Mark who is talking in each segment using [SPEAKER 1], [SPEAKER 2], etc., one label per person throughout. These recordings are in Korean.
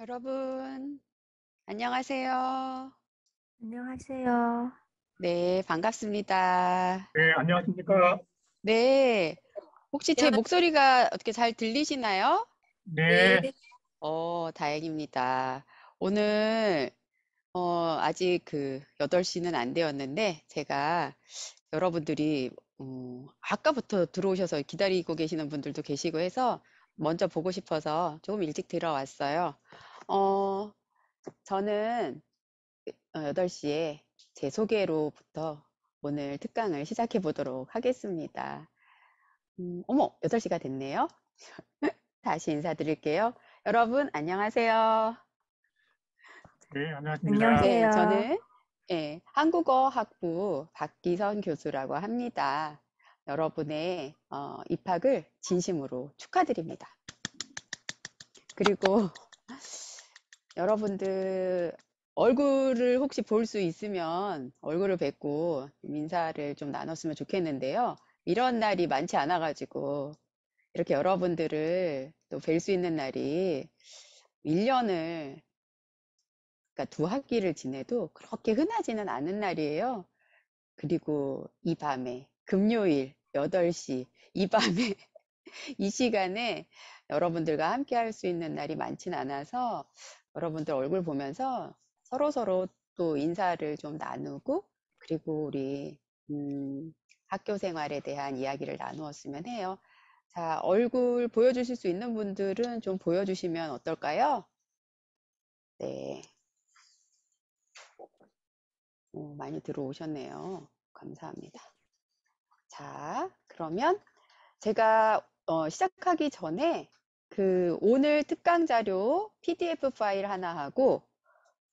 [SPEAKER 1] 여러분, 안녕하세요. 안녕하세요.
[SPEAKER 2] 네, 반갑습니다.
[SPEAKER 1] 네, 안녕하십니까?
[SPEAKER 2] 네. 혹시 제 목소리가 어떻게 잘 들리시나요?
[SPEAKER 1] 네. 네.
[SPEAKER 2] 어, 다행입니다. 오늘 어, 아직 그 8시는 안 되었는데 제가 여러분들이 어, 아까부터 들어오셔서 기다리고 계시는 분들도 계시고 해서 먼저 보고 싶어서 조금 일찍 들어왔어요. 어, 저는 8시에 그, 어, 제 소개로부터 오늘 특강을 시작해 보도록 하겠습니다. 음, 어머, 8시가 됐네요. 다시 인사드릴게요. 여러분, 안녕하세요.
[SPEAKER 1] 네, 안녕하십니까. 안녕하세요. 네, 저는
[SPEAKER 2] 네, 예, 한국어 학부 박기선 교수라고 합니다. 여러분의 어, 입학을 진심으로 축하드립니다. 그리고 여러분들 얼굴을 혹시 볼 수 있으면 얼굴을 뵙고 인사를 좀 나눴으면 좋겠는데요. 이런 날이 많지 않아가지고 이렇게 여러분들을 또 뵐 수 있는 날이 1년을 그러니까 두 학기를 지내도 그렇게 흔하지는 않은 날이에요. 그리고 이 밤에 금요일 8시 이 밤에 이 시간에 여러분들과 함께 할 수 있는 날이 많진 않아서 여러분들 얼굴 보면서 서로서로 또 인사를 좀 나누고 그리고 우리 음, 학교 생활에 대한 이야기를 나누었으면 해요. 자, 얼굴 보여주실 수 있는 분들은 좀 보여주시면 어떨까요? 네. 오, 많이 들어오셨네요. 감사합니다. 자, 그러면 제가 어, 시작하기 전에 그 오늘 특강 자료 PDF 파일 하나 하고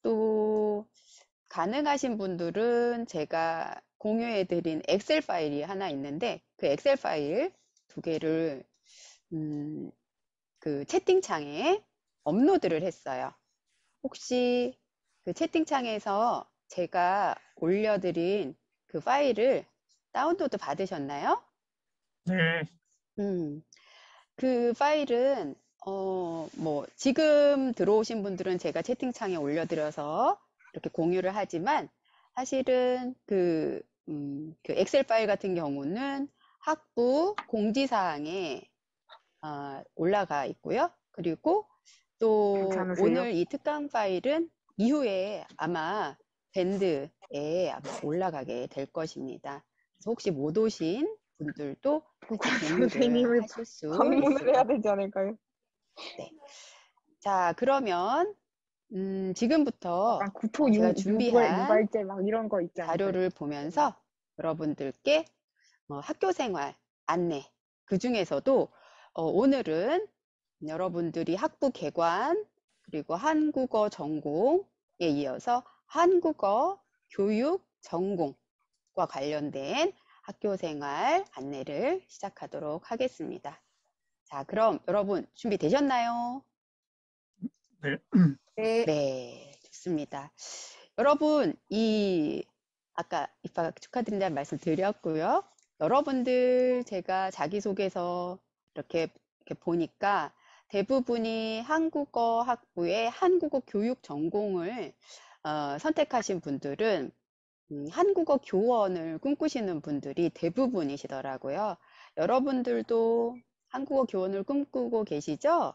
[SPEAKER 2] 또 가능하신 분들은 제가 공유해 드린 엑셀 파일이 하나 있는데 그 엑셀 파일 두 개를 음, 그 채팅창에 업로드를 했어요. 혹시 그 채팅창에서 제가 올려드린 그 파일을 다운로드 받으셨나요? 네. 음, 그 파일은 어, 뭐 지금 들어오신 분들은 제가 채팅창에 올려드려서 이렇게 공유를 하지만 사실은 그, 음, 그 엑셀 파일 같은 경우는 학부 공지사항에 어, 올라가 있고요. 그리고 또 괜찮으세요? 오늘 이 특강 파일은 이후에 아마 밴드에 아마 올라가게 될 것입니다. 그래서 혹시 못 오신 분들도 선생님을 방문을 해야 되지 않을까요? 네. 자 그러면 음, 지금부터 아,
[SPEAKER 3] 구토 제가 준비한 유발제
[SPEAKER 2] 막 이런 거 있지 않요 자료를 보면서 여러분들께 어, 학교생활 안내 그 중에서도 어, 오늘은 여러분들이 학부 개관 그리고 한국어 전공에 이어서 한국어 교육 전공과 관련된 학교생활 안내를 시작하도록 하겠습니다. 자, 그럼 여러분 준비되셨나요?
[SPEAKER 3] 네. 네. 네,
[SPEAKER 2] 좋습니다. 여러분, 이 아까 입학 축하드린다는 말씀 드렸고요. 여러분들 제가 자기소개서 이렇게, 이렇게 보니까 대부분이 한국어 학부의 한국어 교육 전공을 어, 선택하신 분들은 음, 한국어 교원을 꿈꾸시는 분들이 대부분이시더라고요. 여러분들도 한국어 교원을 꿈꾸고 계시죠?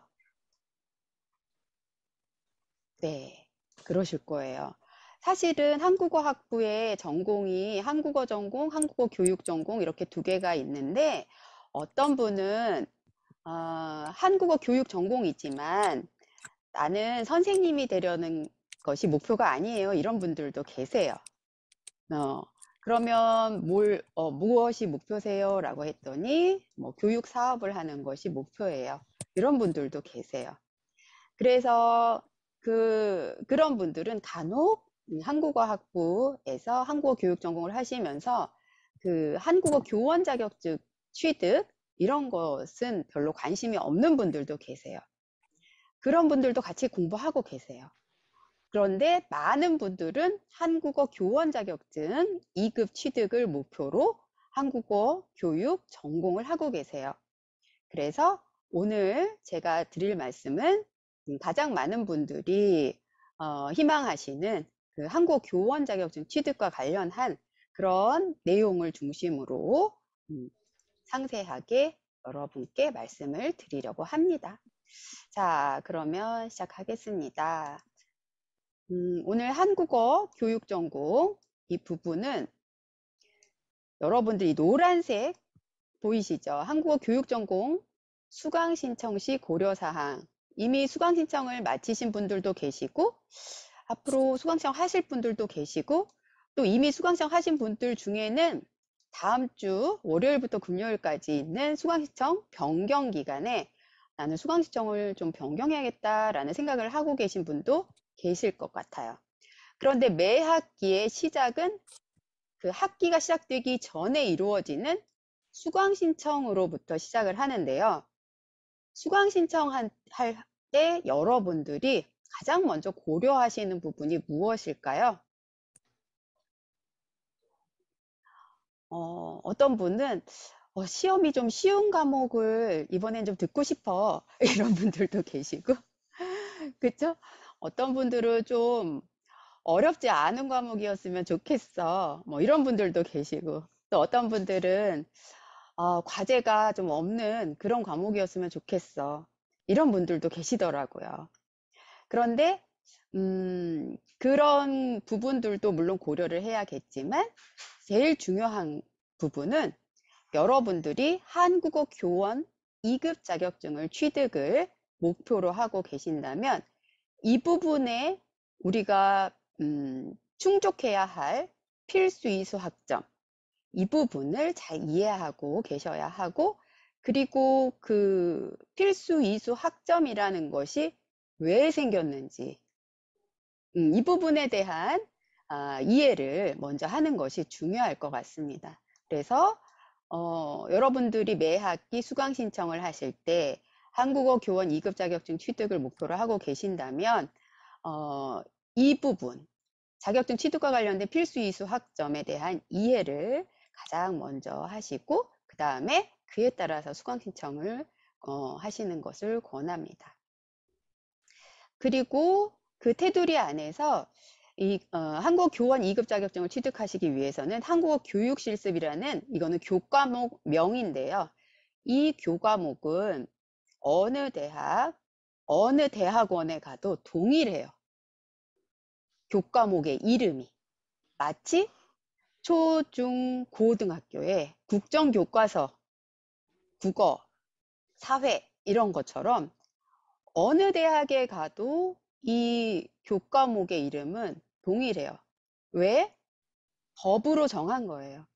[SPEAKER 2] 네, 그러실 거예요. 사실은 한국어 학부의 전공이 한국어 전공, 한국어 교육 전공 이렇게 두 개가 있는데 어떤 분은 어, 한국어 교육 전공이지만 나는 선생님이 되려는 것이 목표가 아니에요. 이런 분들도 계세요. 어, 그러면 뭘, 어, 무엇이 목표세요? 라고 했더니 뭐 교육 사업을 하는 것이 목표예요. 이런 분들도 계세요. 그래서 그, 그런 분들은 간혹 한국어 학부에서 한국어 교육 전공을 하시면서 그 한국어 교원 자격증 취득 이런 것은 별로 관심이 없는 분들도 계세요. 그런 분들도 같이 공부하고 계세요. 그런데 많은 분들은 한국어 교원 자격증 2급 취득을 목표로 한국어 교육 전공을 하고 계세요. 그래서 오늘 제가 드릴 말씀은 가장 많은 분들이 어, 희망하시는 그 한국어 교원 자격증 취득과 관련한 그런 내용을 중심으로 음, 상세하게 여러분께 말씀을 드리려고 합니다. 자, 그러면 시작하겠습니다. 음, 오늘 한국어 교육 전공 이 부분은 여러분들이 노란색 보이시죠? 한국어 교육 전공 수강 신청 시 고려 사항. 이미 수강 신청을 마치신 분들도 계시고 앞으로 수강 신청 하실 분들도 계시고 또 이미 수강 신청 하신 분들 중에는 다음 주 월요일부터 금요일까지 있는 수강 신청 변경 기간에 나는 수강 신청을 좀 변경해야겠다라는 생각을 하고 계신 분도 계실 것 같아요. 그런데 매 학기의 시작은 그 학기가 시작되기 전에 이루어지는 수강 신청으로부터 시작을 하는데요. 수강 신청할 때 여러분들이 가장 먼저 고려하시는 부분이 무엇일까요? 어, 어떤 분은 어, 시험이 좀 쉬운 과목을 이번엔 좀 듣고 싶어 이런 분들도 계시고 그렇죠? 어떤 분들은 좀 어렵지 않은 과목이었으면 좋겠어. 뭐 이런 분들도 계시고 또 어떤 분들은 어, 과제가 좀 없는 그런 과목이었으면 좋겠어. 이런 분들도 계시더라고요. 그런데 음, 그런 부분들도 물론 고려를 해야겠지만 제일 중요한 부분은 여러분들이 한국어 교원 2급 자격증을 취득을 목표로 하고 계신다면 이 부분에 우리가 음, 충족해야 할 필수 이수 학점 이 부분을 잘 이해하고 계셔야 하고 그리고 그 필수 이수 학점이라는 것이 왜 생겼는지 음, 이 부분에 대한 아, 이해를 먼저 하는 것이 중요할 것 같습니다. 그래서 어, 여러분들이 매 학기 수강 신청을 하실 때 한국어 교원 2급 자격증 취득을 목표로 하고 계신다면 어, 이 부분 자격증 취득과 관련된 필수 이수 학점에 대한 이해를 가장 먼저 하시고 그 다음에 그에 따라서 수강 신청을 어, 하시는 것을 권합니다. 그리고 그 테두리 안에서 이 어, 한국어 교원 2급 자격증을 취득하시기 위해서는 한국어 교육 실습이라는 이거는 교과목 명인데요. 이 교과목은 어느 대학, 어느 대학원에 가도 동일해요. 교과목의 이름이. 마치 초, 중, 고등학교의 국정교과서, 국어, 사회 이런 것처럼 어느 대학에 가도 이 교과목의 이름은 동일해요. 왜? 법으로 정한 거예요.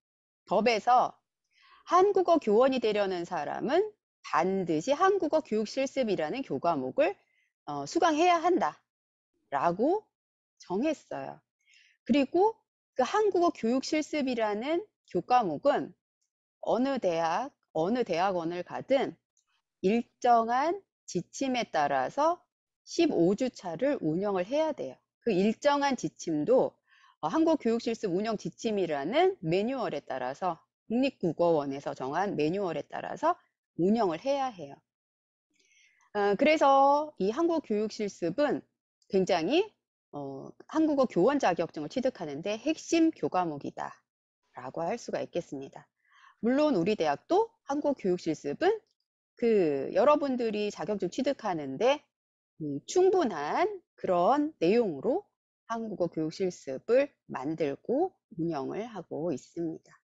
[SPEAKER 2] 법에서 한국어 교원이 되려는 사람은 반드시 한국어 교육 실습이라는 교과목을 어, 수강해야 한다라고 정했어요. 그리고 그 한국어 교육 실습이라는 교과목은 어느 대학, 어느 대학원을 가든 일정한 지침에 따라서 15주차를 운영을 해야 돼요. 그 일정한 지침도 어, 한국교육실습 운영 지침이라는 매뉴얼에 따라서 국립국어원에서 정한 매뉴얼에 따라서 운영을 해야 해요. 어, 그래서 이 한국 교육 실습은 굉장히 어, 한국어 교원 자격증을 취득하는데 핵심 교과목이다 라고 할 수가 있겠습니다. 물론 우리 대학도 한국 교육 실습은 그 여러분들이 자격증 취득하는데 음, 충분한 그런 내용으로 한국어 교육 실습을 만들고 운영을 하고 있습니다.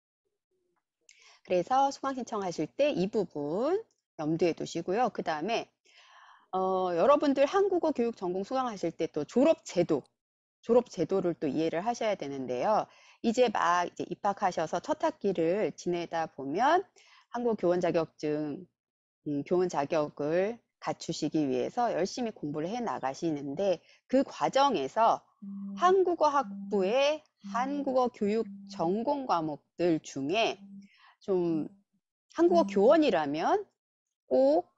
[SPEAKER 2] 그래서 소강 신청하실 때 이 부분 염두에 두시고요. 그 다음에 어, 여러분들 한국어 교육 전공 수강하실 때 또 졸업 제도, 졸업 제도를 또 이해를 하셔야 되는데요. 이제 막 이제 입학하셔서 첫 학기를 지내다 보면 한국 교원 자격증, 음, 교원 자격을 갖추시기 위해서 열심히 공부를 해 나가시는데 그 과정에서 음. 한국어 학부의 음. 한국어 교육 전공 과목들 중에 좀 음. 한국어 음. 교원이라면 꼭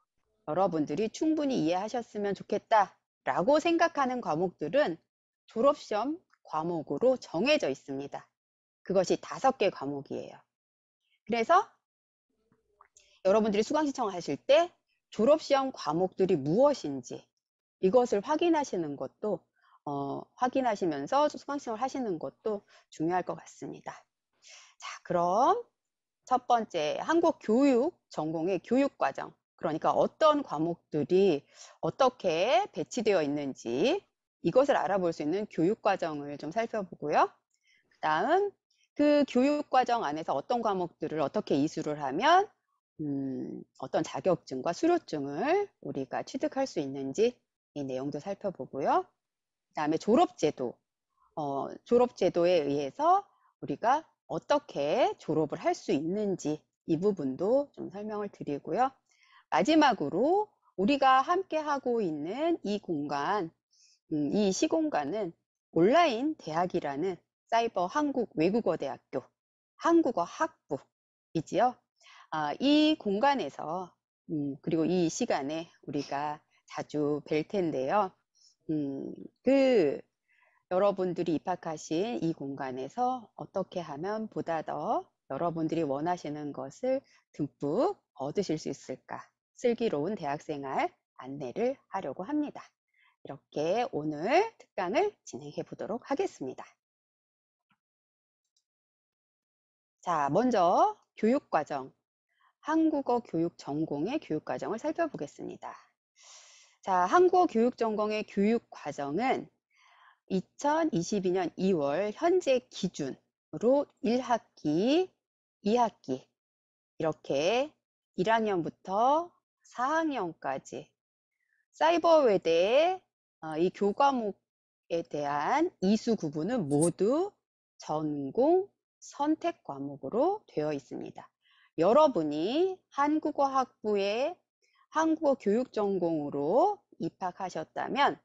[SPEAKER 2] 여러분들이 충분히 이해하셨으면 좋겠다라고 생각하는 과목들은 졸업시험 과목으로 정해져 있습니다. 그것이 다섯 개 과목이에요. 그래서 여러분들이 수강 신청하실 때 졸업시험 과목들이 무엇인지 이것을 확인하시는 것도 어, 확인하시면서 수강신청을 하시는 것도 중요할 것 같습니다. 자, 그럼 첫 번째, 한국 교육 전공의 교육 과정. 그러니까 어떤 과목들이 어떻게 배치되어 있는지 이것을 알아볼 수 있는 교육 과정을 좀 살펴보고요. 그 다음, 그 교육 과정 안에서 어떤 과목들을 어떻게 이수를 하면 음, 어떤 자격증과 수료증을 우리가 취득할 수 있는지 이 내용도 살펴보고요. 그다음에 졸업제도, 어, 졸업제도에 의해서 우리가 어떻게 졸업을 할 수 있는지 이 부분도 좀 설명을 드리고요. 마지막으로 우리가 함께 하고 있는 이 공간, 음, 이 시공간은 온라인 대학이라는 사이버 한국 외국어 대학교 한국어 학부이지요. 아, 이 공간에서 음, 그리고 이 시간에 우리가 자주 뵐 텐데요. 음, 그 여러분들이 입학하신 이 공간에서 어떻게 하면 보다 더 여러분들이 원하시는 것을 듬뿍 얻으실 수 있을까 슬기로운 대학생활
[SPEAKER 1] 안내를 하려고 합니다. 이렇게 오늘 특강을 진행해 보도록 하겠습니다. 자, 먼저
[SPEAKER 2] 교육과정, 한국어 교육 전공의 교육과정을 살펴보겠습니다. 자, 한국어 교육 전공의 교육과정은 2022년 2월 현재 기준으로 1학기, 2학기 이렇게 1학년부터 4학년까지 사이버외대이 어, 교과목에 대한 이수 구분은 모두 전공 선택 과목으로 되어 있습니다. 여러분이 한국어 학부에 한국어 교육 전공으로 입학하셨다면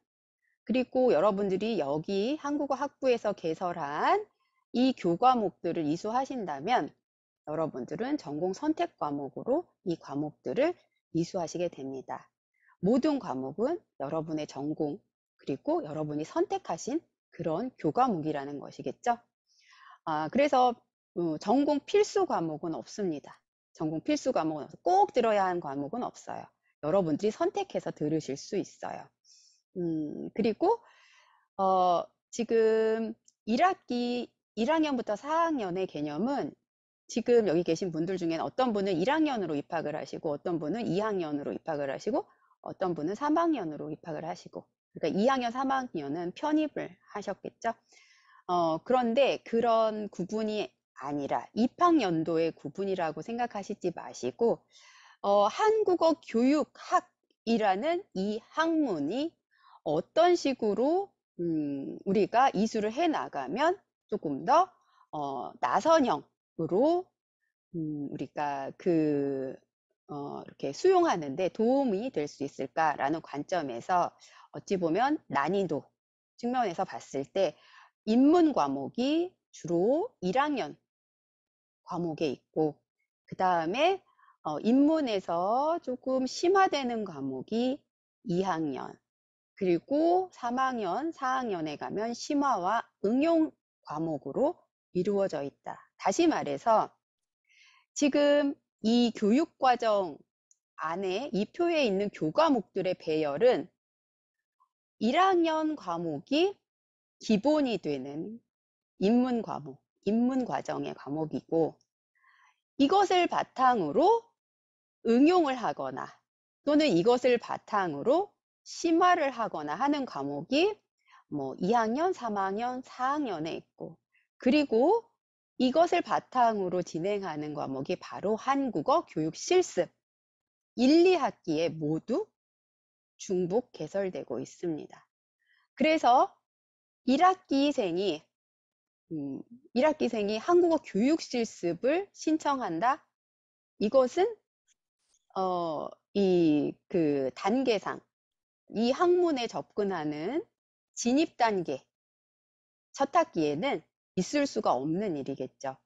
[SPEAKER 2] 그리고 여러분들이 여기 한국어 학부에서 개설한 이 교과목들을 이수하신다면 여러분들은 전공 선택 과목으로 이 과목들을 이수하시게 됩니다. 모든 과목은 여러분의 전공 그리고 여러분이 선택하신 그런 교과목이라는 것이겠죠. 아, 그래서 어, 전공 필수 과목은 없습니다. 전공 필수 과목은 없어요. 꼭 들어야 하는 과목은 없어요. 여러분들이 선택해서 들으실 수 있어요. 음, 그리고 어, 지금 1학기 1학년부터 4학년의 개념은 지금 여기 계신 분들 중에는 어떤 분은 1학년으로 입학을 하시고 어떤 분은 2학년으로 입학을 하시고 어떤 분은 3학년으로 입학을 하시고 그러니까 2학년, 3학년은 편입을 하셨겠죠. 어, 그런데 그런 구분이 아니라 입학연도의 구분이라고 생각하시지 마시고 어, 한국어 교육학이라는 이 학문이 어떤 식으로 음, 우리가 이수를 해 나가면 조금 더 어, 나선형으로 음, 우리가 그 어, 이렇게 수용하는데 도움이 될 수 있을까라는 관점에서 어찌 보면 난이도 측면에서 봤을 때 인문 과목이 주로 1학년 과목에 있고 그 다음에 어, 인문에서 조금 심화되는 과목이 2학년 그리고 3학년, 4학년에 가면 심화와 응용 과목으로 이루어져 있다. 다시 말해서 지금 이 교육과정 안에 이 표에 있는 교과목들의 배열은 1학년 과목이 기본이 되는 입문 과목, 입문 과정의 과목이고 이것을 바탕으로 응용을 하거나 또는 이것을 바탕으로 심화를 하거나 하는 과목이 뭐 2학년, 3학년, 4학년에 있고 그리고 이것을 바탕으로 진행하는 과목이 바로 한국어 교육 실습 1, 2학기에 모두 중복 개설되고 있습니다. 그래서 1학기생이 음, 1학기생이 한국어 교육 실습을 신청한다. 이것은 어, 이 그 단계상 이 학문에 접근하는 진입 단계 첫 학기에는 있을 수가 없는 일이겠죠.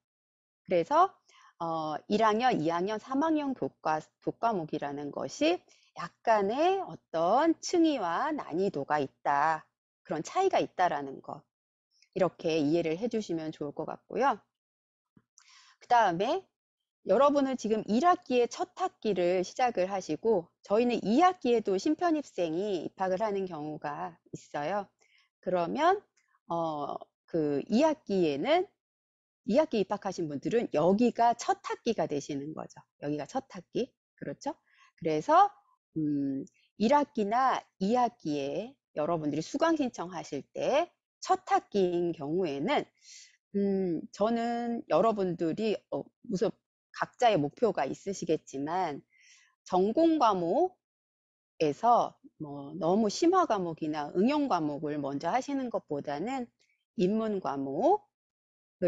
[SPEAKER 2] 그래서 어, 1학년, 2학년, 3학년 교과, 교과목이라는 것이 약간의 어떤 층위와 난이도가 있다. 그런 차이가 있다라는 것. 이렇게 이해를 해주시면 좋을 것 같고요. 그 다음에 여러분은 지금 1학기의 첫 학기를 시작을 하시고 저희는 2학기에도 신편입생이 입학을 하는 경우가 있어요. 그러면 어, 그 2학기에는 2학기 입학하신 분들은 여기가 첫 학기가 되시는 거죠. 여기가 첫 학기. 그렇죠? 그래서 음, 1학기나 2학기에 여러분들이 수강 신청하실 때 첫 학기인 경우에는 음, 저는 여러분들이 어, 무슨 각자의 목표가 있으시겠지만 전공 과목에서 뭐 너무 심화 과목이나 응용 과목을 먼저 하시는 것보다는 입문 과목을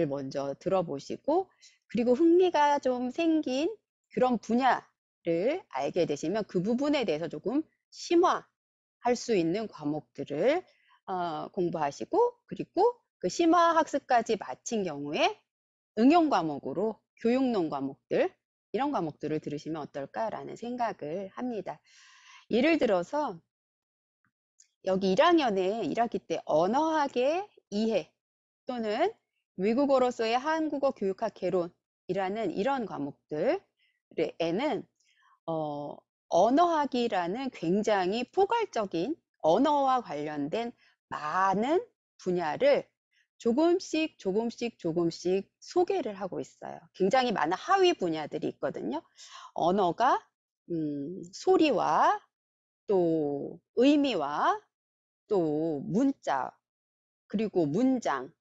[SPEAKER 2] 먼저 들어보시고 그리고 흥미가 좀 생긴 그런 분야를 알게 되시면 그 부분에 대해서 조금 심화할 수 있는 과목들을 어, 공부하시고 그리고 그 심화 학습까지 마친 경우에 응용 과목으로 교육론 과목들 이런 과목들을 들으시면 어떨까라는 생각을 합니다. 예를 들어서 여기 1학년에 1학기 때 언어학의 이해 또는 외국어로서의 한국어 교육학 개론이라는 이런 과목들에는 어, 언어학이라는 굉장히 포괄적인 언어와 관련된 많은 분야를 조금씩 조금씩 조금씩 소개를 하고 있어요. 굉장히 많은 하위 분야들이 있거든요. 언어가 음, 소리와 또 의미와 또 문자 그리고 문장,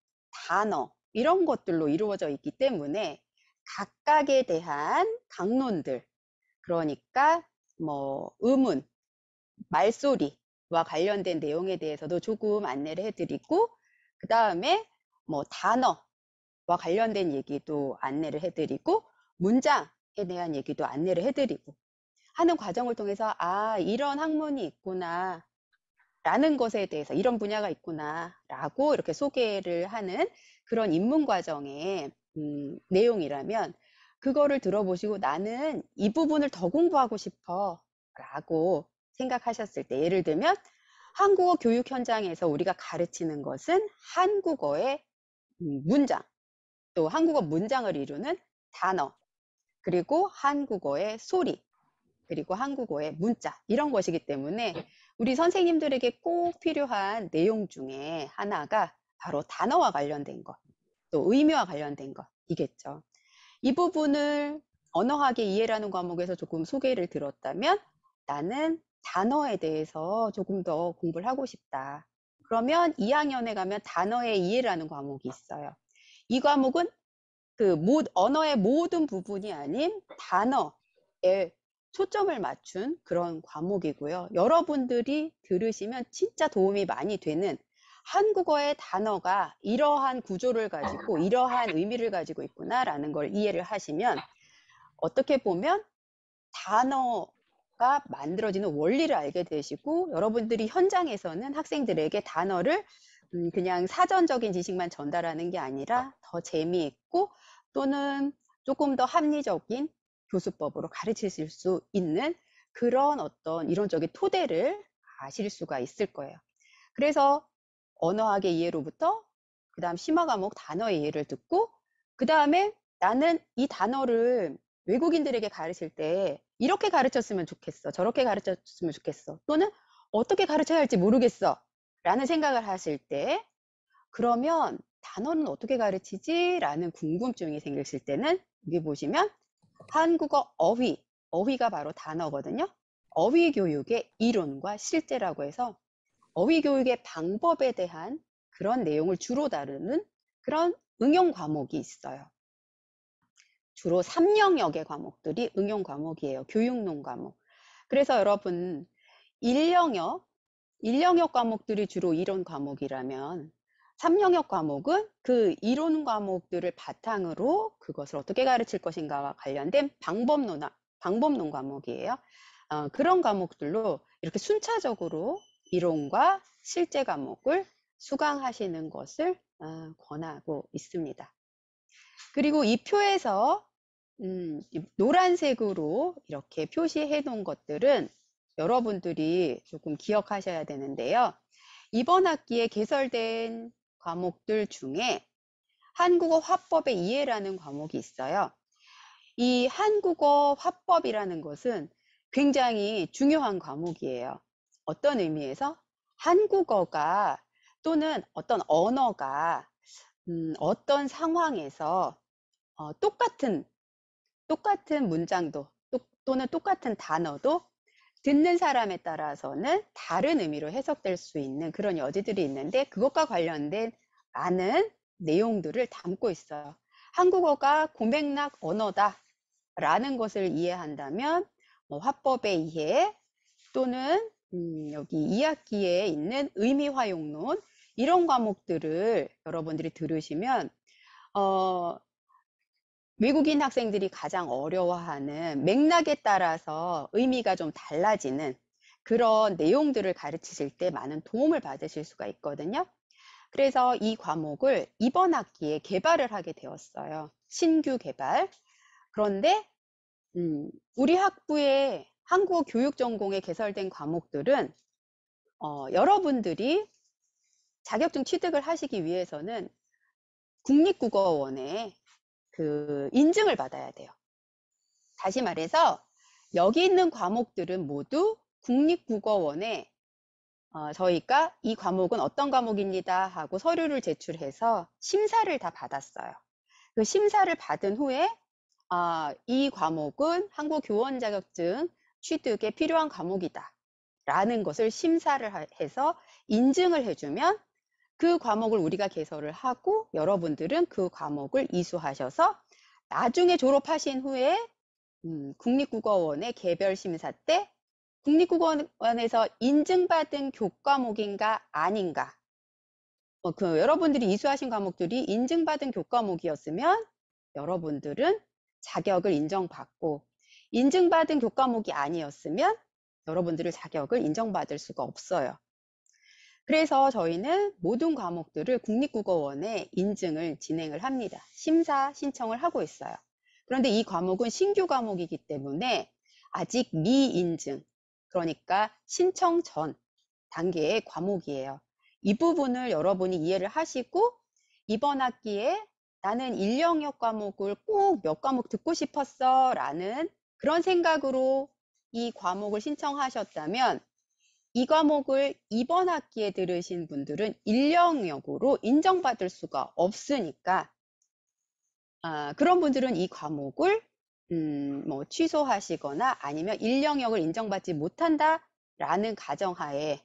[SPEAKER 2] 단어 이런 것들로 이루어져 있기 때문에 각각에 대한 강론들 그러니까 뭐 의문, 말소리와 관련된 내용에 대해서도 조금 안내를 해드리고 그 다음에 뭐 단어와 관련된 얘기도 안내를 해드리고 문장에 대한 얘기도 안내를 해드리고 하는 과정을 통해서 아 이런 학문이 있구나 라는 것에 대해서 이런 분야가 있구나 라고 이렇게 소개를 하는 그런 입문 과정의 음, 내용이라면 그거를 들어보시고 나는 이 부분을 더 공부하고 싶어 라고 생각하셨을 때 예를 들면 한국어 교육 현장에서 우리가 가르치는 것은 한국어의 문장, 또 한국어 문장을 이루는 단어, 그리고 한국어의 소리, 그리고 한국어의 문자 이런 것이기 때문에 우리 선생님들에게 꼭 필요한 내용 중에 하나가 바로 단어와 관련된 것, 또 의미와 관련된 것이겠죠. 이 부분을 언어학의 이해라는 과목에서 조금 소개를 들었다면 나는 단어에 대해서 조금 더 공부를 하고 싶다. 그러면 2학년에 가면 단어의 이해라는 과목이 있어요. 이 과목은 그 언어의 모든 부분이 아닌 단어에 초점을 맞춘 그런 과목이고요. 여러분들이 들으시면 진짜 도움이 많이 되는 한국어의 단어가 이러한 구조를 가지고 이러한 의미를 가지고 있구나라는 걸 이해를 하시면 어떻게 보면 단어 가 만들어지는 원리를 알게 되시고 여러분들이 현장에서는 학생들에게 단어를 음 그냥 사전적인 지식만 전달하는 게 아니라 더 재미있고 또는 조금 더 합리적인 교수법으로 가르치실 수 있는 그런 어떤 이론적인 토대를 아실 수가 있을 거예요. 그래서 언어학의 이해로부터 그 다음 심화 과목 단어의 이해를 듣고 그 다음에 나는 이 단어를 외국인들에게 가르칠 때 이렇게 가르쳤으면 좋겠어. 저렇게 가르쳤으면 좋겠어. 또는 어떻게 가르쳐야 할지 모르겠어. 라는 생각을 하실 때 그러면 단어는 어떻게 가르치지? 라는 궁금증이 생기실 때는 여기 보시면 한국어 어휘, 어휘가 바로 단어거든요. 어휘 교육의 이론과 실제라고 해서 어휘 교육의 방법에 대한 그런 내용을 주로 다루는 그런 응용 과목이 있어요. 주로 3영역의 과목들이 응용 과목이에요. 교육론 과목. 그래서 여러분 1영역, 1영역 과목들이 주로 이론 과목이라면 3영역 과목은 그 이론 과목들을 바탕으로 그것을 어떻게 가르칠 것인가와 관련된 방법론, 방법론 과목이에요. 어, 그런 과목들로 이렇게 순차적으로 이론과 실제 과목을 수강하시는 것을 어, 권하고 있습니다. 그리고 이 표에서 음, 노란색으로 이렇게 표시해 놓은 것들은 여러분들이 조금 기억하셔야 되는데요. 이번 학기에 개설된 과목들 중에 한국어 화법의 이해라는 과목이 있어요. 이 한국어 화법이라는 것은 굉장히 중요한 과목이에요. 어떤 의미에서 한국어가 또는 어떤 언어가 음, 어떤 상황에서 어, 똑같은 똑같은 문장도 또, 또는 똑같은 단어도 듣는 사람에 따라서는 다른 의미로 해석될 수 있는 그런 여지들이 있는데 그것과 관련된 많은 내용들을 담고 있어요. 한국어가 고백락 언어다라는 것을 이해한다면 뭐 화법에 의해 또는 음, 여기 2학기에 있는 의미화용론 이런 과목들을 여러분들이 들으시면 어, 외국인 학생들이 가장 어려워하는 맥락에 따라서 의미가 좀 달라지는 그런 내용들을 가르치실 때 많은 도움을 받으실 수가 있거든요. 그래서 이 과목을 이번 학기에 개발을 하게 되었어요. 신규 개발. 그런데 음, 우리 학부의 한국어 교육 전공에 개설된 과목들은 어, 여러분들이 자격증 취득을 하시기 위해서는 국립국어원에 그 인증을 받아야 돼요. 다시 말해서 여기 있는 과목들은 모두 국립국어원에 어, 저희가 이 과목은 어떤 과목입니다 하고 서류를 제출해서 심사를 다 받았어요. 그 심사를 받은 후에 아, 이 과목은 한국 교원 자격증 취득에 필요한 과목이다 라는 것을 심사를 해서 인증을 해주면 그 과목을 우리가 개설을 하고 여러분들은 그 과목을 이수하셔서 나중에 졸업하신 후에 음, 국립국어원의 개별 심사 때 국립국어원에서 인증받은 교과목인가 아닌가 어, 그 여러분들이 이수하신 과목들이 인증받은 교과목이었으면 여러분들은 자격을 인정받고 인증받은 교과목이 아니었으면 여러분들을 자격을 인정받을 수가 없어요. 그래서 저희는 모든 과목들을 국립국어원에 인증을 진행을 합니다. 심사 신청을 하고 있어요. 그런데 이 과목은 신규 과목이기 때문에 아직 미인증, 그러니까 신청 전 단계의 과목이에요. 이 부분을 여러분이 이해를 하시고 이번 학기에 나는 일영역 과목을 꼭 몇 과목 듣고 싶었어 라는 그런 생각으로 이 과목을 신청하셨다면 이 과목을 이번 학기에 들으신 분들은 일영역으로 인정받을 수가 없으니까 아, 그런 분들은 이 과목을 음, 뭐 취소하시거나 아니면 일영역을 인정받지 못한다라는 가정하에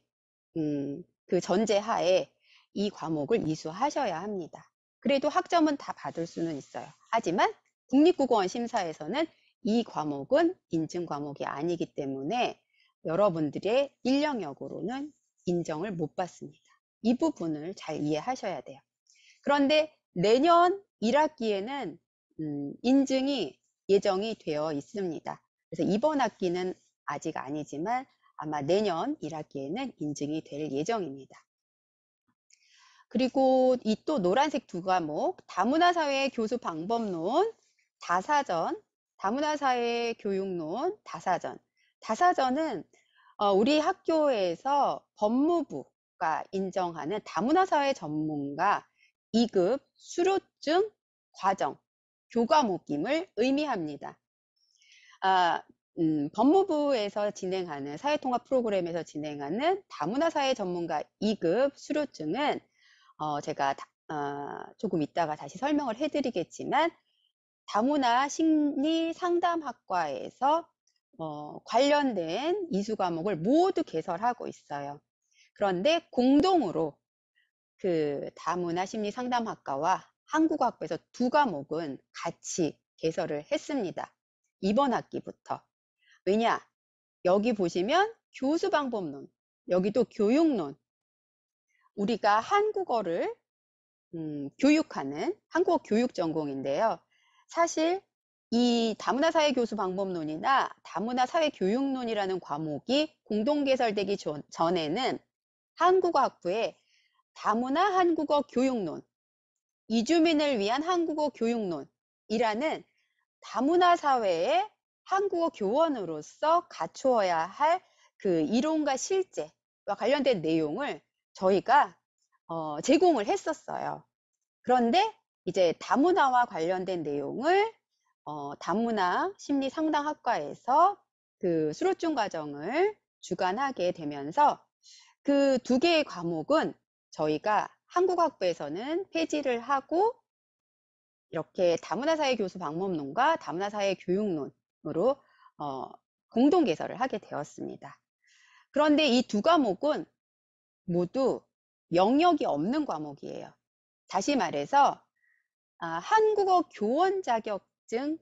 [SPEAKER 2] 음, 그 전제하에 이 과목을 이수하셔야 합니다. 그래도 학점은 다 받을 수는 있어요. 하지만 국립국어원 심사에서는 이 과목은 인증 과목이 아니기 때문에 여러분들의 일영역으로는 인정을 못 받습니다. 이 부분을 잘 이해하셔야 돼요. 그런데 내년 1학기에는 음, 인증이 예정이 되어 있습니다. 그래서 이번 학기는 아직 아니지만 아마 내년 1학기에는 인증이 될 예정입니다. 그리고 이 또 노란색 두 과목 다문화사회 교수 방법론, 다사전, 다문화사회 교육론, 다사전 다사전은 어, 우리 학교에서 법무부가 인정하는 다문화사회 전문가 2급 수료증 과정 교과목임을 의미합니다. 아, 음, 법무부에서 진행하는 사회통합 프로그램에서 진행하는 다문화사회 전문가 2급 수료증은 어, 제가 다, 어, 조금 이따가 다시 설명을 해드리겠지만 다문화 심리 상담학과에서 어, 관련된 이수 과목을 모두 개설하고 있어요. 그런데 공동으로 그 다문화 심리 상담학과와 한국학부에서 두 과목은 같이 개설을 했습니다. 이번 학기부터. 왜냐? 여기 보시면 교수 방법론, 여기도 교육론. 우리가 한국어를 음, 교육하는 한국어 교육 전공인데요. 사실 이 다문화 사회 교수 방법론이나 다문화 사회 교육론이라는 과목이 공동 개설되기 전에는 한국어학부에 다문화 한국어 교육론, 이주민을 위한 한국어 교육론이라는 다문화 사회의 한국어 교원으로서 갖추어야 할 그 이론과 실제와 관련된 내용을 저희가 어, 제공을 했었어요. 그런데 이제 다문화와 관련된 내용을 어, 단문화 심리 상담학과에서 그 수료증 과정을 주관하게 되면서 그 두 개의 과목은 저희가 한국학부에서는 폐지를 하고 이렇게 다문화사회 교수 방법론과 다문화사회 교육론으로 어, 공동 개설을 하게 되었습니다. 그런데 이 두 과목은 모두 영역이 없는 과목이에요. 다시 말해서 아, 한국어 교원 자격 자격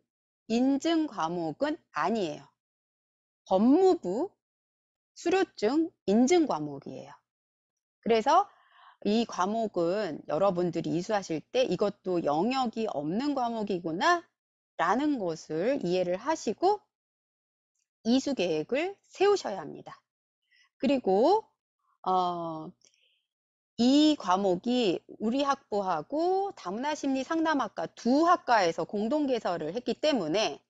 [SPEAKER 2] 인증 과목은 아니에요. 법무부 수료증 인증 과목이에요. 그래서 이 과목은 여러분들이 이수하실 때 이것도 영역이 없는 과목이구나 라는 것을 이해를 하시고 이수 계획을 세우셔야 합니다. 그리고 어, 이 과목이 우리 학부하고 다문화 심리 상담학과 두 학과에서 공동 개설을 했기 때문에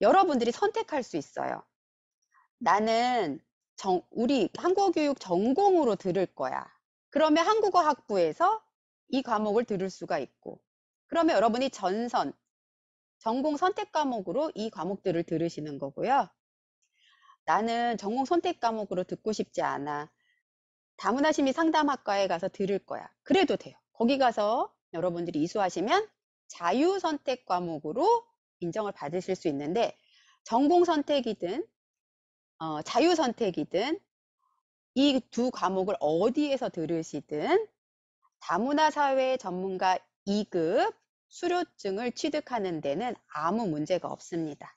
[SPEAKER 2] 여러분들이 선택할 수 있어요. 나는 정, 우리 한국어 교육 전공으로 들을 거야. 그러면 한국어 학부에서 이 과목을 들을 수가 있고 그러면 여러분이 전선, 전공 선택 과목으로 이 과목들을 들으시는 거고요. 나는 전공 선택 과목으로 듣고 싶지 않아. 다문화 심의 상담학과에 가서 들을 거야. 그래도 돼요. 거기 가서 여러분들이 이수하시면 자유 선택 과목으로 인정을 받으실 수 있는데 전공 선택이든 어, 자유 선택이든 이 두 과목을 어디에서 들으시든 다문화 사회 전문가 2급 수료증을 취득하는 데는 아무 문제가 없습니다.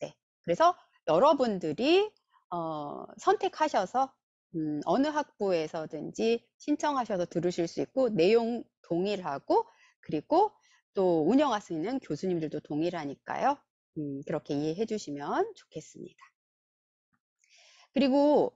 [SPEAKER 2] 네, 그래서 여러분들이 어, 선택하셔서 음, 어느 학부에서든지 신청하셔서 들으실 수 있고 내용 동일하고 그리고 또 운영하시는 교수님들도 동일하니까요. 음, 그렇게 이해해 주시면 좋겠습니다. 그리고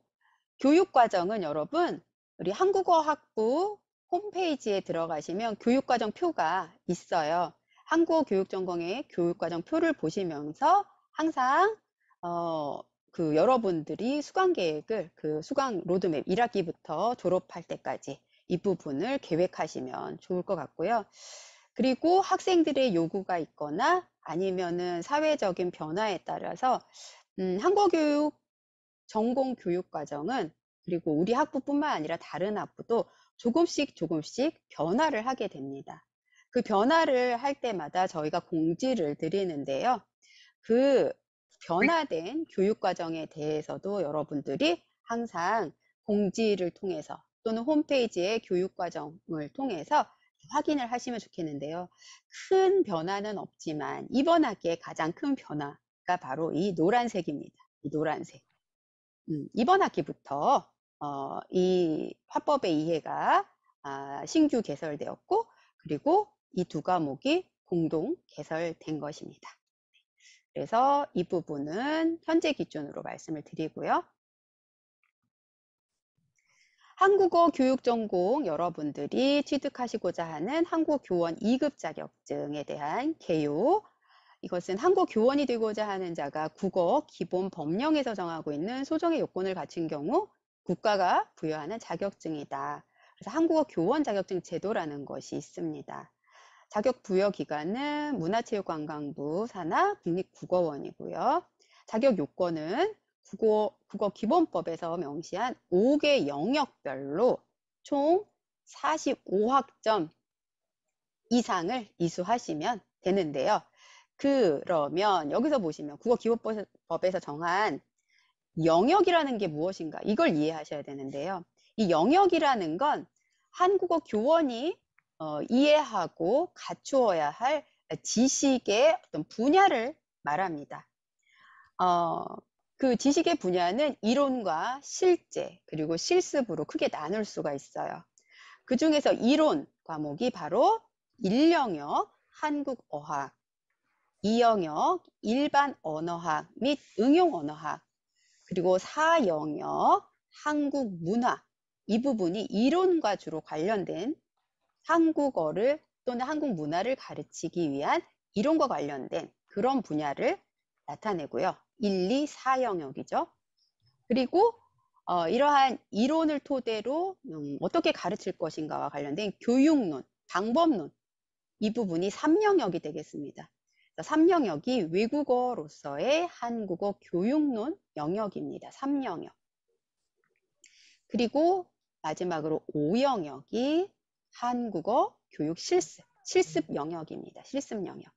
[SPEAKER 2] 교육과정은 여러분 우리 한국어학부 홈페이지에 들어가시면 교육과정 표가 있어요. 한국어 교육전공의 교육과정 표를 보시면서 항상 어, 그 여러분들이 수강 계획을 그 수강 로드맵 1학기부터 졸업할 때까지 이 부분을 계획하시면 좋을 것 같고요. 그리고 학생들의 요구가 있거나 아니면은 사회적인 변화에 따라서 음, 한국교육 전공 교육 과정은 그리고 우리 학부뿐만 아니라 다른 학부도 조금씩 조금씩 변화를 하게 됩니다. 그 변화를 할 때마다 저희가 공지를 드리는데요. 그 네. 변화된 교육 과정에 대해서도 여러분들이 항상 공지를 통해서 또는 홈페이지의 교육 과정을 통해서 확인을 하시면 좋겠는데요. 큰 변화는 없지만 이번 학기에 가장 큰 변화가 바로 이 노란색입니다. 이 노란색. 음, 이번 학기부터 어, 이 화법의 이해가 아, 신규 개설되었고 그리고 이 두 과목이 공동 개설된 것입니다. 그래서 이 부분은 현재 기준으로 말씀을 드리고요. 한국어 교육 전공 여러분들이 취득하시고자 하는 한국 교원 2급 자격증에 대한 개요 이것은 한국 교원이 되고자 하는 자가 국어 기본 법령에서 정하고 있는 소정의 요건을 갖춘 경우 국가가 부여하는 자격증이다. 그래서 한국어 교원 자격증 제도라는 것이 있습니다. 자격 부여 기관은 문화체육관광부 산하 국립국어원이고요. 자격 요건은 국어, 국어 기본법에서 명시한 5개 영역별로 총 45학점 이상을 이수하시면 되는데요. 그러면 여기서 보시면 국어 기본법에서 정한 영역이라는 게 무엇인가 이걸 이해하셔야 되는데요. 이 영역이라는 건 한국어 교원이 어, 이해하고 갖추어야 할 지식의 어떤 분야를 말합니다. 어, 그 지식의 분야는 이론과 실제 그리고 실습으로 크게 나눌 수가 있어요. 그 중에서 이론 과목이 바로 1영역 한국어학, 2영역 일반 언어학 및 응용 언어학, 그리고 4영역 한국문화 이 부분이 이론과 주로 관련된 한국어를 또는 한국 문화를 가르치기 위한 이론과 관련된 그런 분야를 나타내고요. 1, 2, 4 영역이죠. 그리고 어, 이러한 이론을 토대로 음, 어떻게 가르칠 것인가와 관련된 교육론, 방법론 이 부분이 3영역이 되겠습니다. 3영역이 외국어로서의 한국어 교육론 영역입니다. 3영역. 그리고 마지막으로 5영역이 한국어 교육 실습, 실습 영역입니다. 실습 영역.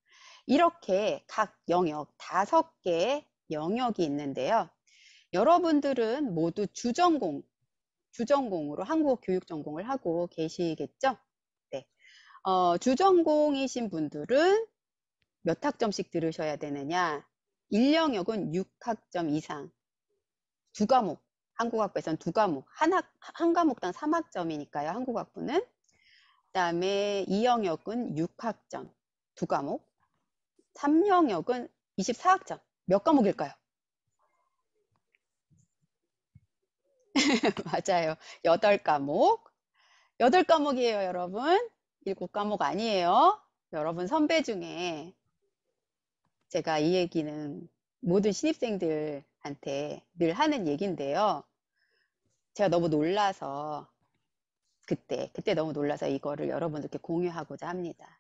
[SPEAKER 2] 이렇게 각 영역 다섯 개의 영역이 있는데요. 여러분들은 모두 주전공, 주전공으로 한국어 교육 전공을 하고 계시겠죠? 네. 어, 주전공이신 분들은 몇 학점씩 들으셔야 되느냐? 1영역은 6학점 이상, 두 과목, 한국학부에서는 두 과목, 한, 학, 한 과목당 3학점이니까요, 한국학부는. 그다음에 2영역은 6학점 두 과목, 3영역은 24학점 몇 과목일까요? 맞아요. 8과목. 8과목이에요, 여러분. 7과목 아니에요. 여러분 선배 중에 제가 이 얘기는 모든 신입생들한테 늘 하는 얘기인데요. 제가 너무 놀라서 그때 그때 너무 놀라서 이거를 여러분들께 공유하고자 합니다.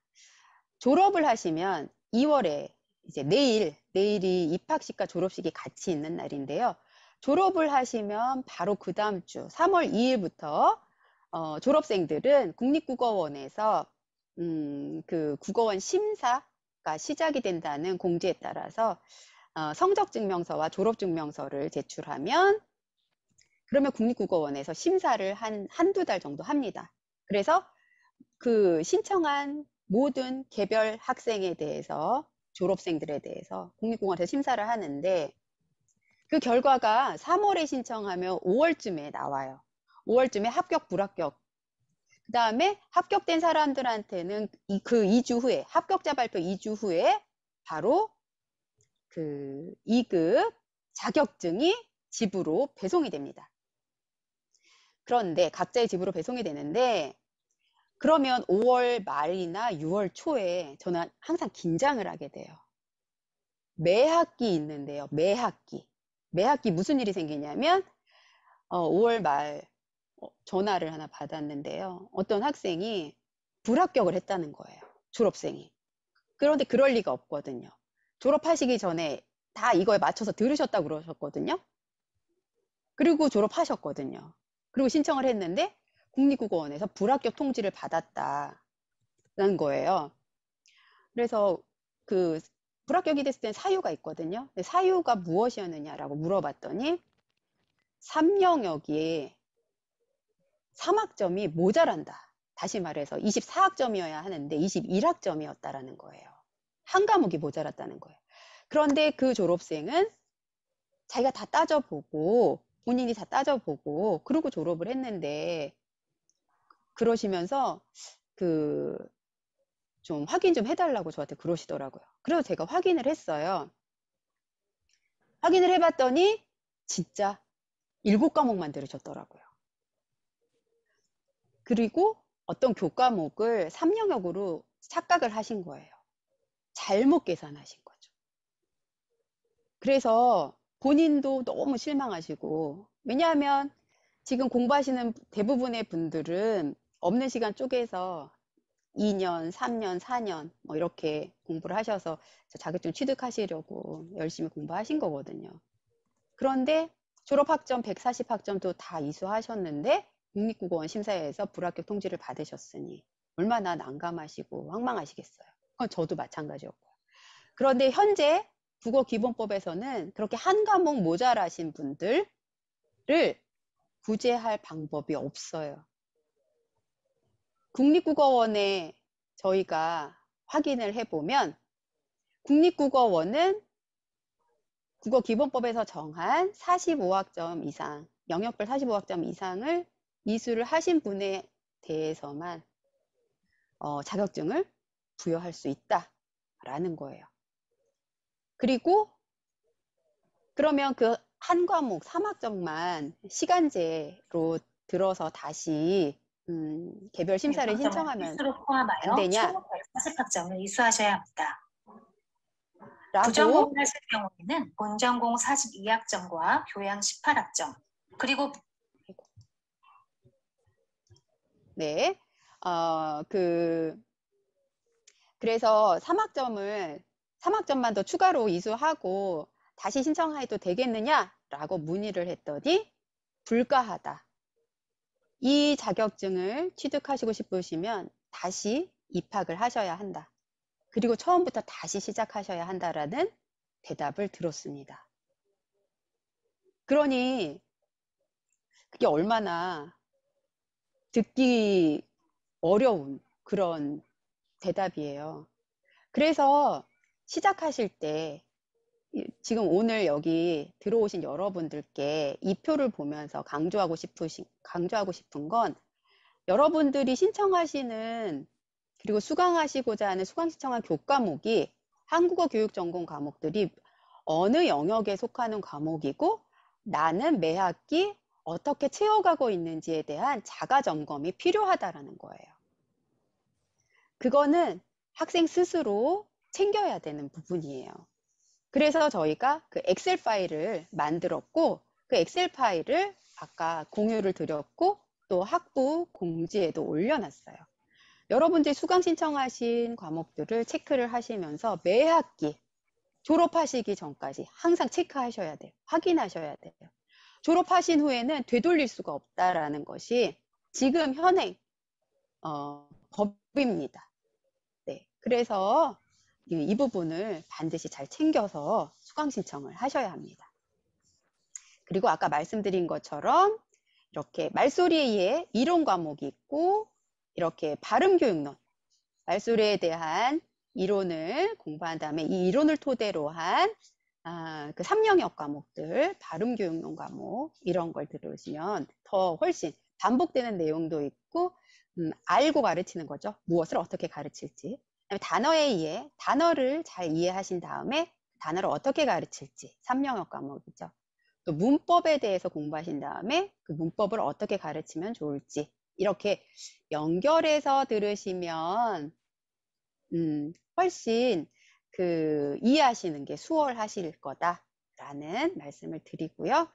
[SPEAKER 2] 졸업을 하시면 2월에 이제 내일 내일이 입학식과 졸업식이 같이 있는 날인데요. 졸업을 하시면 바로 그 다음 주 3월 2일부터 어, 졸업생들은 국립국어원에서 음, 그 국어원 심사가 시작이 된다는 공지에 따라서 어, 성적증명서와 졸업증명서를 제출하면 그러면 국립국어원에서 심사를 한 한두 달 정도 합니다. 그래서 그 신청한 모든 개별 학생에 대해서 졸업생들에 대해서 국립국어원에서 심사를 하는데 그 결과가 3월에 신청하면 5월쯤에 나와요. 5월쯤에 합격 불합격. 그 다음에 합격된 사람들한테는 그 2주 후에 합격자 발표 2주 후에 바로 그 2급 자격증이 집으로 배송이 됩니다. 그런데 각자의 집으로 배송이 되는데 그러면 5월 말이나 6월 초에 저는 항상 긴장을 하게 돼요. 매 학기 있는데요. 매 학기. 매 학기 무슨 일이 생기냐면 어, 5월 말 어, 전화를 하나 받았는데요. 어떤 학생이 불합격을 했다는 거예요. 졸업생이. 그런데 그럴 리가 없거든요. 졸업하시기 전에 다 이거에 맞춰서 들으셨다고 그러셨거든요. 그리고 졸업하셨거든요. 그리고 신청을 했는데 국립국어원에서 불합격 통지를 받았다는 거예요. 그래서 그 불합격이 됐을 땐 사유가 있거든요. 사유가 무엇이었느냐라고 물어봤더니 3영역이 3학점이 모자란다. 다시 말해서 24학점이어야 하는데 21학점이었다라는 거예요. 한 과목이 모자랐다는 거예요. 그런데 그 졸업생은 자기가 다 따져보고 본인이 다 따져보고 그러고 졸업을 했는데 그러시면서 그 좀 확인 좀 해달라고 저한테 그러시더라고요. 그래서 제가 확인을 했어요. 확인을 해봤더니 진짜 일곱 과목만 들으셨더라고요. 그리고 어떤 교과목을 3영역으로 착각을 하신 거예요. 잘못 계산하신 거죠. 그래서 본인도 너무 실망하시고 왜냐하면 지금 공부하시는 대부분의 분들은 없는 시간 쪼개서 2년, 3년, 4년 뭐 이렇게 공부를 하셔서 자격증 취득하시려고 열심히 공부하신 거거든요. 그런데 졸업학점 140학점도 다 이수하셨는데 국립국어원 심사에서 불합격 통지를 받으셨으니 얼마나 난감하시고 황망하시겠어요. 그건 저도 마찬가지였고요. 그런데 현재 국어 기본법에서는 그렇게 한 과목 모자라신 분들을 구제할 방법이 없어요. 국립국어원에 저희가 확인을 해보면 국립국어원은 국어 기본법에서 정한 45학점 이상, 영역별 45학점 이상을 이수를 하신 분에 대해서만 어, 자격증을 부여할 수 있다라는 거예요. 그리고 그러면 그 한 과목 3학점만 시간제로 들어서 다시 음, 개별 네, 심사를 신청하면
[SPEAKER 1] 안 되냐? 40학점을 이수하셔야 합니다. 부전공 하실 경우에는 본전공 42학점과 교양 18학점 그리고
[SPEAKER 2] 네, 어, 그 그래서 3학점을 3학점만 더 추가로 이수하고 다시 신청해도 되겠느냐라고 문의를 했더니 불가하다. 이 자격증을 취득하시고 싶으시면 다시 입학을 하셔야 한다. 그리고 처음부터 다시 시작하셔야 한다라는 대답을 들었습니다. 그러니 그게 얼마나 듣기 어려운 그런 대답이에요. 그래서 시작하실 때 지금 오늘 여기 들어오신 여러분들께 이 표를 보면서 강조하고 싶으신 강조하고 싶은 건 여러분들이 신청하시는 그리고 수강하시고자 하는 수강 신청한 교과목이 한국어 교육 전공 과목들이 어느 영역에 속하는 과목이고 나는 매 학기 어떻게 채워가고 있는지에 대한 자가 점검이 필요하다라는 거예요. 그거는 학생 스스로 챙겨야 되는 부분이에요. 그래서 저희가 그 엑셀 파일을 만들었고 그 엑셀 파일을 아까 공유를 드렸고 또 학부 공지에도 올려놨어요. 여러분들이 수강 신청하신 과목들을 체크를 하시면서 매 학기 졸업하시기 전까지 항상 체크하셔야 돼요. 확인하셔야 돼요. 졸업하신 후에는 되돌릴 수가 없다라는 것이 지금 현행 어, 법입니다. 네, 그래서 이 부분을 반드시 잘 챙겨서 수강 신청을 하셔야 합니다. 그리고 아까 말씀드린 것처럼 이렇게 말소리에 의해 이론 과목이 있고 이렇게 발음 교육론, 말소리에 대한 이론을 공부한 다음에 이 이론을 토대로 한그 아, 3영역 그 과목들, 발음 교육론 과목 이런 걸 들으시면 더 훨씬 반복되는 내용도 있고 음, 알고 가르치는 거죠. 무엇을 어떻게 가르칠지 단어에 의해 단어를 잘 이해하신 다음에 단어를 어떻게 가르칠지 3명역 과목이죠. 또 문법에 대해서 공부하신 다음에 그 문법을 어떻게 가르치면 좋을지 이렇게 연결해서 들으시면 음, 훨씬 그 이해하시는 게 수월하실 거다라는 말씀을 드리고요.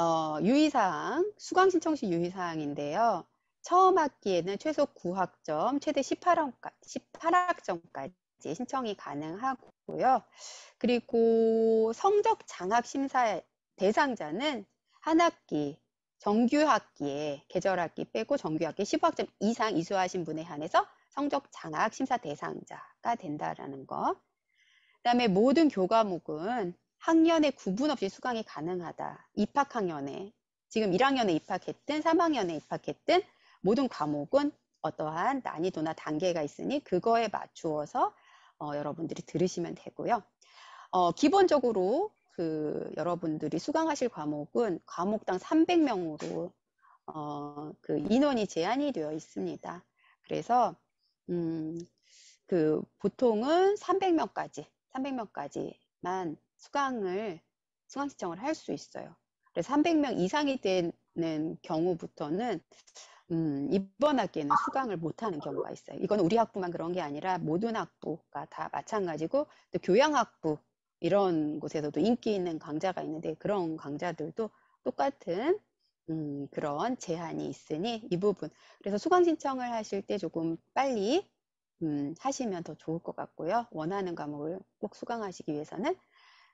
[SPEAKER 2] 어, 유의사항, 수강신청 시 유의사항인데요. 처음 학기에는 최소 9학점, 최대 18학점까지, 18학점까지 신청이 가능하고요. 그리고 성적 장학 심사 대상자는 한 학기, 정규 학기에 계절 학기 빼고 정규 학기 15학점 이상 이수하신 분에 한해서 성적 장학 심사 대상자가 된다라는 거. 그다음에 모든 교과목은 학년에 구분 없이 수강이 가능하다. 입학 학년에 지금 1학년에 입학했든 3학년에 입학했든 모든 과목은 어떠한 난이도나 단계가 있으니 그거에 맞추어서 어, 여러분들이 들으시면 되고요. 어, 기본적으로 그 여러분들이 수강하실 과목은 과목당 300명으로 어, 그 인원이 제한이 되어 있습니다. 그래서 음, 그 보통은 300명까지 300명까지만 수강을 수강 신청을 할 수 있어요. 그래서 300명 이상이 되는 경우부터는 음, 이번 학기에는 수강을 못하는 경우가 있어요. 이건 우리 학부만 그런 게 아니라 모든 학부가 다 마찬가지고 또 교양학부 이런 곳에서도 인기 있는 강좌가 있는데 그런 강좌들도 똑같은 음, 그런 제한이 있으니 이 부분 그래서 수강 신청을 하실 때 조금 빨리 음, 하시면 더 좋을 것 같고요. 원하는 과목을 꼭 수강하시기 위해서는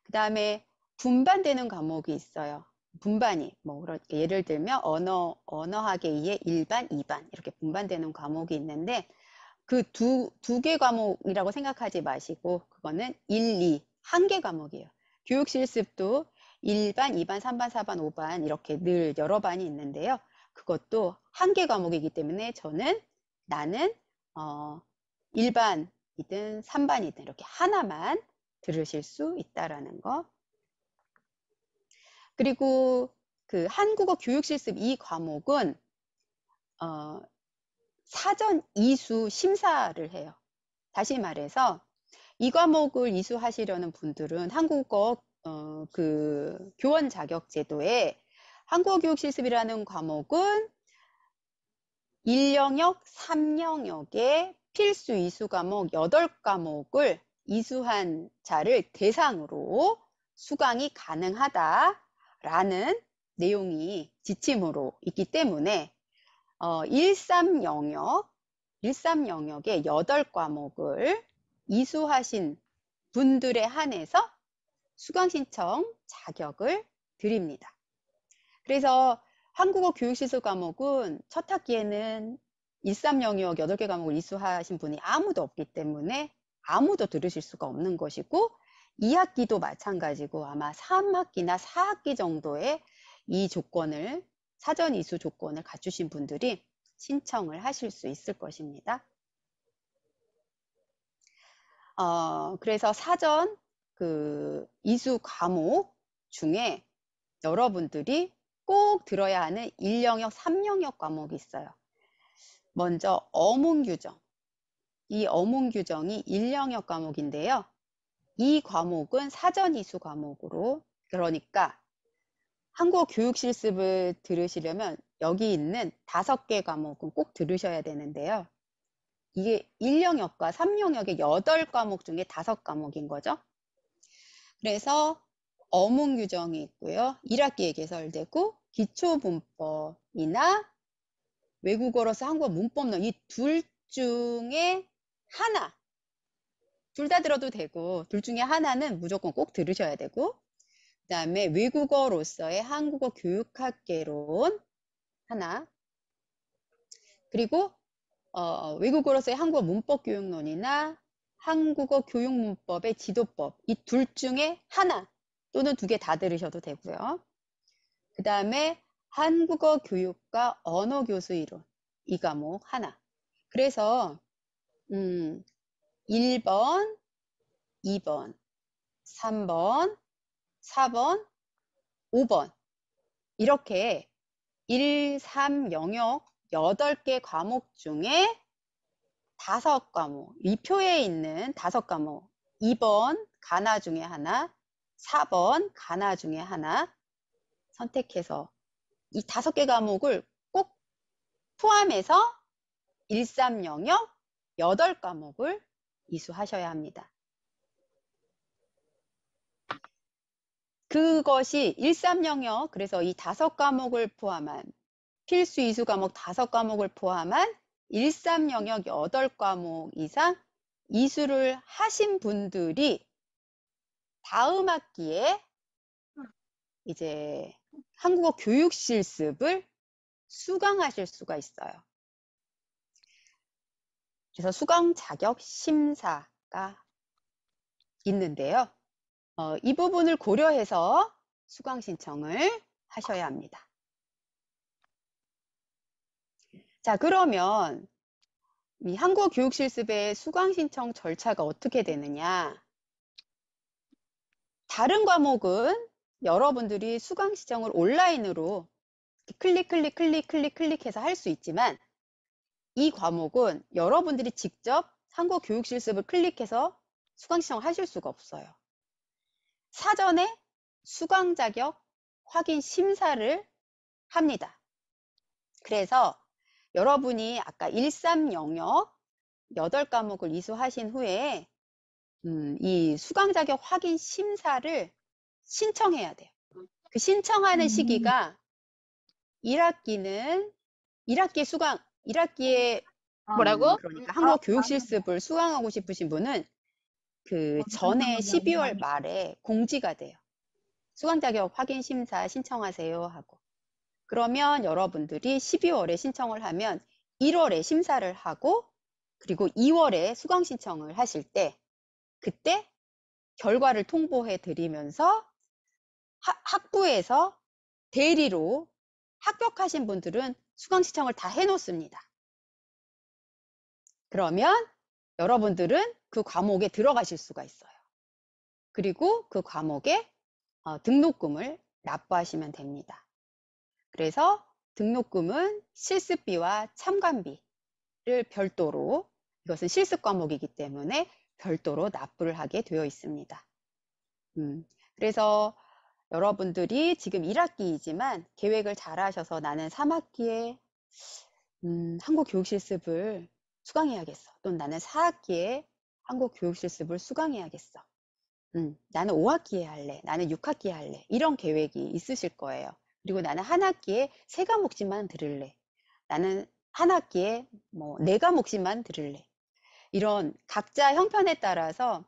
[SPEAKER 2] 그 다음에 분반되는 과목이 있어요. 분반이 뭐 그렇게 예를 들면 언어 언어학에 의해 일반, 이반 이렇게 분반되는 과목이 있는데 그 두 두 개 과목이라고 생각하지 마시고 그거는 1, 2 한 개 과목이에요. 교육 실습도 1반, 2반, 3반, 4반, 5반 이렇게 늘 여러 반이 있는데요. 그것도 한 개 과목이기 때문에 저는 나는 어 1반이든 3반이든 이렇게 하나만 들으실 수 있다라는 거 그리고 그 한국어 교육 실습 이 과목은 어, 사전 이수 심사를 해요. 다시 말해서 이 과목을 이수하시려는 분들은 한국어 어, 그 교원 자격 제도에 한국어 교육 실습이라는 과목은 1영역, 3영역의 필수 이수 과목 8과목을 이수한 자를 대상으로 수강이 가능하다. 라는 내용이 지침으로 있기 때문에 어, 13 영역, 13 영역의 8과목을 이수하신 분들에 한해서 수강신청 자격을 드립니다. 그래서 한국어 교육시설 과목은 첫 학기에는 13 영역 8개 과목을 이수하신 분이 아무도 없기 때문에 아무도 들으실 수가 없는 것이고 2학기도 마찬가지고 아마 3학기나 4학기 정도에 이 조건을 사전 이수 조건을 갖추신 분들이 신청을 하실 수 있을 것입니다. 어, 그래서 사전 그 이수 과목 중에 여러분들이 꼭 들어야 하는 1영역, 3영역 과목이 있어요. 먼저 어문 규정. 이 어문 규정이 1영역 과목인데요. 이 과목은 사전 이수 과목으로 그러니까 한국어 교육 실습을 들으시려면 여기 있는 다섯 개 과목은 꼭 들으셔야 되는데요. 이게 1영역과 3영역의 8과목 중에 5과목인 거죠. 그래서 어문 규정이 있고요. 1학기에 개설되고 기초 문법이나 외국어로서 한국어 문법론 이 둘 중에 하나 둘다 들어도 되고 둘 중에 하나는 무조건 꼭 들으셔야 되고 그 다음에 외국어로서의 한국어 교육학개론 하나 그리고 어, 외국어로서의 한국어 문법 교육론이나 한국어 교육문법의 지도법 이 둘 중에 하나 또는 두 개 다 들으셔도 되고요. 그 다음에 한국어 교육과 언어 교수 이론 이 과목 하나. 그래서 음, 1번, 2번, 3번, 4번, 5번 이렇게 1, 3 영역 8개 과목 중에 5과목 이 표에 있는 5과목 2번 가나 중에 하나 4번 가나 중에 하나 선택해서 이 5개 과목을 꼭 포함해서 1, 3 영역 8과목을 이수하셔야 합니다. 그것이 13영역 그래서 이 다섯 과목을 포함한 필수 이수 과목 다섯 과목을 포함한 13영역 여덟 과목 이상 이수를 하신 분들이 다음 학기에 이제 한국어 교육 실습을 수강하실 수가 있어요. 그래서 수강 자격 심사가 있는데요. 어, 이 부분을 고려해서 수강 신청을 하셔야 합니다. 자, 그러면 이 한국교육실습의 수강 신청 절차가 어떻게 되느냐? 다른 과목은 여러분들이 수강 신청을 온라인으로 클릭, 클릭, 클릭, 클릭, 클릭해서 할 수 있지만 이 과목은 여러분들이 직접 한국 교육 실습을 클릭해서 수강 신청을 하실 수가 없어요. 사전에 수강 자격 확인 심사를 합니다. 그래서 여러분이 아까 13 영역 8과목을 이수하신 후에 음, 이 수강 자격 확인 심사를 신청해야 돼요. 그 신청하는 음. 시기가 1학기는 1학기 수강 1학기에 아, 뭐라고? 그러니까 한국 아, 교육 실습을 수강하고 싶으신 분은 그, 어, 그 전에 12월 말에 공지가 돼요. 수강 자격 확인 심사 신청하세요 하고. 그러면 여러분들이 12월에 신청을 하면 1월에 심사를 하고 그리고 2월에 수강 신청을 하실 때 그때 결과를 통보해 드리면서 학부에서 대리로 합격하신 분들은 수강 신청을 다 해놓습니다. 그러면 여러분들은 그 과목에 들어가실 수가 있어요. 그리고 그 과목에 어, 등록금을 납부하시면 됩니다. 그래서 등록금은 실습비와 참관비를 별도로 이것은 실습 과목이기 때문에 별도로 납부를 하게 되어 있습니다. 음, 그래서 여러분들이 지금 1학기이지만 계획을 잘 하셔서 나는 3학기에 음, 한국 교육 실습을 수강해야겠어. 또는 나는 4학기에 한국 교육 실습을 수강해야겠어. 음, 나는 5학기에 할래. 나는 6학기에 할래. 이런 계획이 있으실 거예요. 그리고 나는 한 학기에 세 과목씩만 들을래. 나는 한 학기에 뭐 네 과목씩만 들을래. 이런 각자 형편에 따라서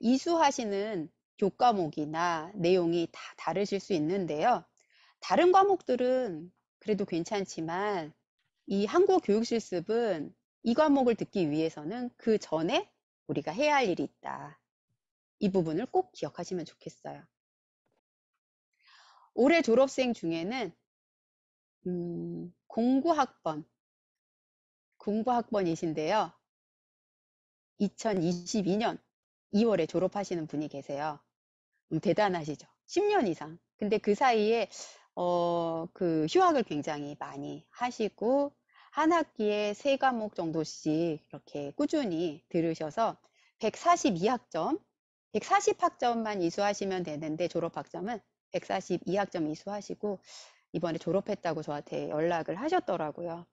[SPEAKER 2] 이수하시는 교과목이나 내용이 다 다르실 수 있는데요. 다른 과목들은 그래도 괜찮지만 이 한국 교육 실습은 이 과목을 듣기 위해서는 그 전에 우리가 해야 할 일이 있다.
[SPEAKER 1] 이 부분을 꼭 기억하시면 좋겠어요. 올해 졸업생 중에는 음, 공구학번, 공부학번이신데요. 2022년 2월에
[SPEAKER 2] 졸업하시는 분이 계세요. 음, 대단하시죠. 10년 이상. 근데 그 사이에 어, 그 휴학을 굉장히 많이 하시고 한 학기에 세 과목 정도씩 이렇게 꾸준히 들으셔서 142학점, 140학점만 이수하시면 되는데 졸업학점은 142학점 이수하시고 이번에 졸업했다고 저한테 연락을 하셨더라고요.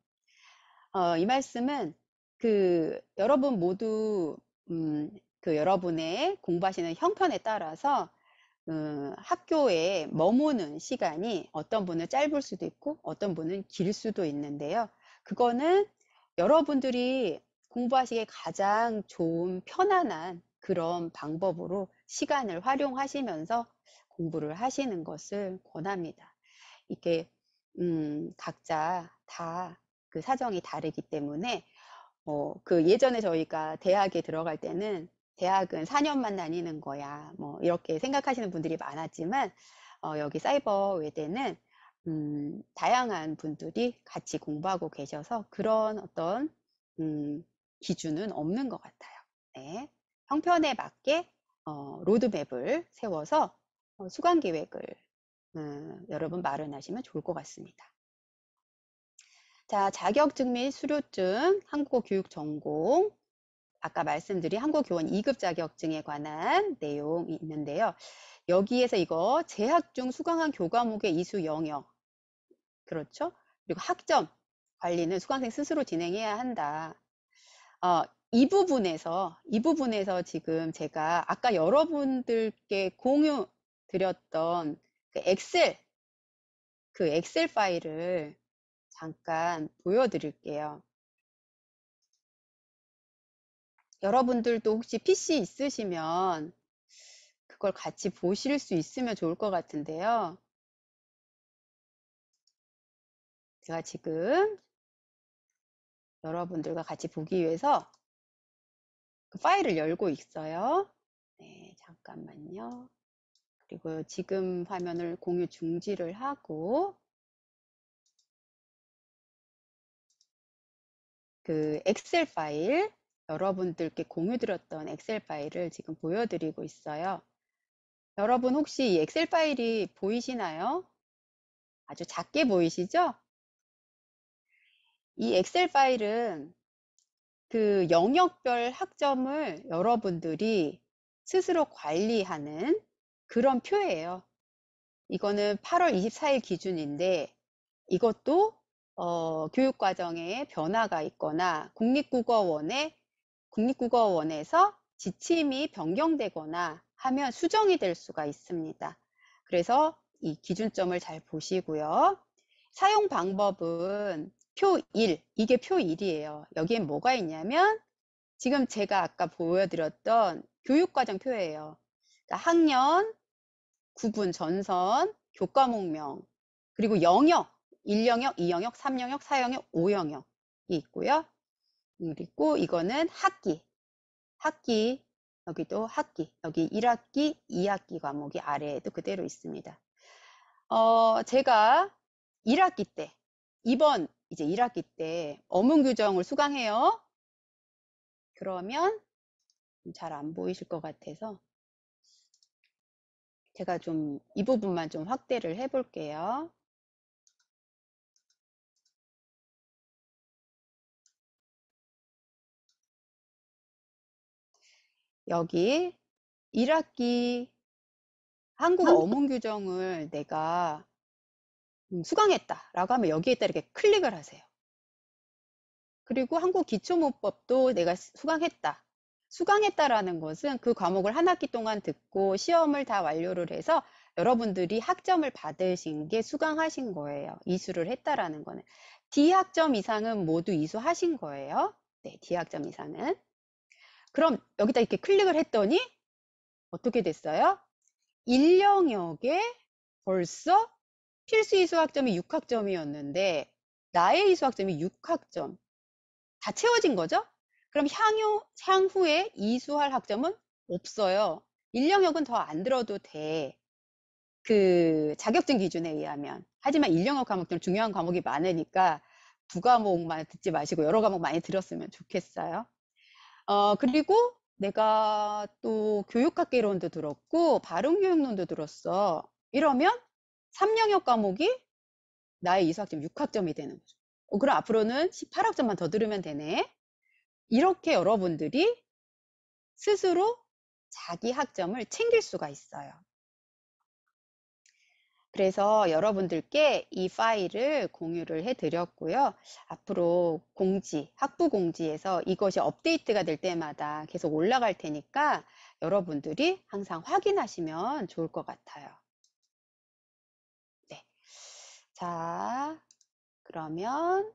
[SPEAKER 2] 어, 이 말씀은 그 여러분 모두 음, 그 여러분의 공부하시는 형편에 따라서 음, 학교에 머무는 시간이 어떤 분은 짧을 수도 있고 어떤 분은 길 수도 있는데요. 그거는 여러분들이 공부하시기에 가장 좋은 편안한 그런 방법으로 시간을 활용하시면서 공부를 하시는 것을 권합니다. 이게 음, 각자 다 그 사정이 다르기 때문에 어, 그 예전에 저희가 대학에 들어갈 때는 대학은 4년만 다니는 거야. 뭐 이렇게 생각하시는 분들이 많았지만 어, 여기 사이버 외대는 음, 다양한 분들이 같이 공부하고 계셔서 그런 어떤 음, 기준은 없는 것 같아요. 네. 형편에 맞게 어, 로드맵을 세워서 어, 수강 계획을 음, 여러분 마련하시면 좋을 것 같습니다. 자, 자격증 및 수료증, 한국어 교육 전공, 아까 말씀드린 한국교원 2급 자격증에 관한 내용이 있는데요. 여기에서 이거 재학 중 수강한 교과목의 이수 영역 그렇죠? 그리고 학점 관리는 수강생 스스로 진행해야 한다. 어, 이 부분에서 이 부분에서 지금 제가 아까 여러분들께 공유 드렸던 그 엑셀 그 엑셀 파일을 잠깐 보여드릴게요. 여러분들도 혹시 PC 있으시면
[SPEAKER 1] 그걸 같이 보실 수 있으면 좋을 것 같은데요. 제가 지금 여러분들과 같이 보기 위해서 그 파일을 열고 있어요. 네, 잠깐만요. 그리고 지금 화면을 공유 중지를 하고 그 엑셀 파일 여러분들께 공유드렸던 엑셀 파일을 지금 보여드리고
[SPEAKER 2] 있어요. 여러분 혹시 이 엑셀 파일이 보이시나요? 아주 작게 보이시죠? 이 엑셀 파일은 그 영역별 학점을 여러분들이 스스로 관리하는 그런 표예요. 이거는 8월 24일 기준인데 이것도 어, 교육과정에 변화가 있거나 국립국어원의 국립국어원에서 지침이 변경되거나 하면 수정이 될 수가 있습니다. 그래서 이 기준점을 잘 보시고요. 사용 방법은 표 1, 이게 표 1이에요. 여기엔 뭐가 있냐면 지금 제가 아까 보여드렸던 교육과정 표예요. 그러니까 학년, 구분, 전선, 교과목명, 그리고 영역, 1영역, 2영역, 3영역, 4영역, 5영역이 있고요. 그리고 이거는 학기. 학기. 여기도 학기. 여기 1학기, 2학기 과목이 아래에도 그대로 있습니다. 어, 제가 1학기 때, 이번 이제 1학기 때 어문 규정을 수강해요. 그러면 잘 안 보이실 것 같아서
[SPEAKER 1] 제가 좀 이 부분만 좀 확대를 해볼게요. 여기 1학기 한국어 문 규정을 내가
[SPEAKER 2] 음 수강했다라고 하면 여기에다 이렇게 클릭을 하세요. 그리고 한국 기초문법도 내가 수강했다. 수강했다라는 것은 그 과목을 한 학기 동안 듣고 시험을 다 완료를 해서 여러분들이 학점을 받으신 게 수강하신 거예요. 이수를 했다라는 거는. D학점 이상은 모두 이수하신 거예요. 네, D학점 이상은. 그럼 여기다 이렇게 클릭을 했더니 어떻게 됐어요? 1영역에 벌써 필수 이수학점이 6학점이었는데 나의 이수학점이 6학점 다 채워진 거죠? 그럼 향후, 향후에 이수할 학점은 없어요. 1영역은 더 안 들어도 돼. 그 자격증 기준에 의하면. 하지만 1영역 과목들 은 중요한 과목이 많으니까 부과목만 듣지 마시고 여러 과목 많이 들었으면 좋겠어요. 어, 그리고 내가 또 교육학개론도 들었고 발음교육론도 들었어. 이러면 3영역 과목이 나의 이 2학점, 6학점이 되는 거죠. 어, 그럼 앞으로는 18학점만 더 들으면 되네. 이렇게 여러분들이 스스로 자기 학점을 챙길 수가 있어요. 그래서 여러분들께 이 파일을 공유를 해드렸고요. 앞으로 공지, 학부 공지에서 이것이 업데이트가 될 때마다 계속 올라갈 테니까 여러분들이 항상 확인하시면 좋을 것 같아요. 네. 자, 그러면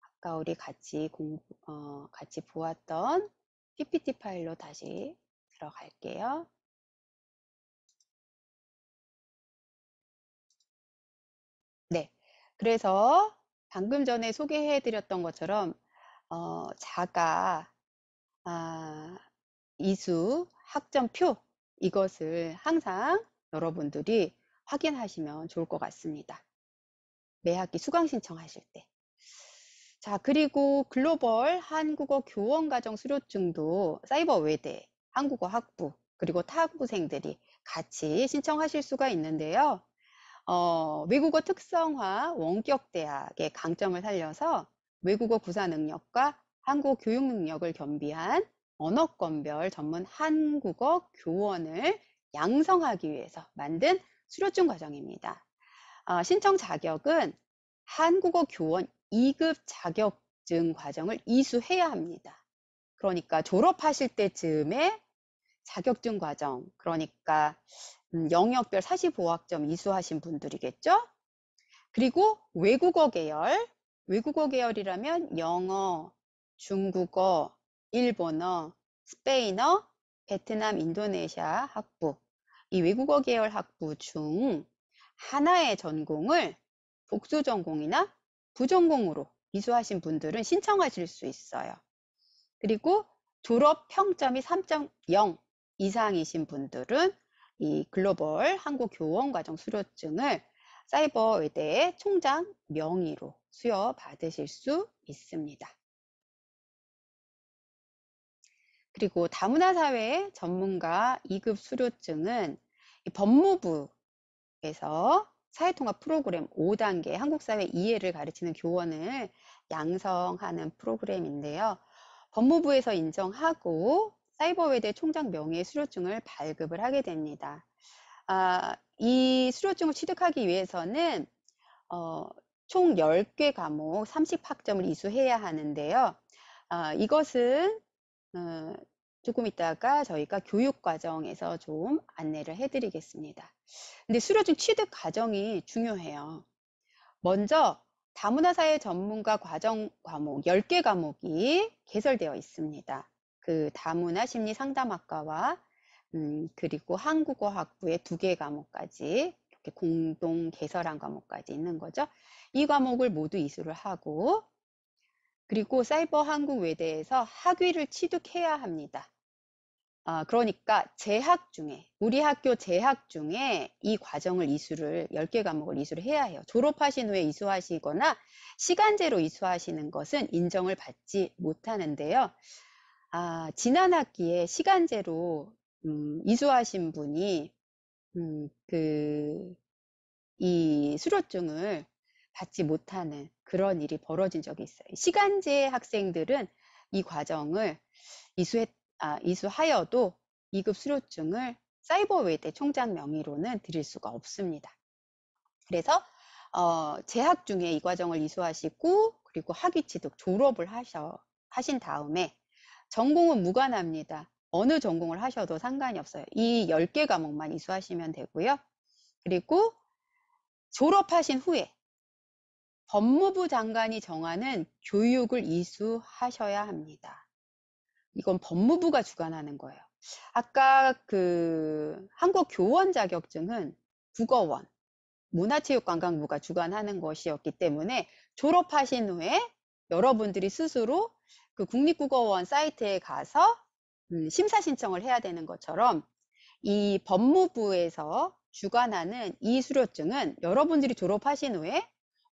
[SPEAKER 2] 아까 우리 같이 공,
[SPEAKER 1] 어, 같이 보았던 PPT 파일로 다시 들어갈게요. 그래서 방금 전에 소개해 드렸던 것처럼
[SPEAKER 2] 어, 자가 아, 이수 학점표 이것을 항상 여러분들이 확인하시면 좋을 것 같습니다. 매 학기 수강 신청하실 때. 자, 그리고 글로벌 한국어 교원과정 수료증도 사이버 외대, 한국어 학부, 그리고 타학부생들이 같이 신청하실 수가 있는데요. 어, 외국어 특성화 원격 대학의 강점을 살려서 외국어 구사 능력과 한국 교육 능력을 겸비한 언어권별 전문 한국어 교원을 양성하기 위해서 만든 수료증 과정입니다. 어, 신청 자격은 한국어 교원 2급 자격증 과정을 이수해야 합니다. 그러니까 졸업하실 때쯤에 자격증 과정, 그러니까 음, 영역별 45학점 이수하신 분들이겠죠? 그리고 외국어 계열, 외국어 계열이라면 영어, 중국어, 일본어, 스페인어, 베트남, 인도네시아 학부 이 외국어 계열 학부 중 하나의 전공을 복수 전공이나 부전공으로 이수하신 분들은 신청하실 수 있어요. 그리고 졸업 평점이 3.0 이상이신 분들은 이 글로벌 한국 교원 과정 수료증을 사이버 의대 의 총장 명의로 수여 받으실 수 있습니다. 그리고 다문화 사회 전문가 2급 수료증은 법무부에서 사회통합 프로그램 5단계 한국사회 이해를 가르치는 교원을 양성하는 프로그램인데요. 법무부에서 인정하고 사이버웨대 총장 명의 수료증을 발급을 하게 됩니다. 아, 이 수료증을 취득하기 위해서는 어, 총 10개 과목 30학점을 이수해야 하는데요. 아, 이것은 어, 조금 있다가 저희가 교육과정에서 좀 안내를 해드리겠습니다. 근데 수료증 취득 과정이 중요해요. 먼저 다문화사회 전문가 과정 과목 10개 과목이 개설되어 있습니다. 그 다문화 심리 상담학과와 음, 그리고 한국어학부의 두 개 과목까지 이렇게 공동 개설한 과목까지 있는 거죠. 이 과목을 모두 이수를 하고 그리고 사이버 한국 외대에서 학위를 취득해야 합니다. 아, 그러니까 재학 중에 우리 학교 재학 중에 이 과정을 이수를 10개 과목을 이수를 해야 해요. 졸업하신 후에 이수하시거나 시간제로 이수하시는 것은 인정을 받지 못하는데요. 아, 지난 학기에 시간제로 음, 이수하신 분이 음, 그, 이 수료증을 받지 못하는 그런 일이 벌어진 적이 있어요. 시간제 학생들은 이 과정을 이수했, 아, 이수하여도 2급 수료증을 사이버웨이대 총장 명의로는 드릴 수가 없습니다. 그래서 어, 재학 중에 이 과정을 이수하시고 그리고 학위 취득 졸업을 하셔 하신 다음에 전공은 무관합니다. 어느 전공을 하셔도 상관이 없어요. 이 10개 과목만 이수하시면 되고요. 그리고 졸업하신 후에 법무부 장관이 정하는 교육을 이수하셔야 합니다. 이건 법무부가 주관하는 거예요. 아까 그 한국 교원 자격증은 국어원, 문화체육관광부가 주관하는 것이었기 때문에 졸업하신 후에 여러분들이 스스로 그 국립국어원 사이트에 가서 음, 심사 신청을 해야 되는 것처럼 이 법무부에서 주관하는 이 수료증은 여러분들이 졸업하신 후에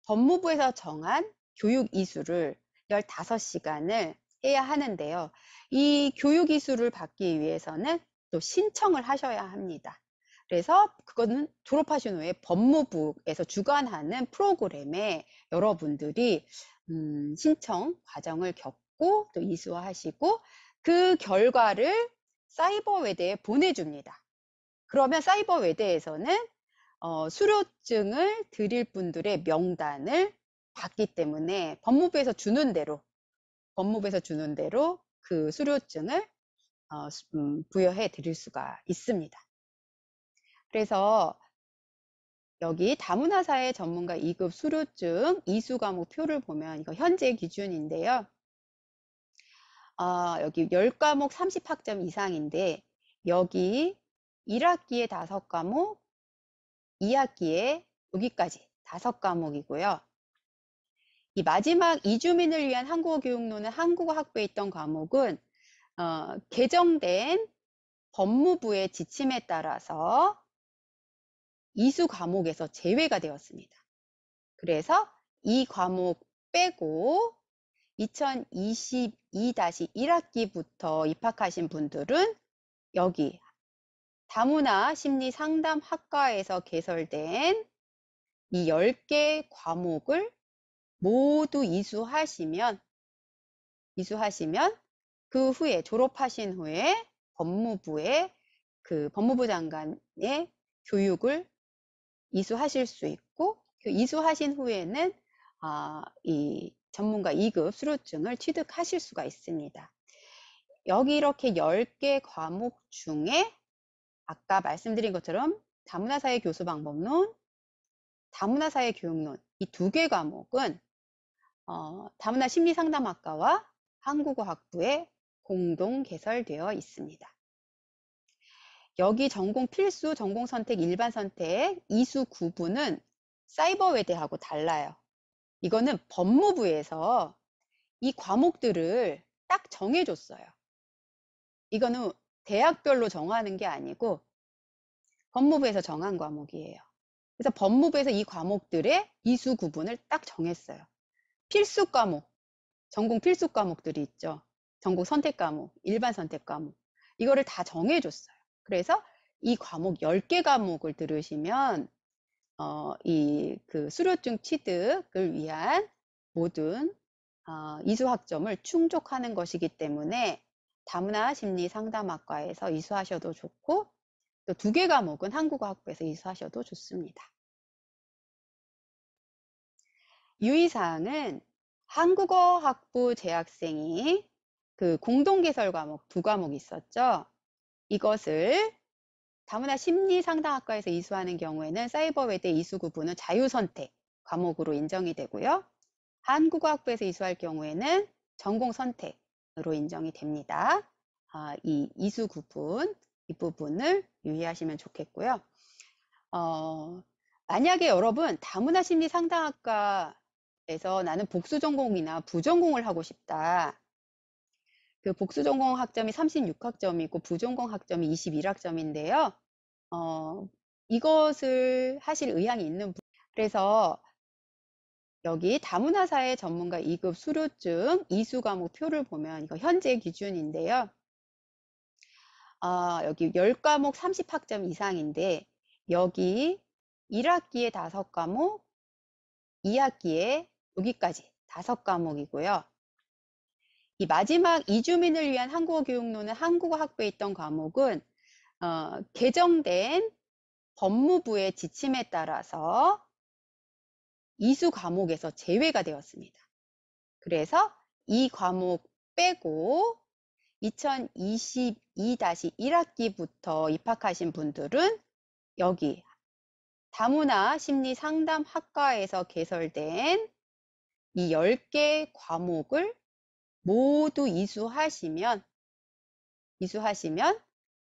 [SPEAKER 2] 법무부에서 정한 교육 이수를 15시간을 해야 하는데요. 이 교육 이수를 받기 위해서는 또 신청을 하셔야 합니다. 그래서 그거는 졸업하신 후에 법무부에서 주관하는 프로그램에 여러분들이 음, 신청 과정을 겪고 받고 또 이수화하시고 그 결과를 사이버 외대에 보내줍니다. 그러면 사이버 외대에서는 어, 수료증을 드릴 분들의 명단을 받기 때문에 법무부에서 주는 대로 법무부에서 주는 대로 그 수료증을 어, 음, 부여해 드릴 수가 있습니다. 그래서 여기 다문화사회 전문가 2급 수료증 이수 과목 표를 보면 이거 현재 기준인데요. 어, 여기 10과목 30학점 이상인데 여기 1학기에 5과목, 2학기에 여기까지 5과목이고요. 이 마지막 이주민을 위한 한국어 교육론은 한국어 학부에 있던 과목은 어, 개정된 법무부의 지침에 따라서 이수 과목에서 제외가 되었습니다. 그래서 이 과목 빼고 2022-1학기부터 입학하신 분들은 여기 다문화 심리상담학과에서 개설된 이 10개 과목을 모두 이수하시면 이수하시면 그 후에 졸업하신 후에 법무부의 그 법무부 장관의 교육을 이수하실 수 있고 그 이수하신 후에는 아, 이 전문가 2급 수료증을 취득하실 수가 있습니다. 여기 이렇게 10개 과목 중에 아까 말씀드린 것처럼 다문화사회 교수 방법론, 다문화사회 교육론 이 두 개 과목은 어, 다문화 심리상담학과와 한국어학부에 공동 개설되어 있습니다. 여기 전공 필수, 전공 선택, 일반 선택, 이수 구분은 사이버외대하고 달라요. 이거는 법무부에서 이 과목들을 딱 정해줬어요. 이거는 대학별로 정하는 게 아니고 법무부에서 정한 과목이에요. 그래서 법무부에서 이 과목들의 이수 구분을 딱 정했어요. 필수 과목, 전공 필수 과목들이 있죠. 전공 선택 과목, 일반 선택 과목. 이거를 다 정해줬어요. 그래서 이 과목 10개 과목을 들으시면 어, 이 그 수료증 취득을 위한 모든 어, 이수학점을 충족하는 것이기 때문에 다문화 심리 상담학과에서 이수하셔도 좋고 또 두 개 과목은 한국어 학부에서 이수하셔도 좋습니다. 유의사항은 한국어 학부 재학생이 그 공동개설 과목 두 과목 있었죠. 이것을 다문화 심리상담학과에서 이수하는 경우에는 사이버외대 이수 구분은 자유선택 과목으로 인정이 되고요. 한국어학부에서 이수할 경우에는 전공선택으로 인정이 됩니다. 아, 이 이수 구분 이 부분을 유의하시면 좋겠고요. 어, 만약에 여러분 다문화 심리상담학과에서 나는 복수 전공이나 부전공을 하고 싶다 그 복수전공 학점이 36학점이고 부전공 학점이 21학점인데요. 어, 이것을 하실 의향이 있는 분. 그래서 여기 다문화사회 전문가 2급 수료증 이수 과목 표를 보면 이거 현재 기준인데요. 어, 여기 10과목 30학점 이상인데 여기 1학기에 5과목, 2학기에 여기까지 5과목이고요. 이 마지막 이주민을 위한 한국어 교육론은 한국어 학부에 있던 과목은 어, 개정된 법무부의 지침에 따라서 이수 과목에서 제외가 되었습니다. 그래서 이 과목 빼고 2022-1학기부터 입학하신 분들은 여기 다문화 심리상담학과에서 개설된 이 10개 과목을 모두 이수하시면 이수하시면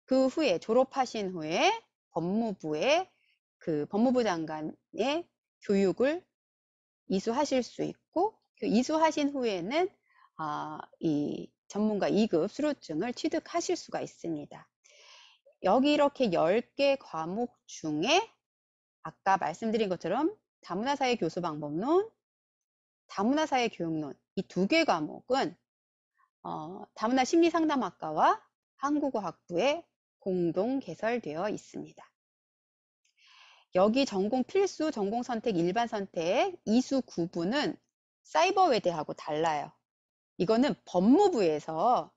[SPEAKER 2] 그 후에 졸업하신 후에 법무부에그 법무부 장관의 교육을 이수하실 수 있고 그 이수하신 후에는 아, 이 전문가 2급 수료증을 취득하실 수가 있습니다. 여기 이렇게 10개 과목 중에 아까 말씀드린 것처럼 다문화사회 교수 방법론, 다문화사회 교육론 이 두 개 과목은 어, 다문화 심리상담학과와 한국어학부에 공동 개설되어 있습니다. 여기 전공 필수, 전공 선택, 일반 선택 이수 구분은 사이버외대하고 달라요. 이거는 법무부에서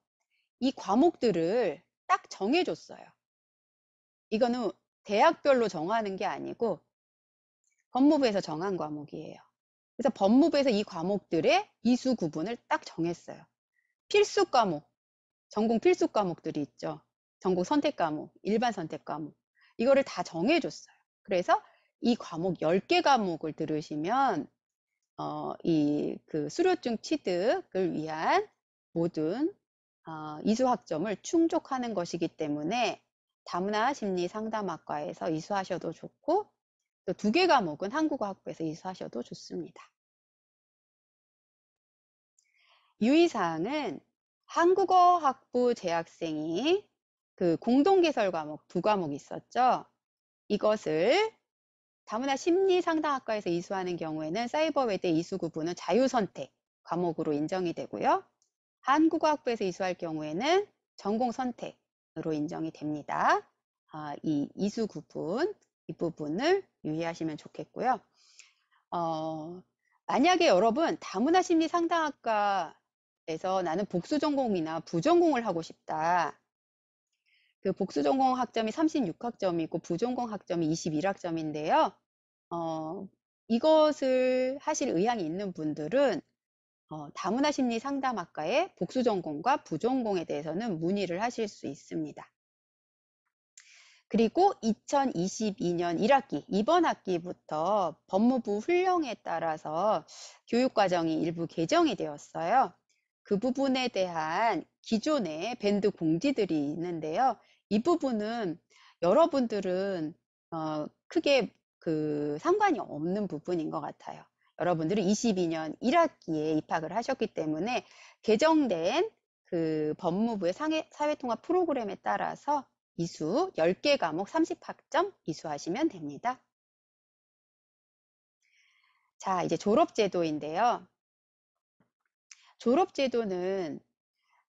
[SPEAKER 2] 이 과목들을 딱 정해줬어요. 이거는 대학별로 정하는 게 아니고 법무부에서 정한 과목이에요. 그래서 법무부에서 이 과목들의 이수 구분을 딱 정했어요. 필수 과목, 전공 필수 과목들이 있죠. 전공 선택 과목, 일반 선택 과목. 이거를 다 정해줬어요. 그래서 이 과목 10개 과목을 들으시면 어, 이그 수료증 취득을 위한 모든 어, 이수학점을 충족하는 것이기 때문에 다문화 심리 상담학과에서 이수하셔도 좋고 또 두 개 과목은 한국어 학부에서 이수하셔도 좋습니다. 유의사항은 한국어 학부 재학생이 그 공동개설 과목 두 과목이 있었죠. 이것을 다문화 심리상담학과에서 이수하는 경우에는 사이버외대 이수 구분은 자유선택 과목으로 인정이 되고요. 한국어 학부에서 이수할 경우에는 전공선택으로 인정이 됩니다. 아, 이 이수 구분 이 부분을 유의하시면 좋겠고요. 어, 만약에 여러분 다문화 심리상담학과 그래서 나는 복수 전공이나 부전공을 하고 싶다. 그 복수 전공 학점이 36학점이고 부전공 학점이 21학점인데요. 어, 이것을 하실 의향이 있는 분들은 어, 다문화 심리 상담학과의 복수 전공과 부전공에 대해서는 문의를 하실 수 있습니다. 그리고 2022년 1학기, 이번 학기부터 법무부 훈령에 따라서 교육과정이 일부 개정이 되었어요. 그 부분에 대한 기존의 밴드 공지들이 있는데요. 이 부분은 여러분들은 어, 크게 그 상관이 없는 부분인 것 같아요. 여러분들은 22년 1학기에 입학을 하셨기 때문에 개정된 그 법무부의 상해, 사회통합 프로그램에 따라서 이수 10개 과목 30학점 이수하시면 됩니다. 자, 이제 졸업제도인데요. 졸업제도는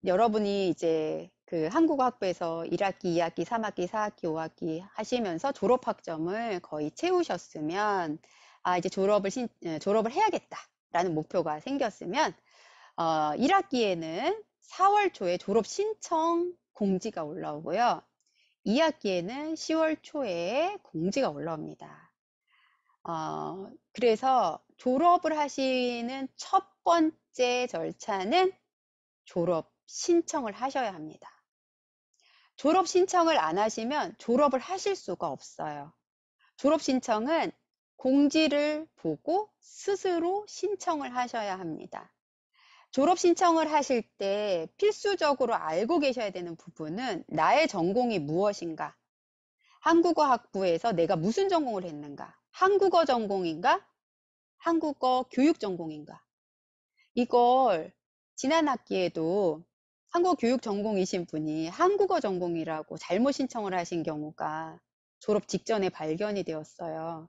[SPEAKER 2] 여러분이 이제 그 한국어 학부에서 1학기, 2학기, 3학기, 4학기, 5학기 하시면서 졸업학점을 거의 채우셨으면 아 이제 졸업을 신, 어, 졸업을 해야겠다라는 목표가 생겼으면 어 1학기에는 4월 초에 졸업 신청 공지가 올라오고요. 2학기에는 10월 초에 공지가 올라옵니다. 어, 그래서 졸업을 하시는 첫 번째 번째 절차는 졸업 신청을 하셔야 합니다. 졸업 신청을 안 하시면 졸업을 하실 수가 없어요. 졸업 신청은 공지를 보고 스스로 신청을 하셔야 합니다. 졸업 신청을 하실 때 필수적으로 알고 계셔야 되는 부분은 나의 전공이 무엇인가? 한국어 학부에서 내가 무슨 전공을 했는가? 한국어 전공인가? 한국어 교육 전공인가? 이걸 지난 학기에도 한국어 교육 전공이신 분이 한국어 전공이라고 잘못 신청을 하신 경우가 졸업 직전에 발견이 되었어요.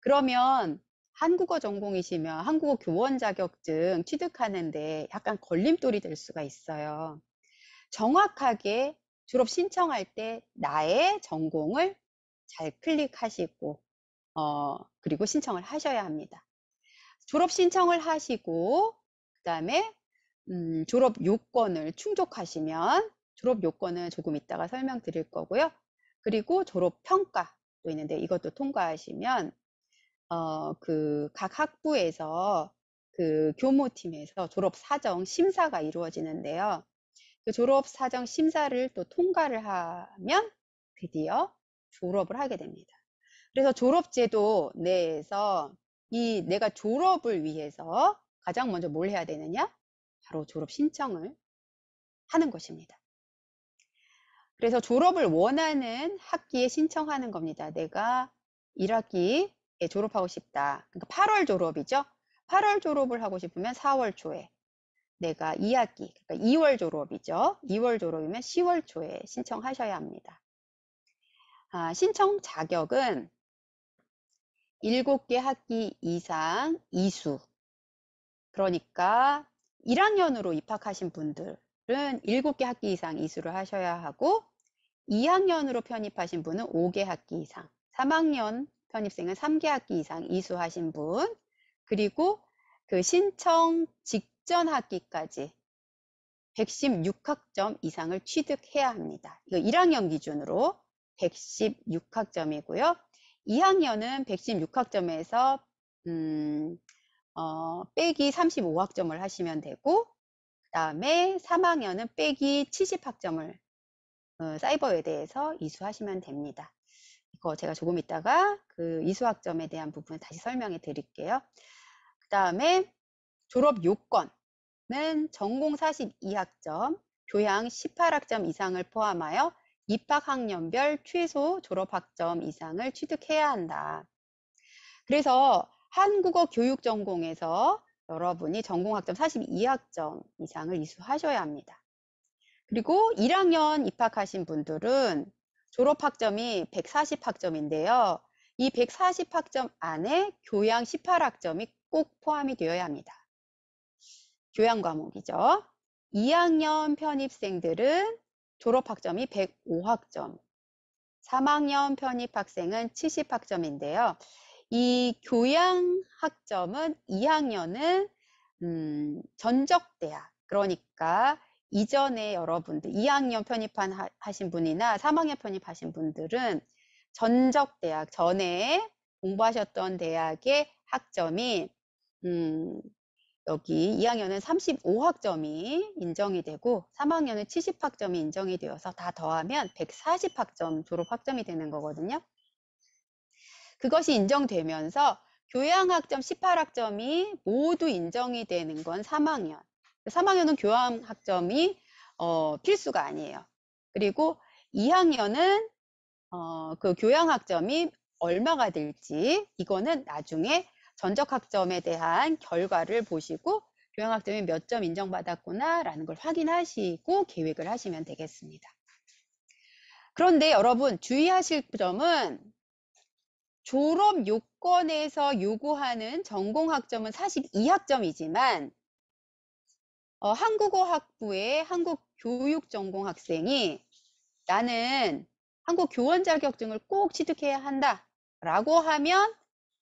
[SPEAKER 2] 그러면 한국어 전공이시면 한국어 교원 자격증 취득하는데 약간 걸림돌이 될 수가 있어요. 정확하게 졸업 신청할 때 나의 전공을 잘 클릭하시고 어, 그리고 신청을 하셔야 합니다. 졸업 신청을 하시고 그다음에 음, 졸업 요건을 충족하시면 졸업 요건은 조금 이따가 설명드릴 거고요. 그리고 졸업 평가도 있는데 이것도 통과하시면 어, 그 각 학부에서 그 교모팀에서 졸업 사정 심사가 이루어지는데요. 그 졸업 사정 심사를 또 통과를 하면 드디어 졸업을 하게 됩니다. 그래서 졸업제도 내에서 이 내가 졸업을 위해서 가장 먼저 뭘 해야 되느냐? 바로 졸업 신청을 하는 것입니다. 그래서 졸업을 원하는 학기에 신청하는 겁니다. 내가 1학기에 졸업하고 싶다. 그러니까 8월 졸업이죠. 8월 졸업을 하고 싶으면 4월 초에 내가 2학기, 그러니까 2월 졸업이죠. 2월 졸업이면 10월 초에 신청하셔야 합니다. 아, 신청 자격은 7개 학기 이상 이수 그러니까 1학년으로 입학하신 분들은 7개 학기 이상 이수를 하셔야 하고 2학년으로 편입하신 분은 5개 학기 이상 3학년 편입생은 3개 학기 이상 이수하신 분 그리고 그 신청 직전 학기까지 116학점 이상을 취득해야 합니다. 이거 1학년 기준으로 116학점이고요. 2학년은 116학점에서 음, 어, 빼기 35학점을 하시면 되고 그 다음에 3학년은 빼기 70학점을 어, 사이버에대해서 이수하시면 됩니다. 이거 제가 조금 있다가 그 이수학점에 대한 부분 을 다시 설명해 드릴게요. 그 다음에 졸업 요건은 전공 42학점, 교양 18학점 이상을 포함하여 입학학년별 최소 졸업학점 이상을 취득해야 한다. 그래서 한국어 교육 전공에서 여러분이 전공학점 42학점 이상을 이수하셔야 합니다. 그리고 1학년 입학하신 분들은 졸업학점이 140학점인데요. 이 140학점 안에 교양 18학점이 꼭 포함이 되어야 합니다. 교양 과목이죠. 2학년 편입생들은 졸업학점이 105학점, 3학년 편입학생은 70학점인데요. 이 교양 학점은 2학년은 음, 전적대학 그러니까 이전에 여러분들 2학년 편입한 하신 분이나 3학년 편입하신 분들은 전적 대학 전에 공부하셨던 대학의 학점이 음 여기 2학년은 35학점이 인정이 되고 3학년은 70학점이 인정이 되어서 다 더하면 140학점 졸업 학점이 되는 거거든요. 그것이 인정되면서 교양학점 18학점이 모두 인정이 되는 건 3학년. 3학년은 교양학점이 어, 필수가 아니에요. 그리고 2학년은 어, 그 교양학점이 얼마가 될지 이거는 나중에 전적학점에 대한 결과를 보시고 교양학점이 몇 점 인정받았구나 라는 걸 확인하시고 계획을 하시면 되겠습니다. 그런데 여러분 주의하실 점은 졸업 요건에서 요구하는 전공 학점은 4 2학점이지만 어, 한국어 학부의 한국 교육 전공 학생이 나는 한국 교원 자격증을 꼭 취득해야 한다 라고 하면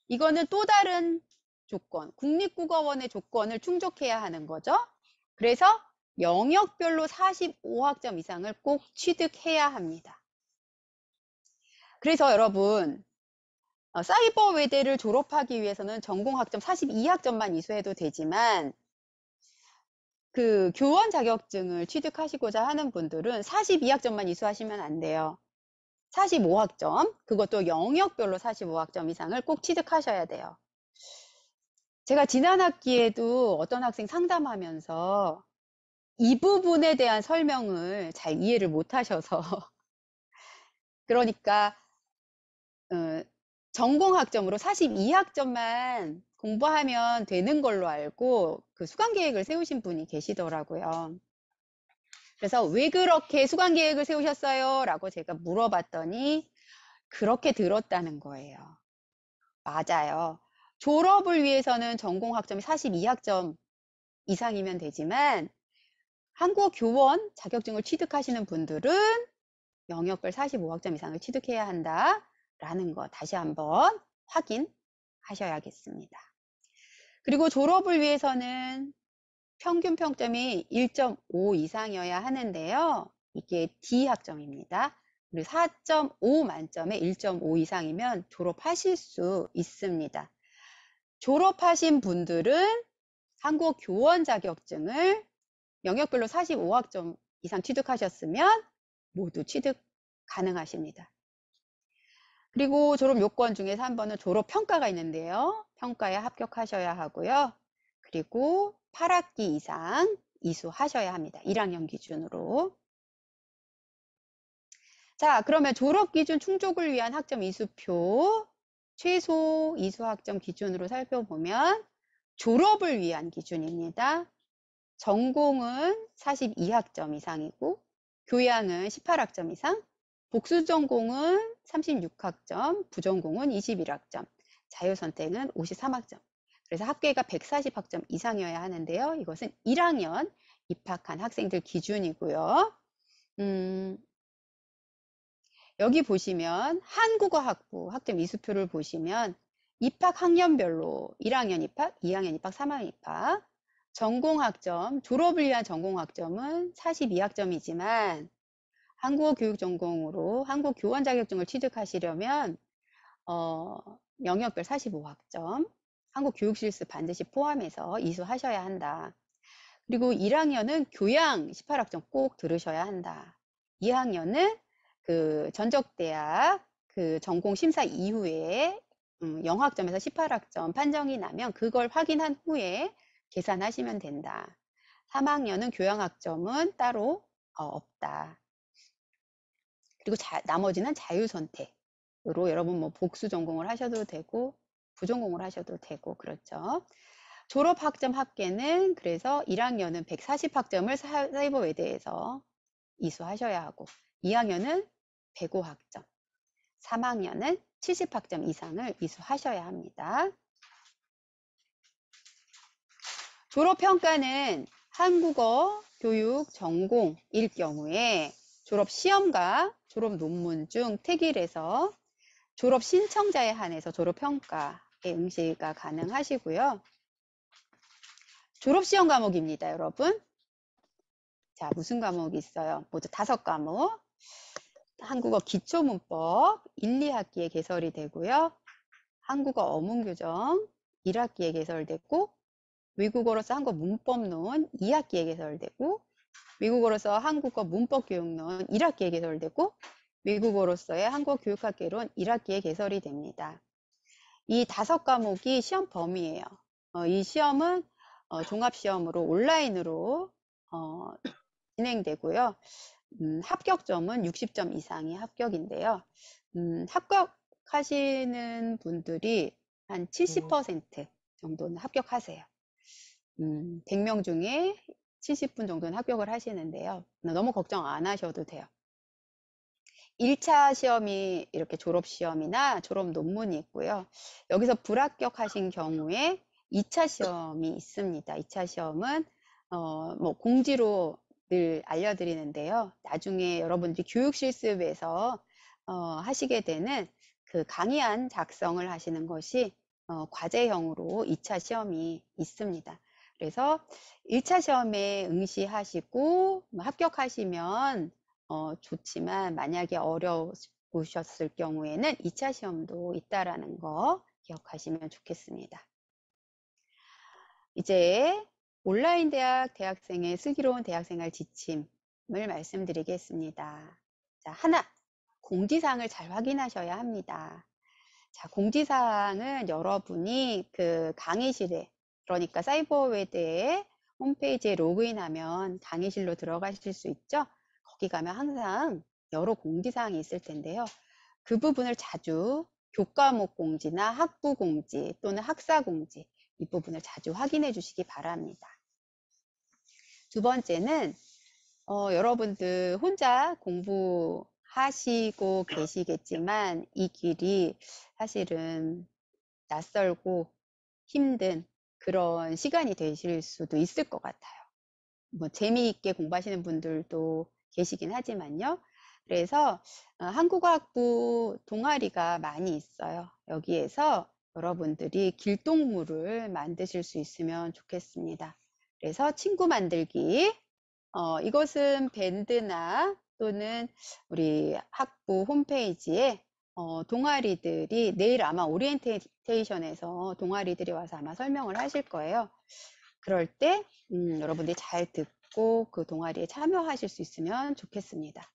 [SPEAKER 2] 이거는 또 다른 조건, 국립국어원의 조건을 충족해야 하는 거죠. 그래서 영역별로 45학점 이상을 꼭 취득해야 합니다. 그래서 여러분 어, 사이버 외대를 졸업하기 위해서는 전공학점 42학점만 이수해도 되지만 그 교원 자격증을 취득하시고자 하는 분들은 42학점만 이수하시면 안 돼요. 45학점, 그것도 영역별로 45학점 이상을 꼭 취득하셔야 돼요. 제가 지난 학기에도 어떤 학생 상담하면서 이 부분에 대한 설명을 잘 이해를 못 하셔서 그러니까 어, 전공학점으로 42학점만 공부하면 되는 걸로 알고 그 수강 계획을 세우신 분이 계시더라고요. 그래서 왜 그렇게 수강 계획을 세우셨어요? 라고 제가 물어봤더니 그렇게 들었다는 거예요. 맞아요. 졸업을 위해서는 전공 학점이 42학점 이상이면 되지만 한국 교원 자격증을 취득하시는 분들은 영역별 45학점 이상을 취득해야 한다. 라는 거 다시 한번 확인하셔야겠습니다. 그리고 졸업을 위해서는 평균 평점이 1.5 이상이어야 하는데요. 이게 D학점입니다. 4.5 만점에 1.5 이상이면 졸업하실 수 있습니다. 졸업하신 분들은 한국 교원 자격증을 영역별로 45학점 이상 취득하셨으면 모두 취득 가능하십니다. 그리고 졸업 요건 중에서 한 번은 졸업 평가가 있는데요. 평가에 합격하셔야 하고요. 그리고 8학기 이상 이수하셔야 합니다. 1학년 기준으로. 자, 그러면 졸업 기준 충족을 위한 학점 이수표 최소 이수 학점 기준으로 살펴보면 졸업을 위한 기준입니다. 전공은 42학점 이상이고 교양은 18학점 이상, 복수 전공은 36학점, 부전공은 21학점, 자유선택은 53학점. 그래서 합계가 140학점 이상이어야 하는데요. 이것은 1학년 입학한 학생들 기준이고요. 음, 여기 보시면 한국어 학부 학점 이수표를 보시면 입학 학년별로 1학년 입학, 2학년 입학, 3학년 입학 전공학점, 졸업을 위한 전공학점은 42학점이지만 한국어 교육 전공으로 한국 교원 자격증을 취득하시려면 어, 영역별 45학점, 한국 교육 실습 반드시 포함해서 이수하셔야 한다. 그리고 1학년은 교양 18학점 꼭 들으셔야 한다. 2학년은 그 전적대학 그 전공 심사 이후에 음, 0학점에서 18학점 판정이 나면 그걸 확인한 후에 계산하시면 된다. 3학년은 교양학점은 따로 어, 없다. 그리고 자, 나머지는 자유선택으로 여러분 뭐 복수 전공을 하셔도 되고 부전공을 하셔도 되고 그렇죠. 졸업 학점 합계는 그래서 1학년은 140학점을 사이버 외대에서 이수하셔야 하고 2학년은 105학점, 3학년은 70학점 이상을 이수하셔야 합니다. 졸업평가는 한국어 교육 전공일 경우에 졸업 시험과 졸업 논문 중 특일에서 졸업 신청자에 한해서 졸업 평가에 응시가 가능하시고요. 졸업 시험 과목입니다, 여러분. 자, 무슨 과목이 있어요? 모두 다섯 과목. 한국어 기초문법 1, 2학기에 개설이 되고요. 한국어 어문교정 1학기에 개설되고 외국어로서 한국어 문법론 2학기에 개설되고 미국어로서 한국어 문법 교육론 1학기에 개설되고 미국어로서의 한국 교육학개론 1학기에 개설이 됩니다. 이 다섯 과목이 시험 범위예요. 어, 이 시험은 어, 종합시험으로 온라인으로 어, 진행되고요. 음, 합격점은 60점 이상이 합격인데요. 음, 합격하시는 분들이 한 70% 음. 정도는 합격하세요. 음, 100명 중에 70분 정도는 합격을 하시는데요. 너무 걱정 안 하셔도 돼요. 1차 시험이 이렇게 졸업시험이나 졸업 논문이 있고요. 여기서 불합격하신 경우에 2차 시험이 있습니다. 2차 시험은 어, 뭐 공지로 늘 알려드리는데요. 나중에 여러분들이 교육 실습에서 어, 하시게 되는 그 강의안 작성을 하시는 것이 어, 과제형으로 2차 시험이 있습니다. 그래서 1차 시험에 응시하시고 뭐 합격하시면 어, 좋지만 만약에 어려우셨을 경우에는 2차 시험도 있다라는 거 기억하시면 좋겠습니다. 이제 온라인 대학 대학생의 슬기로운 대학생활 지침을 말씀드리겠습니다. 자, 하나, 공지사항을 잘 확인하셔야 합니다. 자, 공지사항은 여러분이 그 강의실에 그러니까 사이버웨드에 홈페이지에 로그인하면 강의실로 들어가실 수 있죠. 거기 가면 항상 여러 공지사항이 있을 텐데요. 그 부분을 자주 교과목 공지나 학부 공지 또는 학사 공지 이 부분을 자주 확인해 주시기 바랍니다. 두 번째는 어, 여러분들 혼자 공부하시고 계시겠지만 이 길이 사실은 낯설고 힘든 그런 시간이 되실 수도 있을 것 같아요. 뭐 재미있게 공부하시는 분들도 계시긴 하지만요. 그래서 어, 한국어학부 동아리가 많이 있어요. 여기에서 여러분들이 길동무를 만드실 수 있으면 좋겠습니다. 그래서 친구 만들기 어, 이것은 밴드나 또는 우리 학부 홈페이지에 어, 동아리들이 내일 아마 오리엔테이션에서 동아리들이 와서 아마 설명을 하실 거예요. 그럴 때 음, 여러분들이 잘 듣고 그 동아리에 참여하실 수 있으면 좋겠습니다.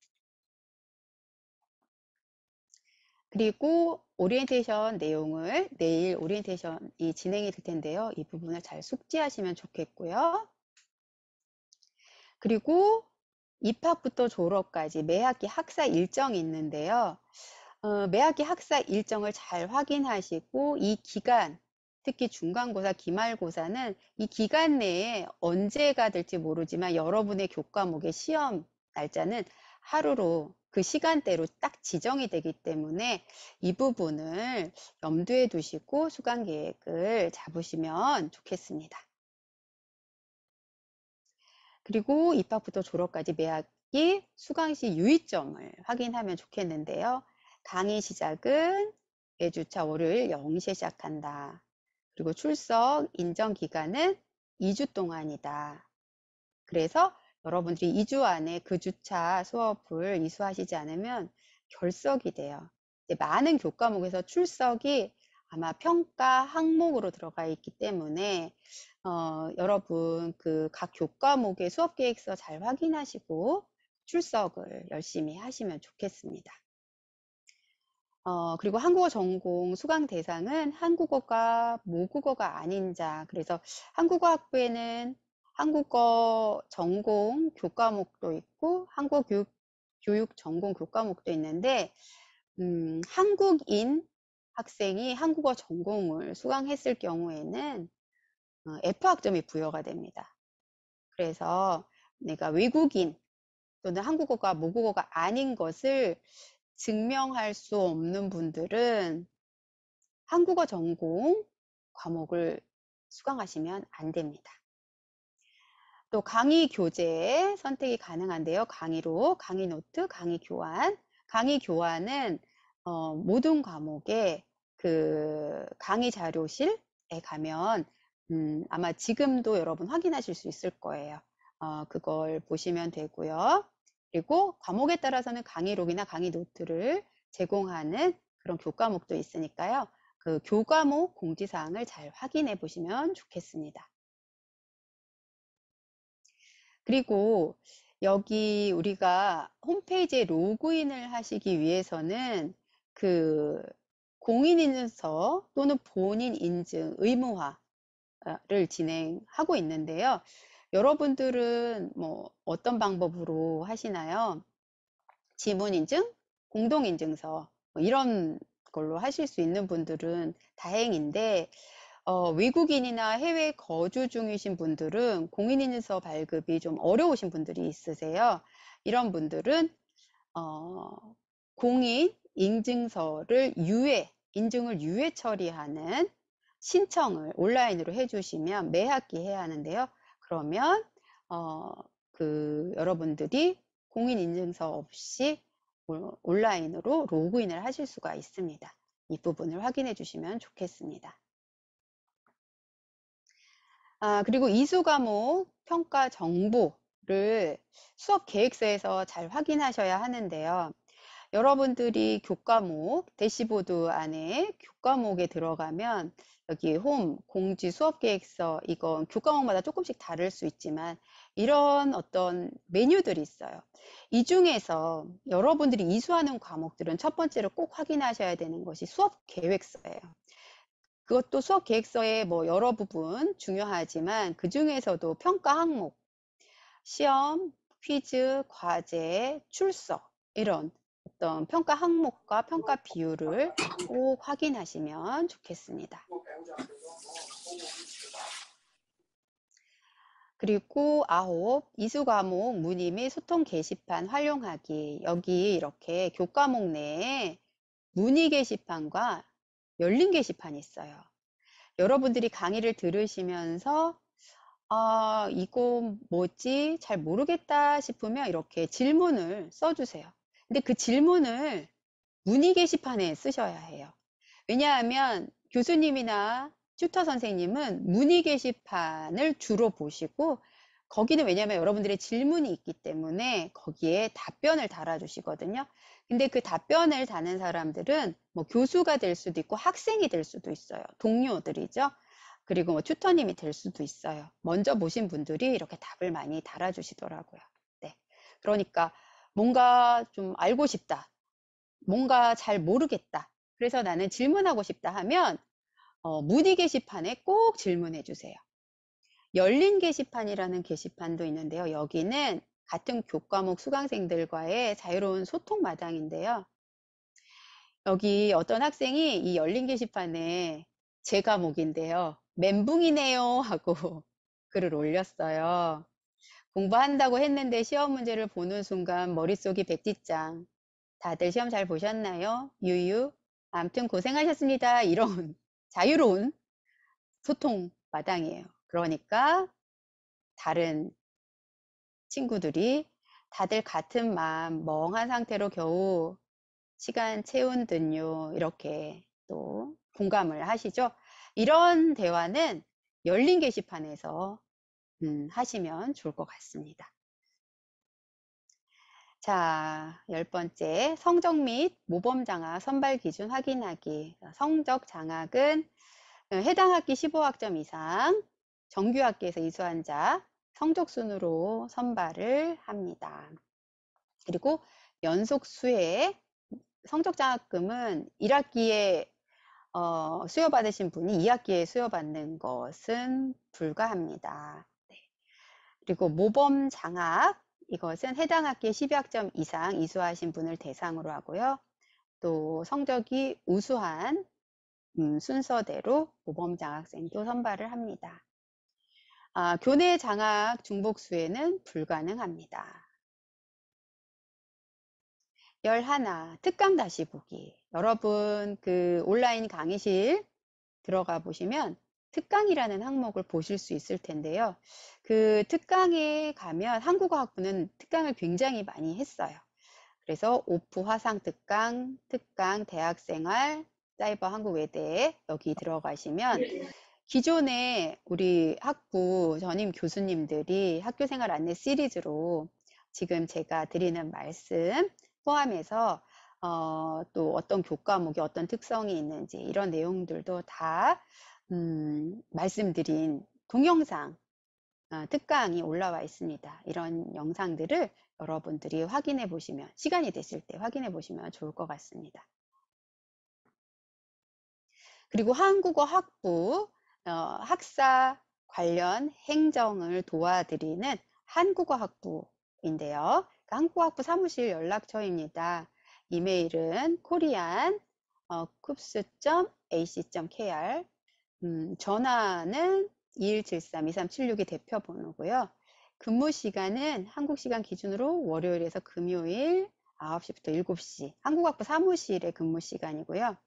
[SPEAKER 2] 그리고 오리엔테이션 내용을 내일 오리엔테이션이 진행이 될 텐데요. 이 부분을 잘 숙지하시면 좋겠고요. 그리고 입학부터 졸업까지 매 학기 학사 일정이 있는데요. 어, 매학기 학사 일정을 잘 확인하시고 이 기간 특히 중간고사, 기말고사는 이 기간 내에 언제가 될지 모르지만 여러분의 교과목의 시험 날짜는 하루로 그 시간대로 딱 지정이 되기 때문에 이 부분을 염두에 두시고 수강 계획을 잡으시면 좋겠습니다. 그리고 입학부터 졸업까지 매학기 수강시 유의점을 확인하면 좋겠는데요. 강의 시작은 매주차 월요일 0시에 시작한다. 그리고 출석 인정 기간은 2주 동안이다. 그래서 여러분들이 2주 안에 그 주차 수업을 이수하시지 않으면 결석이 돼요. 많은 교과목에서 출석이 아마 평가 항목으로 들어가 있기 때문에 어, 여러분 그 각 교과목의 수업 계획서 잘 확인하시고 출석을 열심히 하시면 좋겠습니다. 어, 그리고 한국어 전공 수강 대상은 한국어가 모국어가 아닌 자. 그래서 한국어 학부에는 한국어 전공 교과목도 있고 한국어 교육, 교육 전공 교과목도 있는데 음, 한국인 학생이 한국어 전공을 수강했을 경우에는 어, F학점이 부여가 됩니다. 그래서 내가 외국인 또는 한국어가 모국어가 아닌 것을 증명할 수 없는 분들은 한국어 전공 과목을 수강하시면 안 됩니다. 또 강의 교재 선택이 가능한데요. 강의로 강의 노트, 강의 교환. 강의 교환은 어, 모든 과목의그 강의 자료실에 가면 음, 아마 지금도 여러분 확인하실 수 있을 거예요. 어, 그걸 보시면 되고요. 그리고 과목에 따라서는 강의록이나 강의 노트를 제공하는 그런 교과목도 있으니까요. 그 교과목 공지사항을 잘 확인해 보시면
[SPEAKER 1] 좋겠습니다.
[SPEAKER 2] 그리고 여기 우리가 홈페이지에 로그인을 하시기 위해서는 그 공인인증서 또는 본인 인증 의무화를 진행하고 있는데요. 여러분들은 뭐 어떤 방법으로 하시나요? 지문 인증, 공동 인증서 뭐 이런 걸로 하실 수 있는 분들은 다행인데 어, 외국인이나 해외 거주 중이신 분들은 공인인증서 발급이 좀 어려우신 분들이 있으세요. 이런 분들은 어, 공인 인증서를 유예 인증을 유예 처리하는 신청을 온라인으로 해주시면 매 학기 해야 하는데요. 그러면 어, 그 여러분들이 공인인증서 없이 온라인으로 로그인을 하실 수가 있습니다. 이 부분을 확인해 주시면 좋겠습니다. 아, 그리고 이수 과목 평가 정보를 수업 계획서에서 잘 확인하셔야 하는데요. 여러분들이 교과목 대시보드 안에 교과목에 들어가면 여기 홈, 공지, 수업 계획서 이건 교과목마다 조금씩 다를 수 있지만 이런 어떤 메뉴들이 있어요. 이 중에서 여러분들이 이수하는 과목들은 첫 번째로 꼭 확인하셔야 되는 것이 수업 계획서예요. 그것도 수업 계획서의 뭐 여러 부분 중요하지만 그 중에서도 평가 항목, 시험, 퀴즈, 과제, 출석 이런 어떤 평가 항목과 평가 비율을 꼭 확인하시면 좋겠습니다. 그리고 아홉 이수과목 문의 및 소통 게시판 활용하기 여기 이렇게 교과목 내에 문의 게시판과 열린 게시판이 있어요. 여러분들이 강의를 들으시면서 아 이거 뭐지 잘 모르겠다 싶으면 이렇게 질문을 써주세요. 근데 그 질문을 문의 게시판에 쓰셔야 해요. 왜냐하면 교수님이나 튜터 선생님은 문의 게시판을 주로 보시고 거기는 왜냐하면 여러분들의 질문이 있기 때문에 거기에 답변을 달아주시거든요. 근데 그 답변을 다는 사람들은 뭐 교수가 될 수도 있고 학생이 될 수도 있어요. 동료들이죠. 그리고 뭐 튜터님이 될 수도 있어요. 먼저 보신 분들이 이렇게 답을 많이 달아주시더라고요. 네. 그러니까 뭔가 좀 알고 싶다. 뭔가 잘 모르겠다. 그래서 나는 질문하고 싶다 하면 어, 문의 게시판에 꼭 질문해 주세요. 열린 게시판이라는 게시판도 있는데요. 여기는 같은 교과목 수강생들과의 자유로운 소통 마당인데요. 여기 어떤 학생이 이 열린 게시판에 제 과목인데요. 멘붕이네요 하고 글을 올렸어요. 공부한다고 했는데 시험 문제를 보는 순간 머릿속이 백지장. 다들 시험 잘 보셨나요? 유유 아무튼 고생하셨습니다. 이런 자유로운 소통 마당이에요. 그러니까 다른 친구들이 다들 같은 마음 멍한 상태로 겨우 시간 채운 듯요 이렇게 또 공감을 하시죠 이런 대화는 열린 게시판에서 음, 하시면 좋을 것 같습니다 자, 열 번째, 성적 및 모범 장학 선발 기준 확인하기. 성적 장학은 어, 해당 학기 15학점 이상 정규 학기에서 이수한 자 성적 순으로 선발을 합니다. 그리고 연속 수혜 성적 장학금은 1학기에 어, 수여받으신 분이 2학기에 수여받는 것은 불가합니다. 네. 그리고 모범 장학 이것은 해당 학기 12학점 이상 이수하신 분을 대상으로 하고요. 또 성적이 우수한 음, 순서대로 모범 장학생도 선발을 합니다. 아, 교내 장학 중복 수에는 불가능합니다. 11. 특강 다시 보기. 여러분 그 온라인 강의실 들어가 보시면 특강이라는 항목을 보실 수 있을 텐데요. 그 특강에 가면 한국어학부는 특강을 굉장히 많이 했어요. 그래서 오프 화상 특강, 특강 대학생활, 사이버 한국외대 여기 들어가시면 기존에 우리 학부 전임 교수님들이 학교생활 안내 시리즈로 지금 제가 드리는 말씀 포함해서 어, 또 어떤 교과목이 어떤 특성이 있는지 이런 내용들도 다 음, 말씀드린 동영상 아, 특강이 올라와 있습니다. 이런 영상들을 여러분들이 확인해 보시면 시간이 됐을 때 확인해 보시면 좋을 것 같습니다. 그리고 한국어 학부 어, 학사 관련 행정을 도와드리는 한국어 학부인데요. 그러니까 한국어 학부 사무실 연락처입니다. 이메일은 korean c u p s a c k r 음, 전화는 2173-2376이 대표 번호고요. 근무 시간은 한국 시간 기준으로 월요일에서 금요일 9시부터 7시 한국학부 사무실의 근무 시간이고요.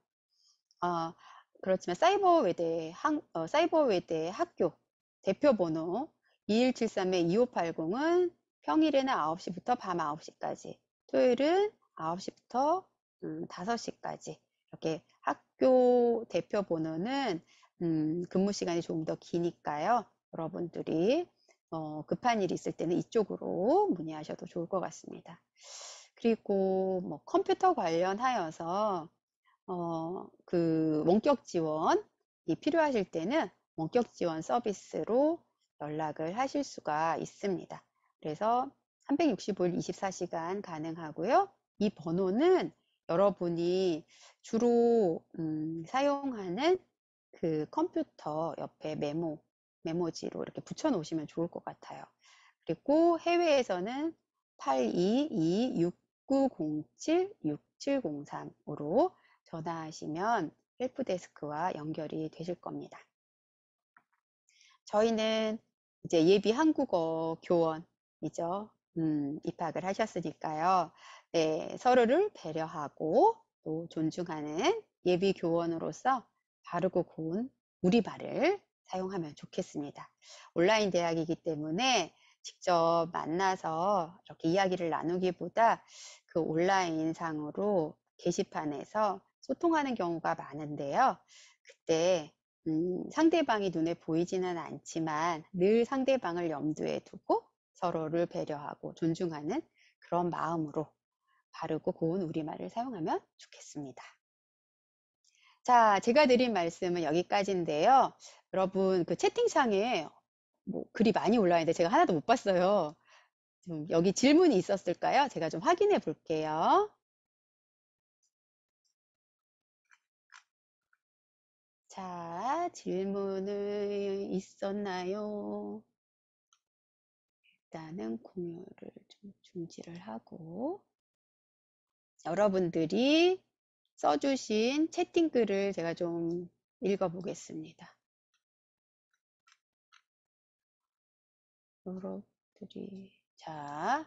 [SPEAKER 2] 어, 그렇지만 사이버 외대 학, 어, 사이버 외대 학교 대표 번호 2173-2580은 평일에는 9시부터 밤 9시까지 토요일은 9시부터 음, 5시까지 이렇게 학교 대표 번호는 음, 근무 시간이 조금 더 기니까요. 여러분들이 어, 급한 일이 있을 때는 이쪽으로 문의하셔도 좋을 것 같습니다. 그리고 뭐 컴퓨터 관련하여서 어, 그 원격 지원이 필요하실 때는 원격 지원 서비스로 연락을 하실 수가 있습니다. 그래서 365일 24시간 가능하고요. 이 번호는 여러분이 주로 음, 사용하는 그 컴퓨터 옆에 메모, 메모지로 이렇게 붙여 놓으시면 좋을 것 같아요. 그리고 해외에서는 822-6907-6703으로 전화하시면 헬프데스크와 연결이 되실 겁니다. 저희는 이제 예비 한국어 교원이죠. 음, 입학을 하셨으니까요. 네, 서로를 배려하고 또 존중하는 예비 교원으로서 바르고 고운 우리말을 사용하면 좋겠습니다. 온라인 대학이기 때문에 직접 만나서 이렇게 이야기를 나누기보다 그 온라인상으로 게시판에서 소통하는 경우가 많은데요. 그때 음, 상대방이 눈에 보이지는 않지만 늘 상대방을 염두에 두고 서로를 배려하고 존중하는 그런 마음으로 바르고 고운 우리말을 사용하면 좋겠습니다. 자, 제가 드린 말씀은 여기까지인데요. 여러분, 그 채팅창에 뭐 글이 많이 올라있는데 와 제가 하나도 못 봤어요. 좀 여기 질문이 있었을까요?
[SPEAKER 1] 제가 좀 확인해 볼게요. 자, 질문은 있었나요? 일단은 공유를 좀 중지를 하고 여러분들이 써주신 채팅글을 제가 좀 읽어보겠습니다. 여러분들이 자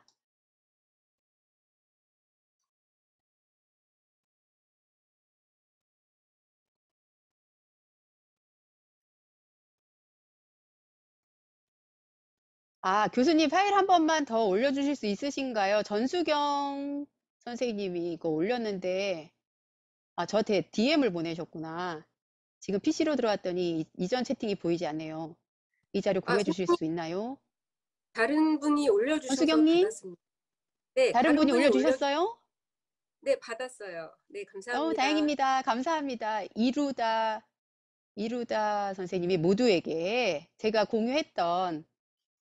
[SPEAKER 1] 아, 교수님 파일 한 번만 더 올려주실 수 있으신가요?
[SPEAKER 2] 전수경 선생님이 이거 올렸는데 아, 저한테 DM을 보내셨구나. 지금 PC로 들어왔더니 이, 전 채팅이 보이지 않네요. 이 자료 공유해 아, 주실 수 있나요?
[SPEAKER 1] 다른 분이 올려주셔서 수경님? 받았습니다.
[SPEAKER 3] 네, 다른, 다른 분이 올려주셨어요? 올려... 네, 받았어요. 네, 어, 감사합니다. 어, 다행입니다.
[SPEAKER 2] 감사합니다. 이루다, 이루다 선생님이 모두에게 제가 공유했던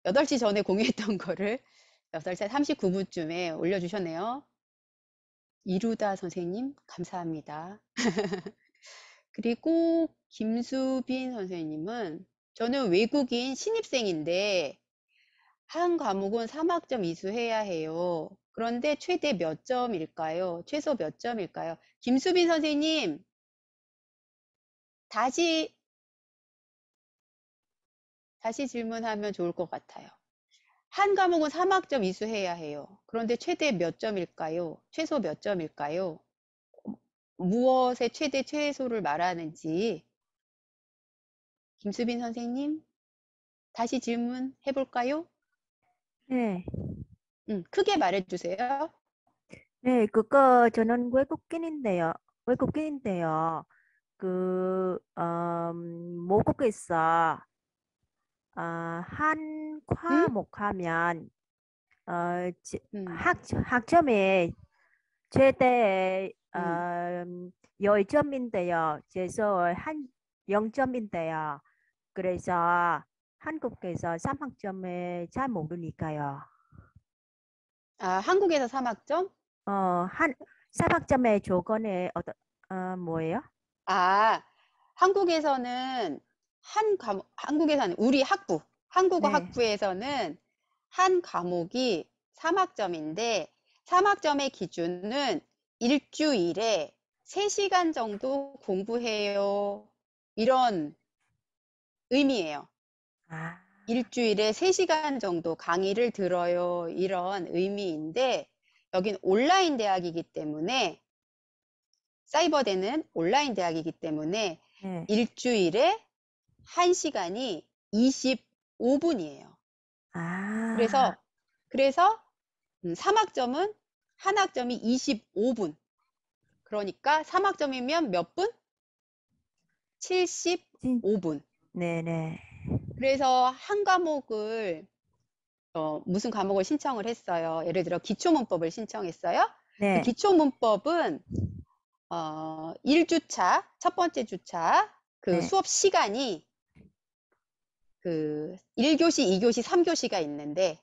[SPEAKER 2] 8시 전에 공유했던 거를 8시 39분쯤에 올려주셨네요. 이루다 선생님 감사합니다. 그리고 김수빈 선생님은 저는 외국인 신입생인데 한 과목은 3학점 이수해야 해요.
[SPEAKER 1] 그런데 최대 몇 점일까요? 최소 몇 점일까요? 김수빈 선생님 다시 다시 질문하면 좋을 것 같아요. 한 과목은 3학점 이수해야 해요. 그런데
[SPEAKER 2] 최대 몇 점일까요? 최소 몇 점일까요? 무엇의 최대 최소를 말하는지 김수빈 선생님 다시 질문해 볼까요? 네. 음, 크게 말해 주세요.
[SPEAKER 3] 네, 그거 저는 외국인인데요. 외국인인데요. 그 어, 음, 모국에서 어, 한 과목 하면 어, 음. 학,
[SPEAKER 2] 학점이 최대 어, 10점인데요. 그래서 한 0점인데요. 그래서 한국에서 3학점을 잘 모르니까요. 아, 한국에서 3학점? 어, 한 3학점의 조건에 어떤 어, 뭐예요? 아, 한국에서는 한 과목, 한국에서는 우리 학부, 한국어 네. 학부에서는 한 과목이 3학점인데 3학점의 기준은 일주일에 3시간 정도 공부해요. 이런 의미예요. 아. 일주일에 3시간 정도 강의를 들어요. 이런 의미인데 여긴 온라인 대학이기 때문에 사이버대는 온라인 대학이기 때문에 네. 일주일에 1시간이 25분이에요. 아. 그래서 그래서 3학점은 음, 한 학점이 25분. 그러니까 3학점이면 몇 분? 75분. 네네. 그래서 한 과목을 어, 무슨 과목을 신청을 했어요. 예를 들어 기초문법을 신청했어요. 네. 그 기초문법은 어, 1주차, 첫 번째 주차 그 네. 수업 시간이 그 1교시, 2교시, 3교시가 있는데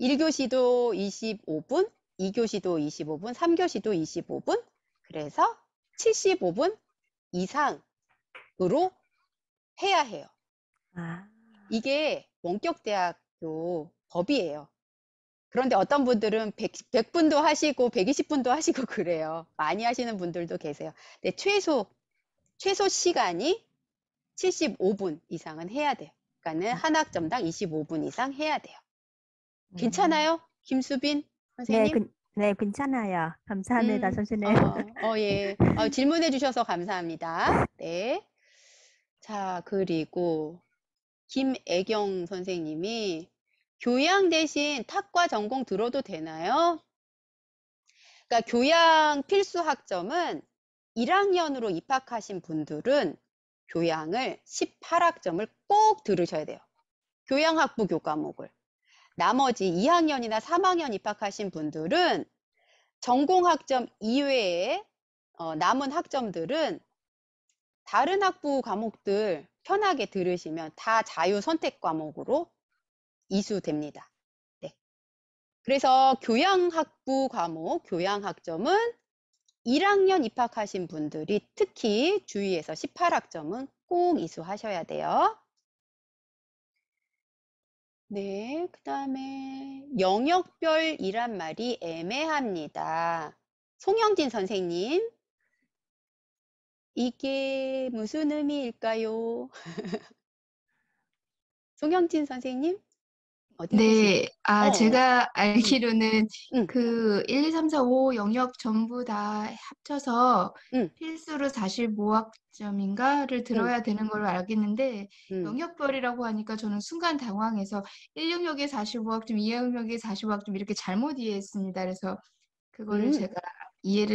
[SPEAKER 2] 1교시도 25분, 2교시도 25분, 3교시도 25분 그래서 75분 이상으로 해야 해요. 아. 이게 원격대학교 법이에요. 그런데 어떤 분들은 100, 분도 하시고 120분도 하시고 그래요. 많이 하시는 분들도 계세요. 근데 최소 최소 시간이 75분 이상은 해야 돼요. 그러니까는 음. 한 학점당 25분 이상 해야 돼요. 음. 괜찮아요? 김수빈 네, 선생님? 네, 그, 네 괜찮아요. 감사합니다, 음, 선생님. 어, 어 예. 어, 질문해 주셔서 감사합니다. 네. 자, 그리고 김애경 선생님이 교양 대신 탁과 전공 들어도 되나요? 그러니까 교양 필수 학점은 1학년으로 입학하신 분들은 교양을 18학점을 꼭 들으셔야 돼요. 교양학부 교과목을. 나머지 2학년이나 3학년 입학하신 분들은 전공학점 이외에 어, 남은 학점들은 다른 학부 과목들 편하게 들으시면 다 자유 선택 과목으로 이수됩니다. 네. 그래서 교양학부 과목, 교양학점은 1학년 입학하신 분들이 특히 주의해서 18학점은 꼭 이수하셔야 돼요. 네, 그 다음에 영역별이란 말이 애매합니다. 송영진 선생님, 이게 무슨 의미일까요? 송영진 선생님?
[SPEAKER 1] 네, 아, 어, 어. 제가 알기로는
[SPEAKER 3] 응, 그 1, 2, 3, 4, 5 영역 전부 다 합쳐서 응, 필수로 45학점인가를 들어야 되는 걸로 알겠는데, 응. 영역별이라고 하니까 저는 순간 당황해서 1 영역에 45학점, 2 영역에 45학점 이렇게 잘못
[SPEAKER 2] 이해했습니다. 그래서 그거를 음, 제가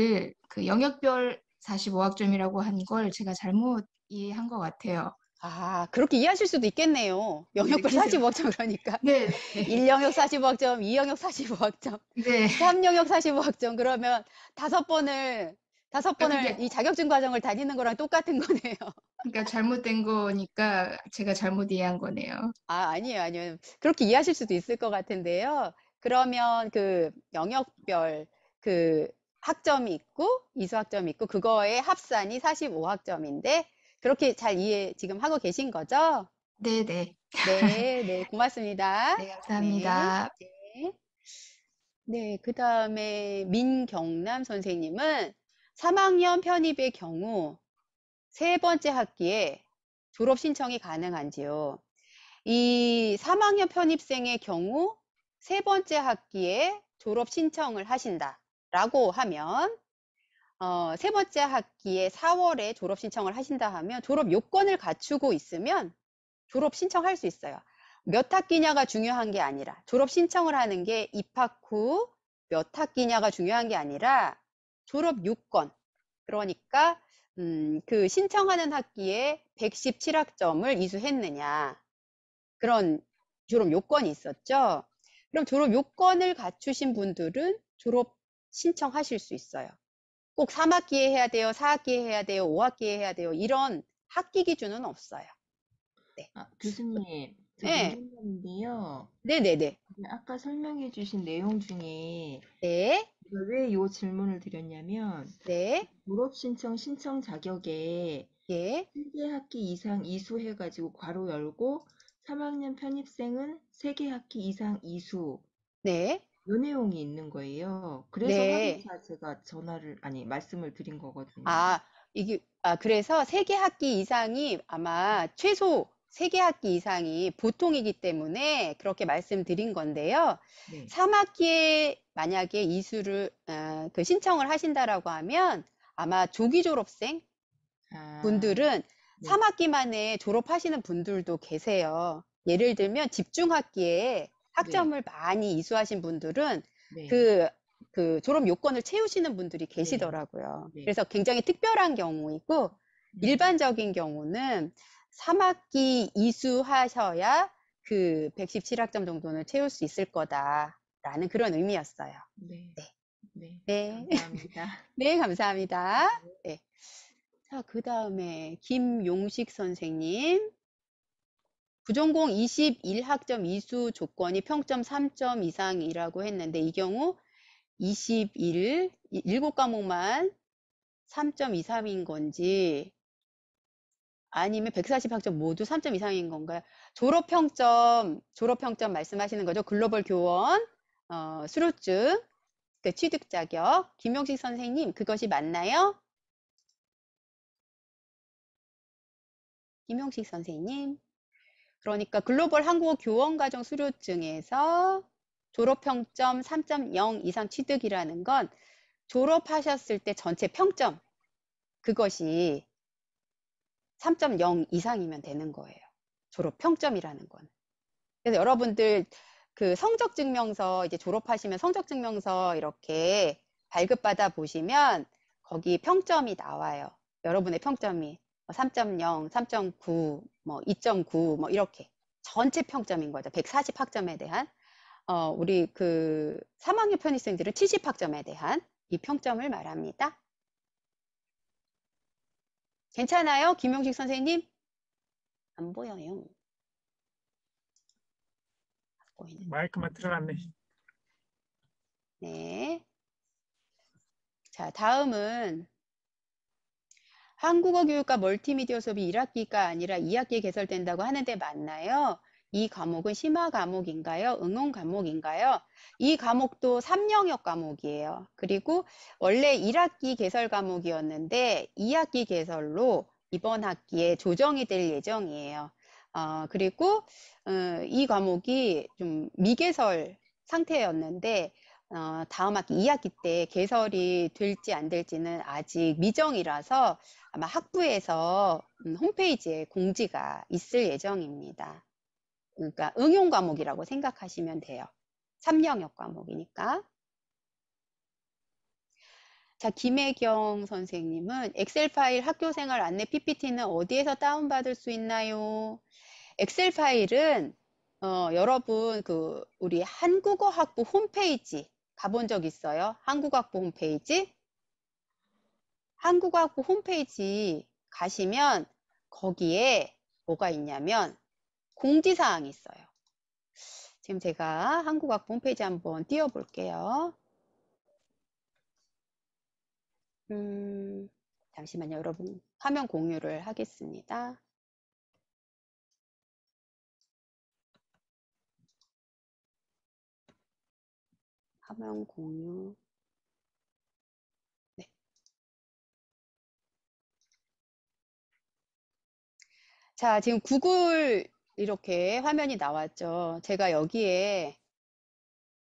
[SPEAKER 3] 이해를 그 영역별
[SPEAKER 2] 45학점이라고
[SPEAKER 3] 한 걸 제가 잘못
[SPEAKER 2] 이해한 것 같아요. 아, 그렇게 이해하실 수도 있겠네요. 영역별 45학점
[SPEAKER 3] 그러니까. 네.
[SPEAKER 2] 네. 1영역 45학점, 2영역 45학점, 네. 3영역 45학점 그러면 다섯 번을 다섯 번을 그러니까 이 자격증 과정을 다니는 거랑 똑같은 거네요.
[SPEAKER 3] 그러니까 잘못된 거니까 제가 잘못 이해한
[SPEAKER 2] 거네요. 아, 아니에요. 아니에요. 그렇게 이해하실 수도 있을 것 같은데요. 그러면 그 영역별 그 학점이 있고 이수학점이 있고 그거의 합산이 45학점인데 그렇게 잘 이해 지금 하고 계신 거죠? 네네. 네, 네, 고맙습니다. 네, 네, 감사합니다. 네, 네. 네그 다음에 민경남 선생님은 3학년 편입의 경우 세 번째 학기에 졸업 신청이 가능한지요? 이 3학년 편입생의 경우 세 번째 학기에 졸업 신청을 하신다라고 하면 어, 세 번째 학기에 4월에 졸업 신청을 하신다 하면 졸업 요건을 갖추고 있으면 졸업 신청할 수 있어요. 몇 학기냐가 중요한 게 아니라 졸업 신청을 하는 게 입학 후 몇 학기냐가 중요한 게 아니라 졸업 요건 그러니까 음, 그 신청하는 학기에 117학점을 이수했느냐 그런 졸업 요건이 있었죠. 그럼 졸업 요건을 갖추신 분들은 졸업 신청하실 수 있어요. 꼭 3학기에 해야 돼요, 4학기에 해야 돼요, 5학기에 해야 돼요. 이런 학기 기준은 없어요.
[SPEAKER 1] 네. 아, 교수님, 네. 궁데요
[SPEAKER 2] 네네네. 네, 아까 설명해 주신 내용 중에 네. 왜이 질문을 드렸냐면 네. 졸업 신청 신청 자격에 예. 3개 학기 이상 이수해가지고 괄호 열고 3학년 편입생은 3개 학기 이상 이수 네. 요 내용이
[SPEAKER 3] 있는 거예요. 그래서 네. 하기사 제가 전화를, 아니, 말씀을 드린 거거든요. 아,
[SPEAKER 2] 이게, 아, 그래서 세개 학기 이상이 아마 최소 세개 학기 이상이 보통이기 때문에 그렇게 말씀드린 건데요. 네. 3학기에 만약에 이수를, 아, 그 신청을 하신다라고 하면 아마 조기 졸업생 아, 분들은 네. 3학기만에 졸업하시는 분들도 계세요. 예를 들면 집중학기에 학점을 네. 많이 이수하신 분들은 네. 그, 그 졸업 요건을 채우시는 분들이 네. 계시더라고요. 그래서 굉장히 특별한 경우이고 음. 일반적인 경우는 3학기 이수하셔야 그 117학점 정도는 채울 수 있을 거다라는 그런 의미였어요. 네. 네. 네. 감사합니다. 네, 감사합니다. 네. 자, 그 다음에 김용식 선생님. 부전공 21학점 이수 조건이 평점 3점 이상이라고 했는데 이 경우 21, 7과목만 3점 이상인 건지 아니면 140학점 모두 3점 이상인 건가요? 졸업평점, 졸업평점 말씀하시는 거죠. 글로벌 교원, 어, 수료증, 그 취득 자격. 김용식 선생님, 그것이 맞나요? 김용식 선생님. 그러니까 글로벌 한국어 교원과정 수료증에서 졸업평점 3.0 이상 취득이라는 건 졸업하셨을 때 전체 평점 그것이 3.0 이상이면 되는 거예요. 졸업 평점이라는 건. 그래서 여러분들 그 성적 증명서 이제 졸업하시면 성적 증명서 이렇게 발급받아 보시면 거기 평점이 나와요. 여러분의 평점이 3.0, 뭐 3.9뭐 2.9, 뭐 이렇게 전체 평점인 거죠. 140학점에 대한 어, 우리 그 3학년 편입생들은 70학점에 대한 이 평점을 말합니다. 괜찮아요? 김용식 선생님?
[SPEAKER 1] 안 보여요. 보이는. 마이크만 틀어놨네.
[SPEAKER 2] 네. 자, 다음은 한국어 교육과 멀티미디어 수업이 1학기가 아니라 2학기에 개설된다고 하는데 맞나요? 이 과목은 심화 과목인가요? 응용 과목인가요? 이 과목도 3영역 과목이에요. 그리고 원래 1학기 개설 과목이었는데 2학기 개설로 이번 학기에 조정이 될 예정이에요. 어, 그리고 어, 이 과목이 좀 미개설 상태였는데 어, 다음 학기 2학기 때 개설이 될지 안 될지는 아직 미정이라서 아마 학부에서 음, 홈페이지에 공지가 있을 예정입니다. 그러니까 응용 과목이라고 생각하시면 돼요. 3영역 과목이니까. 자, 김혜경 선생님은 엑셀 파일 학교 생활 안내 PPT는 어디에서 다운받을 수 있나요? 엑셀 파일은 어, 여러분 그 우리 한국어학부 홈페이지 가본 적 있어요? 한국학부 홈페이지? 한국학부 홈페이지 가시면 거기에 뭐가 있냐면 공지사항이 있어요. 지금 제가 한국학부 홈페이지 한번 띄워볼게요.
[SPEAKER 1] 음, 잠시만요. 여러분 화면 공유를 하겠습니다. 화면 공유. 네. 자, 지금 구글 이렇게
[SPEAKER 2] 화면이 나왔죠. 제가 여기에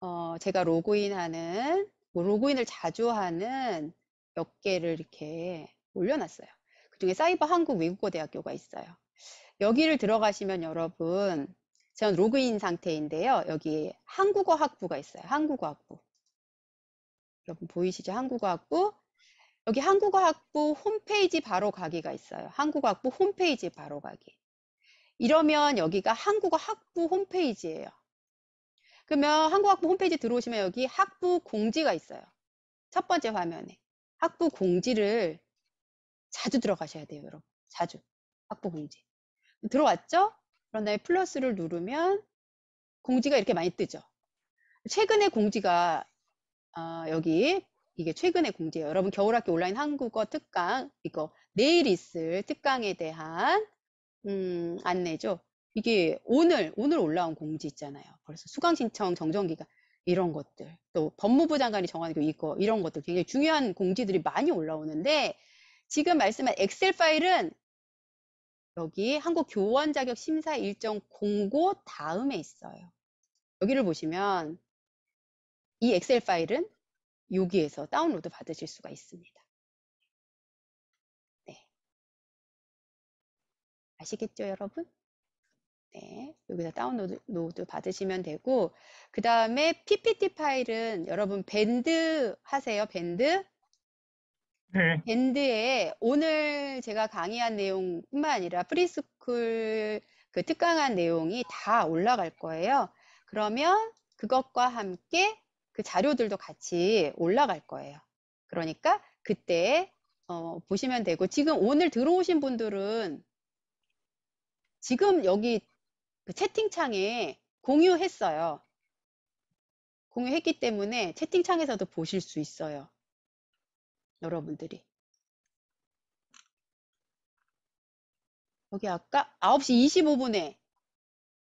[SPEAKER 2] 어, 제가 로그인하는 뭐 로그인을 자주 하는 몇 개를 이렇게 올려놨어요. 그중에 사이버 한국 외국어 대학교가 있어요. 여기를 들어가시면 여러분 전 로그인 상태인데요. 여기 한국어 학부가 있어요. 한국어 학부. 여러분 보이시죠? 한국어 학부. 여기 한국어 학부 홈페이지 바로 가기가 있어요. 한국어 학부 홈페이지 바로 가기. 이러면 여기가 한국어 학부 홈페이지예요. 그러면 한국어 학부 홈페이지 들어오시면 여기 학부 공지가 있어요. 첫 번째 화면에. 학부 공지를 자주 들어가셔야 돼요, 여러분. 자주. 학부 공지. 들어왔죠? 그런 다음에 플러스를 누르면 공지가 이렇게 많이 뜨죠. 최근에 공지가 어, 여기 이게 최근의 공지예요. 여러분 겨울학기 온라인 한국어 특강 이거 내일 있을 특강에 대한 음, 안내죠. 이게 오늘 오늘 올라온 공지 있잖아요. 벌써 수강 신청 정정 기간 이런 것들 또 법무부 장관이 정한 그 이거 이런 것들 굉장히 중요한 공지들이 많이 올라오는데 지금 말씀한 엑셀 파일은 여기 한국 교원 자격 심사 일정 공고 다음에 있어요. 여기를 보시면 이 엑셀
[SPEAKER 1] 파일은 여기에서 다운로드 받으실 수가 있습니다. 네. 아시겠죠, 여러분? 네,
[SPEAKER 2] 여기서 다운로드 받으시면 되고 그 다음에 PPT 파일은 여러분 밴드 하세요. 밴드 네. 밴드에 오늘 제가 강의한 내용뿐만 아니라 프리스쿨 그 특강한 내용이 다 올라갈 거예요. 그러면 그것과 함께 그 자료들도 같이 올라갈 거예요. 그러니까 그때 어, 보시면 되고 지금 오늘 들어오신 분들은 지금 여기 그 채팅창에 공유했어요. 공유했기 때문에 채팅창에서도 보실 수 있어요. 여러분들이. 여기 아까 9시 25분에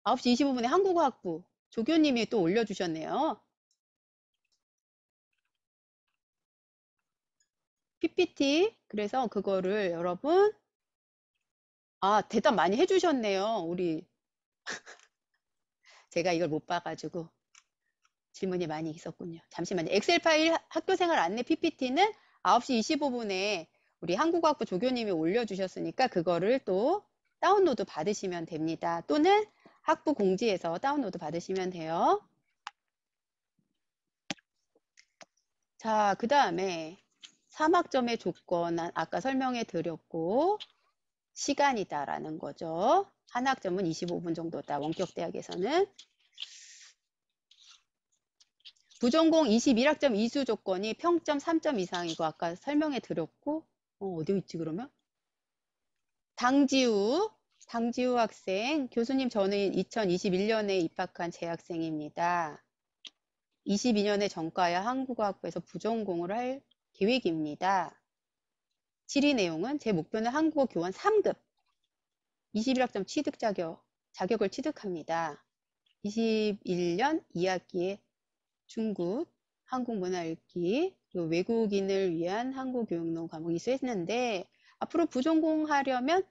[SPEAKER 2] 9시 25분에 한국어학부 조교님이 또 올려주셨네요. PPT 그래서 그거를 여러분 아 대답 많이 해주셨네요. 우리 제가 이걸 못 봐가지고 질문이 많이 있었군요. 잠시만요. 엑셀 파일 학교생활 안내 PPT는 9시 25분에 우리 한국학부 조교님이 올려주셨으니까 그거를 또 다운로드 받으시면 됩니다. 또는 학부 공지에서 다운로드 받으시면 돼요. 자, 그 다음에 사막점의 조건 은 아까 설명해 드렸고 시간이다라는 거죠. 한 학점은 25분 정도다. 원격 대학에서는 부전공 21학점 이수 조건이 평점 3점 이상이고 아까 설명해 드렸고 어, 어디 있지 그러면? 당지우 당지우 학생 교수님 저는 2021년에 입학한 재학생입니다. 22년에 전과야 한국어학부에서 부전공을 할 계획입니다. 질의 내용은 제 목표는 한국어 교원 3급 21학점 취득 자격, 자격을 취득합니다. 21년 2학기에 중국 한국문화 읽기 외국인을 위한 한국교육론 과목이 쓰였는데 앞으로 부전공하려면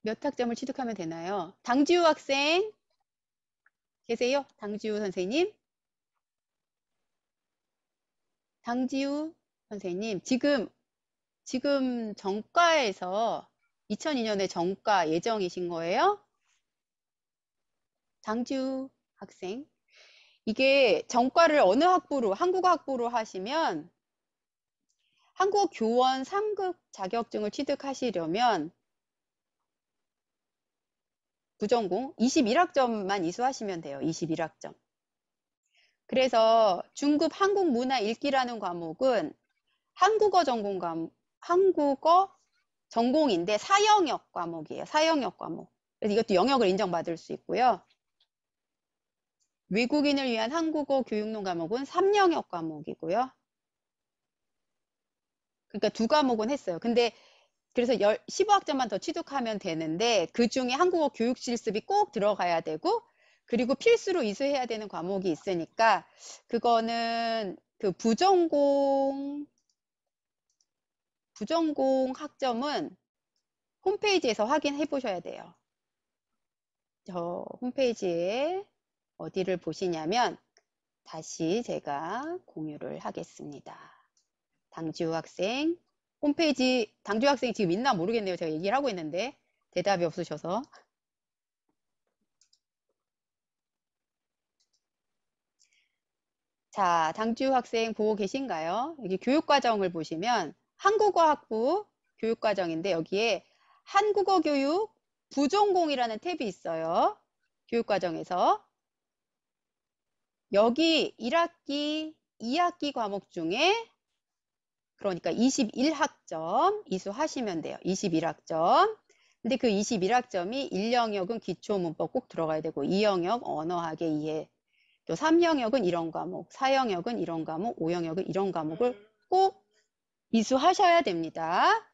[SPEAKER 2] 몇 학점을 취득하면 되나요? 당지우 학생 계세요? 당지우 선생님? 당지우 선생님 지금 지금 정과에서 2002년에 정과 예정이신 거예요? 당지우 학생 이게 정과를 어느 학부로 한국어 학부로 하시면 한국 어 교원 상급 자격증을 취득하시려면 부전공 21학점만 이수하시면 돼요. 21학점. 그래서 중급 한국 문화 읽기라는 과목은 한국어 전공 과목, 한국어 전공인데 사영역 과목이에요. 사영역 과목. 그래서 이것도 영역을 인정받을 수 있고요. 외국인을 위한 한국어 교육론 과목은 3영역 과목이고요. 그러니까 두 과목은 했어요. 근데 그래서 15학점만 더 취득하면 되는데 그 중에 한국어 교육 실습이 꼭 들어가야 되고 그리고 필수로 이수해야 되는 과목이 있으니까 그거는 그 부전공 부전공 학점은 홈페이지에서 확인해 보셔야 돼요. 저 홈페이지에 어디를 보시냐면 다시 제가 공유를 하겠습니다. 당지우 학생 홈페이지 당지우 학생 이 지금 있나 모르겠네요. 제가 얘기를 하고 있는데 대답이 없으셔서 자, 당주 학생 보고 계신가요? 여기 교육과정을 보시면 한국어학부 교육과정인데 여기에 한국어 교육 부전공이라는 탭이 있어요. 교육과정에서 여기 1학기, 2학기 과목 중에 그러니까 21학점 이수하시면 돼요. 21학점. 근데 그 21학점이 1영역은 기초 문법 꼭 들어가야 되고 2영역 언어학의 이해 또 3영역은 이런 과목, 4영역은 이런 과목, 5영역은 이런 과목을 꼭 이수하셔야 됩니다.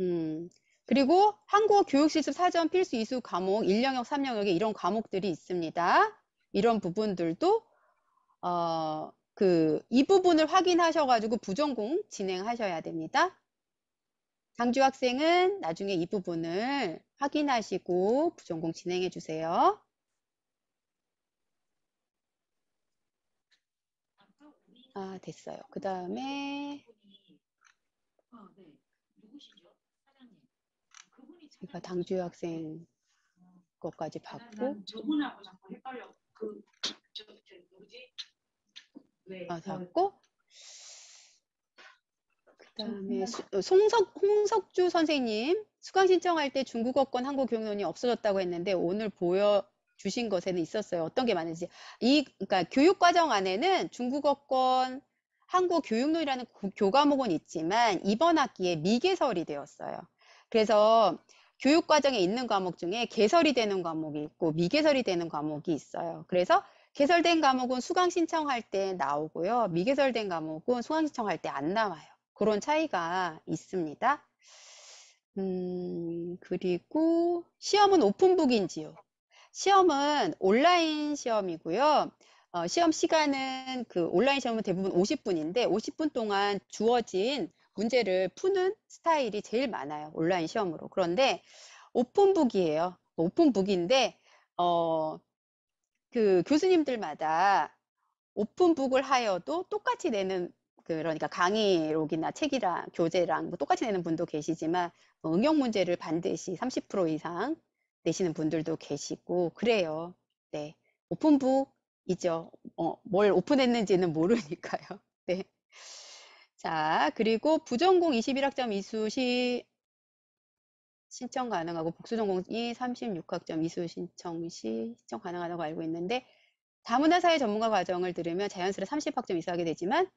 [SPEAKER 2] 음. 그리고 한국어 교육실습 사전 필수 이수 과목 1영역, 3영역에 이런 과목들이 있습니다. 이런 부분들도 어, 그이 부분을 확인하셔가지고 부전공 진행하셔야 됩니다. 강주 학생은 나중에 이 부분을 확인하시고 부전공 진행해 주세요. 아 됐어요. 그 다음에 그러 당주 학생 것까지 받고 저분하고 자꾸
[SPEAKER 1] 헷갈려. 그, 저, 저, 누구지? 네. 아, 잡고. 그다음에 수,
[SPEAKER 2] 어, 송석 홍석주 선생님 수강 신청할 때 중국어권 한국 교육론이 없어졌다고 했는데 오늘 보여 주신 것에는 있었어요. 어떤 게 많은지 이 그러니까 교육 과정 안에는 중국어권 한국 교육론이라는 교, 과목은 있지만 이번 학기에 미개설이 되었어요. 그래서 교육 과정에 있는 과목 중에 개설이 되는 과목이 있고 미개설이 되는 과목이 있어요. 그래서 개설된 과목은 수강 신청할 때 나오고요. 미개설된 과목은 수강 신청할 때 안 나와요. 그런 차이가 있습니다. 음, 그리고 시험은 오픈북인지요. 시험은 온라인 시험이고요. 어, 시험 시간은 그 온라인 시험은 대부분 50분인데 50분 동안 주어진 문제를 푸는 스타일이 제일 많아요. 온라인 시험으로. 그런데 오픈북이에요. 오픈북인데, 어, 그 교수님들마다 오픈북을 하여도 똑같이 내는 그러니까 강의록이나 책이랑 교재랑 뭐 똑같이 내는 분도 계시지만 응용 문제를 반드시 30% 이상 내시는 분들도 계시고 그래요. 네. 오픈북이죠. 어, 뭘 오픈했는지는 모르니까요. 네. 자, 그리고 부전공 21학점 이수시 신청 가능하고 복수전공이 36학점 이수 신청 시 신청 가능하다고 알고 있는데 다문화사회 전문가 과정을 들으면 자연스레 30학점 이수하게 되지만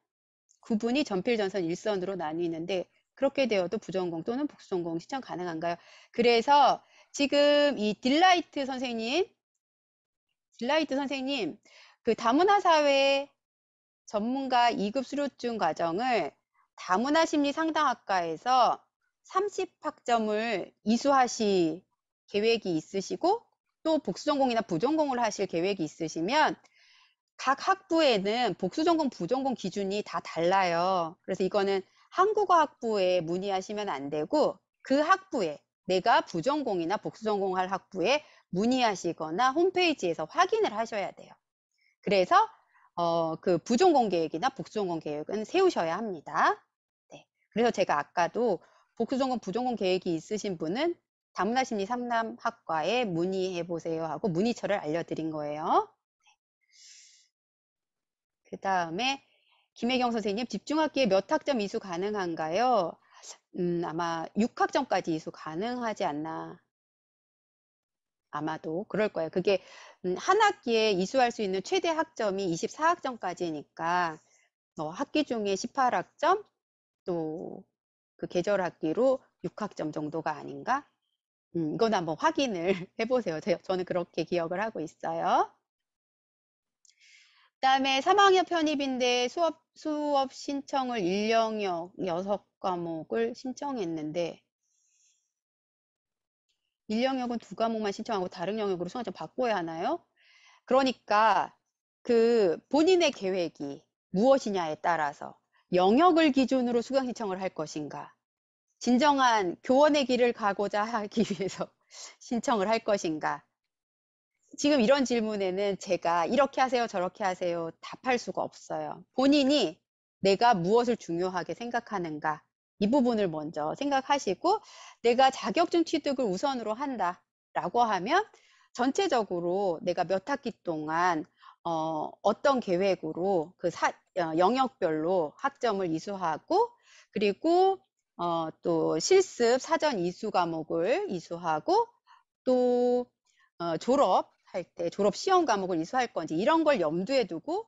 [SPEAKER 2] 구분이 전필전선 일선으로 나뉘는데 그렇게 되어도 부전공 또는 복수전공 신청 가능한가요? 그래서 지금 이 딜라이트 선생님 딜라이트 선생님 그 다문화사회 전문가 2급 수료증 과정을 다문화심리상담학과에서 30학점을 이수하실 계획이 있으시고 또 복수전공이나 부전공을 하실 계획이 있으시면 각 학부에는 복수전공, 부전공 기준이 다 달라요. 그래서 이거는 한국어 학부에 문의하시면 안 되고 그 학부에 내가 부전공이나 복수전공할 학부에 문의하시거나 홈페이지에서 확인을 하셔야 돼요. 그래서 어, 그부종공 계획이나 복수종공 계획은 세우셔야 합니다. 네. 그래서 제가 아까도 복수종공부종공 계획이 있으신 분은 다문화심리 상담학과에 문의해 보세요 하고 문의처를 알려드린 거예요. 네. 그 다음에 김혜경 선생님 집중학기에 몇 학점 이수 가능한가요? 음, 아마 6학점까지 이수 가능하지 않나 아마도 그럴 거예요. 그게 음, 한 학기에 이수할 수 있는 최대 학점이 24학점까지니까 어, 학기 중에 18학점 또 그 계절 학기로 6학점 정도가 아닌가? 음, 이건 한번 확인을 해보세요. 제, 저는 그렇게 기억을 하고 있어요. 그 다음에 3학년 편입인데 수업, 수업 신청을 1영역 6과목을 신청했는데 일 영역은 두 과목만 신청하고 다른 영역으로 수강증 바꿔야 하나요? 그러니까 그 본인의 계획이 무엇이냐에 따라서 영역을 기준으로 수강 신청을 할 것인가 진정한 교원의 길을 가고자 하기 위해서 신청을 할 것인가 지금 이런 질문에는 제가 이렇게 하세요 저렇게 하세요 답할 수가 없어요 본인이 내가 무엇을 중요하게 생각하는가 이 부분을 먼저 생각하시고 내가 자격증 취득을 우선으로 한다라고 하면 전체적으로 내가 몇 학기 동안 어, 어떤 계획으로 그 사, 어, 영역별로 학점을 이수하고 그리고 어, 또 실습 사전 이수 과목을 이수하고 또 어, 졸업할 때 졸업 시험 과목을 이수할 건지 이런 걸 염두에 두고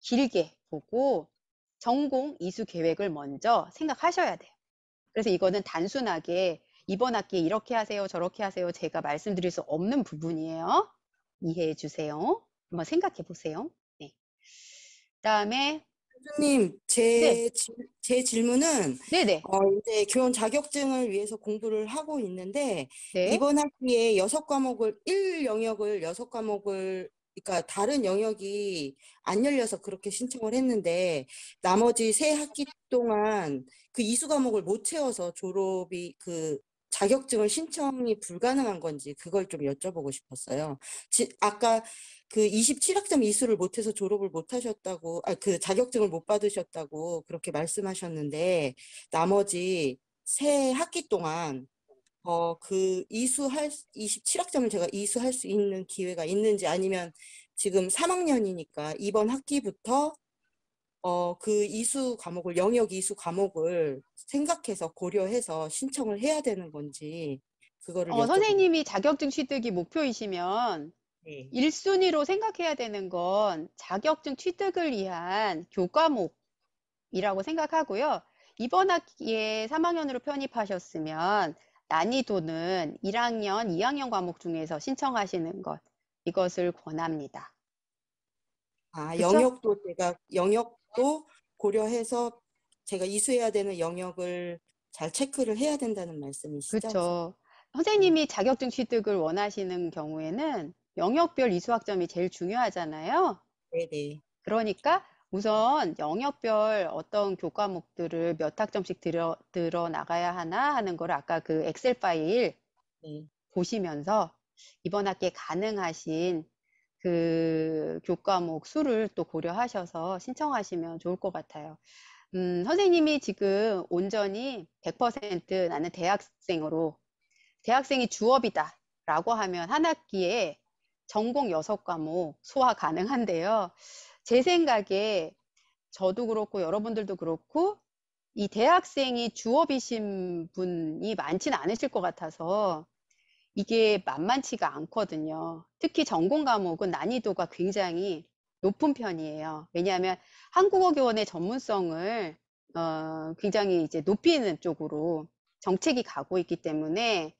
[SPEAKER 2] 길게 보고 전공 이수 계획을 먼저 생각하셔야 돼요. 그래서 이거는 단순하게 이번 학기에 이렇게 하세요, 저렇게 하세요 제가 말씀드릴 수 없는 부분이에요. 이해해 주세요. 한번 생각해 보세요.
[SPEAKER 1] 네.
[SPEAKER 3] 그다음에 교수님, 제, 네. 질문은 네네. 어, 이제 교원 자격증을 위해서 공부를 하고 있는데 네. 이번 학기에 여섯 과목을 일 영역을 여섯 과목을 그러니까 다른 영역이 안 열려서 그렇게 신청을 했는데 나머지 세 학기 동안 그 이수 과목을 못 채워서 졸업이 그 자격증을 신청이 불가능한 건지 그걸 좀 여쭤보고 싶었어요. 지, 아까 그 27학점 이수를 못해서 졸업을 못 하셨다고, 아, 그 자격증을 못 받으셨다고 그렇게 말씀하셨는데 나머지 세 학기 동안 어, 그 이수할, 27학점을 제가 이수할 수 있는 기회가 있는지 아니면 지금 3학년이니까 이번 학기부터 어, 그 이수 과목을, 영역 이수 과목을 생각해서 고려해서 신청을 해야 되는 건지 그거를 어, 선생님이
[SPEAKER 2] 자격증 취득이 목표이시면 네. 1순위로 생각해야 되는 건 자격증 취득을 위한 교과목이라고 생각하고요. 이번 학기에 3학년으로 편입하셨으면 난이도는 1학년, 2학년 과목 중에서 신청하시는 것 이것을 권합니다.
[SPEAKER 3] 아, 그쵸? 영역도 제가 영역도 고려해서 제가 이수해야 되는 영역을 잘 체크를 해야 된다는 말씀이시죠? 그렇죠. 선생님이 음. 자격증 취득을 원하시는 경우에는
[SPEAKER 2] 영역별 이수학점이 제일 중요하잖아요. 네네. 그러니까 우선 영역별 어떤 교과목들을 몇 학점씩 들어, 들어 나가야 하나 하는 걸 아까 그 엑셀 파일 네. 보시면서 이번 학기에 가능하신 그 교과목 수를 또 고려하셔서 신청하시면 좋을 것 같아요. 음, 선생님이 지금 온전히 100% 나는 대학생으로 대학생이 주업이다 라고 하면 한 학기에 전공 6과목 소화 가능한데요. 제 생각에 저도 그렇고 여러분들도 그렇고 이 대학생이 주업이신 분이 많지는 않으실 것 같아서 이게 만만치가 않거든요. 특히 전공 과목은 난이도가 굉장히 높은 편이에요. 왜냐하면 한국어 교원의 전문성을 어, 굉장히 이제 높이는 쪽으로 정책이 가고 있기 때문에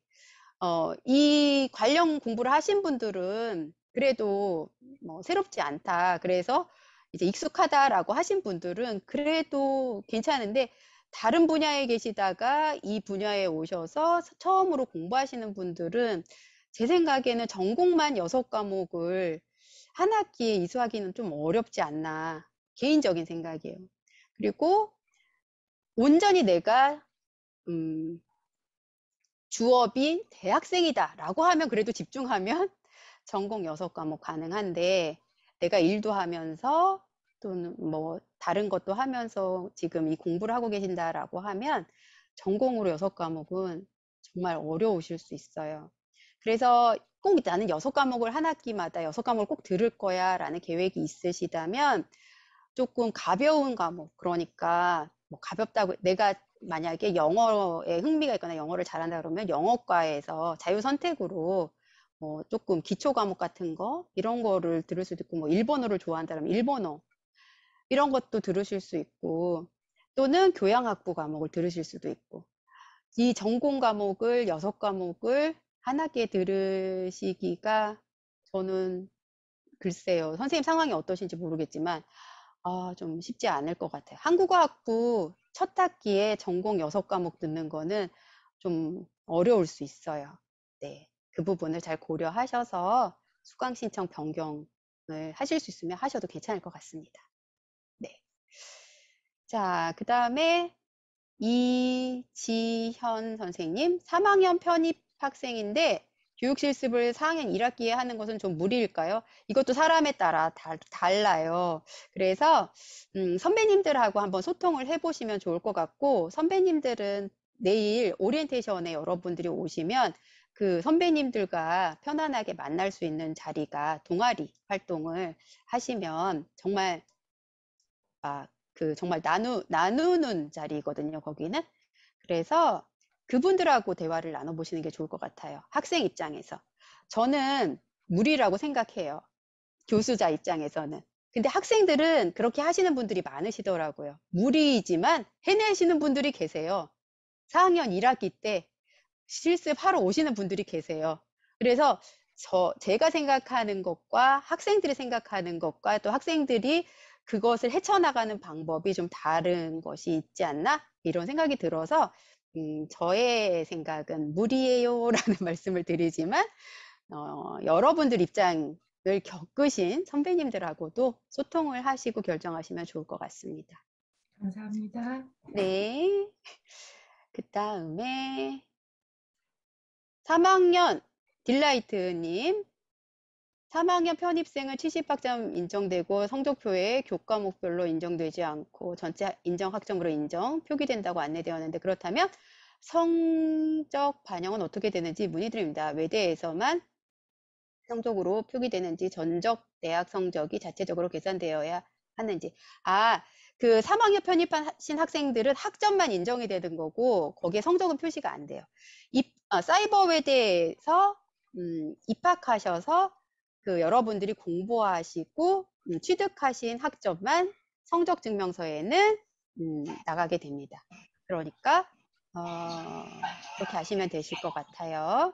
[SPEAKER 2] 어, 이 관련 공부를 하신 분들은 그래도 뭐 새롭지 않다. 그래서 이제 익숙하다라고 하신 분들은 그래도 괜찮은데 다른 분야에 계시다가 이 분야에 오셔서 처음으로 공부하시는 분들은 제 생각에는 전공만 여섯 과목을 한 학기에 이수하기는 좀 어렵지 않나 개인적인 생각이에요. 그리고 온전히 내가 음, 주업이 대학생이다라고 하면 그래도 집중하면 전공 여섯 과목 가능한데 내가 일도 하면서 또는 뭐 다른 것도 하면서 지금 이 공부를 하고 계신다라고 하면 전공으로 여섯 과목은 정말 어려우실 수 있어요. 그래서 꼭 나는 여섯 과목을 한 학기마다 여섯 과목을 꼭 들을 거야 라는 계획이 있으시다면 조금 가벼운 과목 그러니까 뭐 가볍다고 내가 만약에 영어에 흥미가 있거나 영어를 잘한다 그러면 영어과에서 자유선택으로 어, 조금 기초 과목 같은 거 이런 거를 들을 수도 있고 뭐 일본어를 좋아한다면 일본어 이런 것도 들으실 수 있고 또는 교양학부 과목을 들으실 수도 있고 이 전공 과목을 여섯 과목을 한 학기에 들으시기가 저는 글쎄요 선생님 상황이 어떠신지 모르겠지만 아, 좀 쉽지 않을 것 같아요 한국어학부 첫 학기에 전공 여섯 과목 듣는 거는 좀 어려울 수 있어요 네. 그 부분을 잘 고려하셔서 수강 신청 변경을 하실 수 있으면 하셔도 괜찮을 것 같습니다. 네. 자, 그 다음에 이지현 선생님, 3학년 편입 학생인데 교육 실습을 4학년 1학기에 하는 것은 좀 무리일까요? 이것도 사람에 따라 다, 달라요. 그래서 음, 선배님들하고 한번 소통을 해보시면 좋을 것 같고 선배님들은 내일 오리엔테이션에 여러분들이 오시면 그 선배님들과 편안하게 만날 수 있는 자리가 동아리 활동을 하시면 정말 아, 그 정말 나누 나누는 자리거든요. 거기는 그래서 그분들하고 대화를 나눠보시는 게 좋을 것 같아요. 학생 입장에서 저는 무리라고 생각해요. 교수자 입장에서는. 근데 학생들은 그렇게 하시는 분들이 많으시더라고요. 무리이지만 해내시는 분들이 계세요. 4학년 1학기 때 실습하러 오시는 분들이 계세요. 그래서 저 제가 생각하는 것과 학생들이 생각하는 것과 또 학생들이 그것을 헤쳐나가는 방법이 좀 다른 것이 있지 않나 이런 생각이 들어서 음, 저의 생각은 무리예요라는 말씀을 드리지만 어, 여러분들 입장을 겪으신 선배님들하고도 소통을 하시고 결정하시면 좋을 것 같습니다.
[SPEAKER 1] 감사합니다.
[SPEAKER 2] 네. 그 다음에 3학년 딜라이트님 3학년 편입생은 70학점 인정되고 성적표에 교과 목별로 인정되지 않고 전체 인정 학점으로 인정 표기된다고 안내되었는데 그렇다면 성적 반영은 어떻게 되는지 문의드립니다. 외대에서만 성적으로 표기되는지 전적 대학 성적이 자체적으로 계산되어야 하는지 아그 3학년 편입하신 학생들은 학점만 인정이 되는 거고 거기에 성적은 표시가 안 돼요. 입, 아, 어, 사이버 외대에서 음, 입학하셔서 그 여러분들이 공부하시고 음, 취득하신 학점만 성적 증명서에는 음, 나가게 됩니다. 그러니까 어, 그렇게 아시면 되실 것 같아요.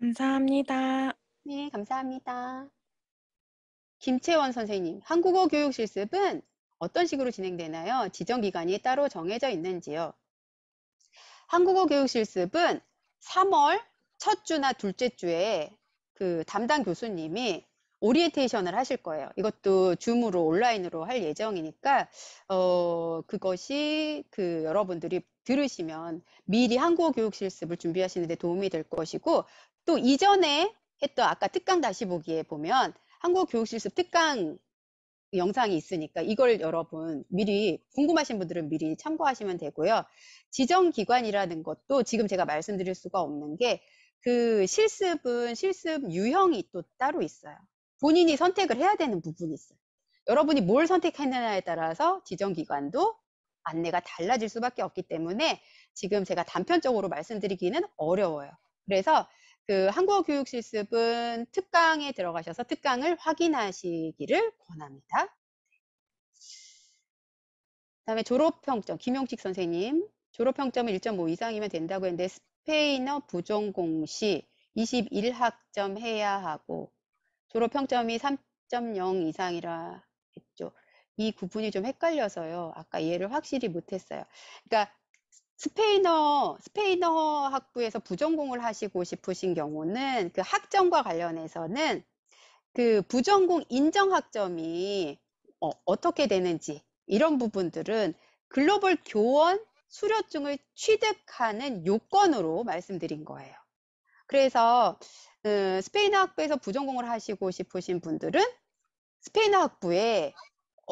[SPEAKER 2] 감사합니다. 네, 감사합니다. 김채원 선생님, 한국어 교육 실습은 어떤 식으로 진행되나요? 지정기간이 따로 정해져 있는지요? 한국어 교육 실습은 3월 첫 주나 둘째 주에 그 담당 교수님이 오리엔테이션을 하실 거예요. 이것도 줌으로 온라인으로 할 예정이니까 어 그것이 그 여러분들이 들으시면 미리 한국어 교육 실습을 준비하시는데 도움이 될 것이고 또 이전에 했던 아까 특강 다시 보기에 보면 한국어 교육 실습 특강 영상이 있으니까 이걸 여러분 미리 궁금하신 분들은 미리 참고하시면 되고요. 지정기관이라는 것도 지금 제가 말씀드릴 수가 없는 게 그 실습은 실습 유형이 또 따로 있어요. 본인이 선택을 해야 되는 부분이 있어요. 여러분이 뭘 선택했느냐에 따라서 지정기관도 안내가 달라질 수밖에 없기 때문에 지금 제가 단편적으로 말씀드리기는 어려워요. 그래서 그 한국어 교육 실습은 특강에 들어가셔서 특강을 확인하시기를
[SPEAKER 1] 권합니다.
[SPEAKER 2] 그다음에 졸업 평점 김용식 선생님 졸업 평점은 1.5 이상이면 된다고 했는데 스페인어 부전공시 21학점 해야 하고 졸업 평점이 3.0 이상이라 했죠. 이 구분이 좀 헷갈려서요. 아까 이해를 확실히 못했어요. 그러니까 스페인어, 스페인어 학부에서 부전공을 하시고 싶으신 경우는 그 학점과 관련해서는 그 부전공 인정 학점이 어, 떻게 되는지 이런 부분들은 글로벌 교원 수료증을 취득하는 요건으로 말씀드린 거예요. 그래서 음, 스페인어 학부에서 부전공을 하시고 싶으신 분들은 스페인어 학부에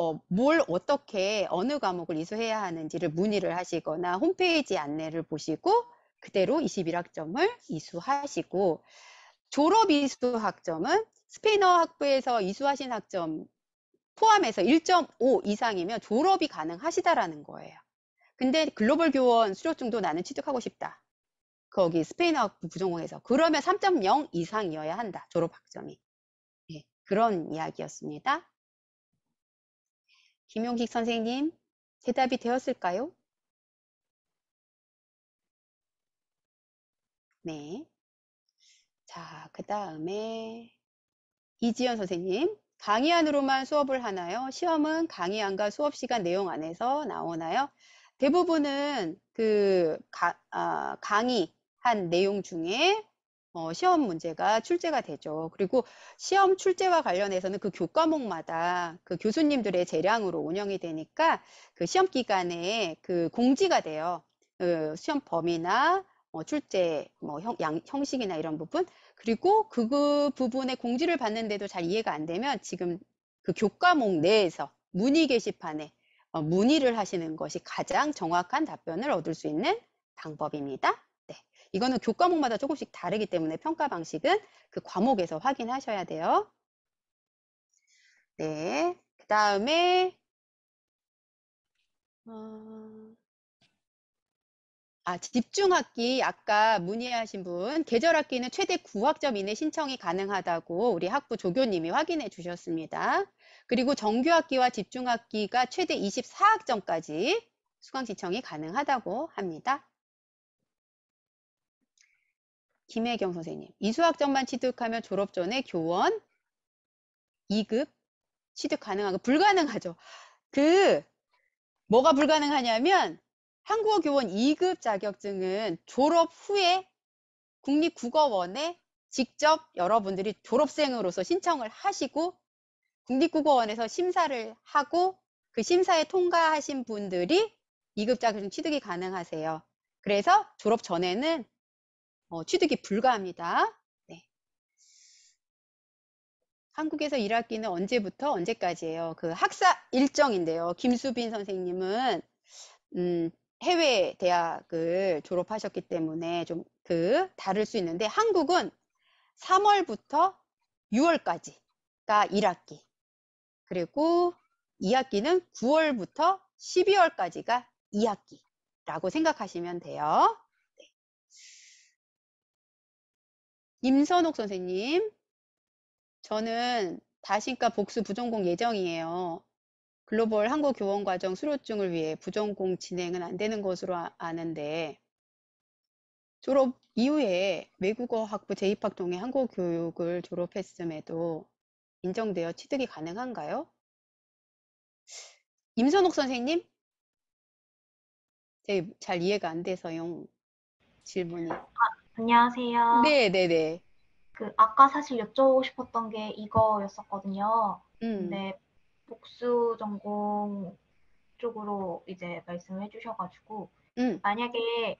[SPEAKER 2] 어, 뭘 어떻게 어느 과목을 이수해야 하는지를 문의를 하시거나 홈페이지 안내를 보시고 그대로 21학점을 이수하시고 졸업 이수 학점은 스페인어 학부에서 이수하신 학점 포함해서 1.5 이상이면 졸업이 가능하시다라는 거예요. 근데 글로벌 교원 수료증도 나는 취득하고 싶다. 거기 스페인어 학부 부전공에서 그러면 3.0 이상이어야 한다. 졸업 학점이.
[SPEAKER 1] 네, 그런 이야기였습니다. 김용식 선생님, 대답이 되었을까요? 네. 자, 그 다음에
[SPEAKER 2] 이지연 선생님, 강의 안으로만 수업을 하나요? 시험은 강의 안과 수업 시간 내용 안에서 나오나요? 대부분은 그 가, 아, 강의한 내용 중에 어, 시험 문제가 출제가 되죠. 그리고 시험 출제와 관련해서는 그 교과목마다 그 교수님들의 재량으로 운영이 되니까 그 시험 기간에 그 공지가 돼요. 그 시험 범위나 어, 출제 뭐 형, 양, 형식이나 이런 부분 그리고 그 부분에 공지를 받는데도 잘 이해가 안 되면 지금 그 교과목 내에서 문의 게시판에 어, 문의를 하시는 것이 가장 정확한 답변을 얻을 수 있는 방법입니다. 이거는 교과목마다 조금씩 다르기 때문에 평가 방식은 그 과목에서 확인하셔야
[SPEAKER 1] 돼요. 네, 그 다음에 어... 아, 집중학기
[SPEAKER 2] 아까 문의하신 분 계절학기는 최대 9학점 이내 신청이 가능하다고 우리 학부 조교님이 확인해 주셨습니다. 그리고 정규학기와 집중학기가 최대 24학점까지 수강 신청이 가능하다고 합니다. 김혜경 선생님. 이수학점만 취득하면 졸업 전에 교원 2급 취득 가능하고 불가능하죠. 그 뭐가 불가능하냐면 한국어 교원 2급 자격증은 졸업 후에 국립국어원에 직접 여러분들이 졸업생으로서 신청을 하시고 국립국어원에서 심사를 하고 그 심사에 통과하신 분들이 2급 자격증 취득이 가능하세요. 그래서 졸업 전에는 어, 취득이 불가합니다. 네. 한국에서 1학기는 언제부터 언제까지예요? 그 학사 일정인데요. 김수빈 선생님은 음, 해외 대학을 졸업하셨기 때문에 좀 그 다를 수 있는데 한국은 3월부터 6월까지가 1학기 그리고 2학기는 9월부터 12월까지가 2학기라고 생각하시면 돼요. 임선옥 선생님, 저는 다신과 복수 부전공 예정이에요. 글로벌 한국 교원 과정 수료증을 위해 부전공 진행은 안 되는 것으로 아, 아는데 졸업 이후에 외국어 학부 재입학 동에 한국 교육을 졸업했음에도 인정되어 취득이 가능한가요? 임선옥 선생님? 잘 이해가 안 돼서요. 질문이. 아,
[SPEAKER 1] 안녕하세요.
[SPEAKER 2] 네, 네, 네. 그 아까 사실 여쭤보고 싶었던
[SPEAKER 3] 게 이거였었거든요. 음. 근데 복수 전공 쪽으로 이제 말씀 해주셔가지고
[SPEAKER 1] 음. 만약에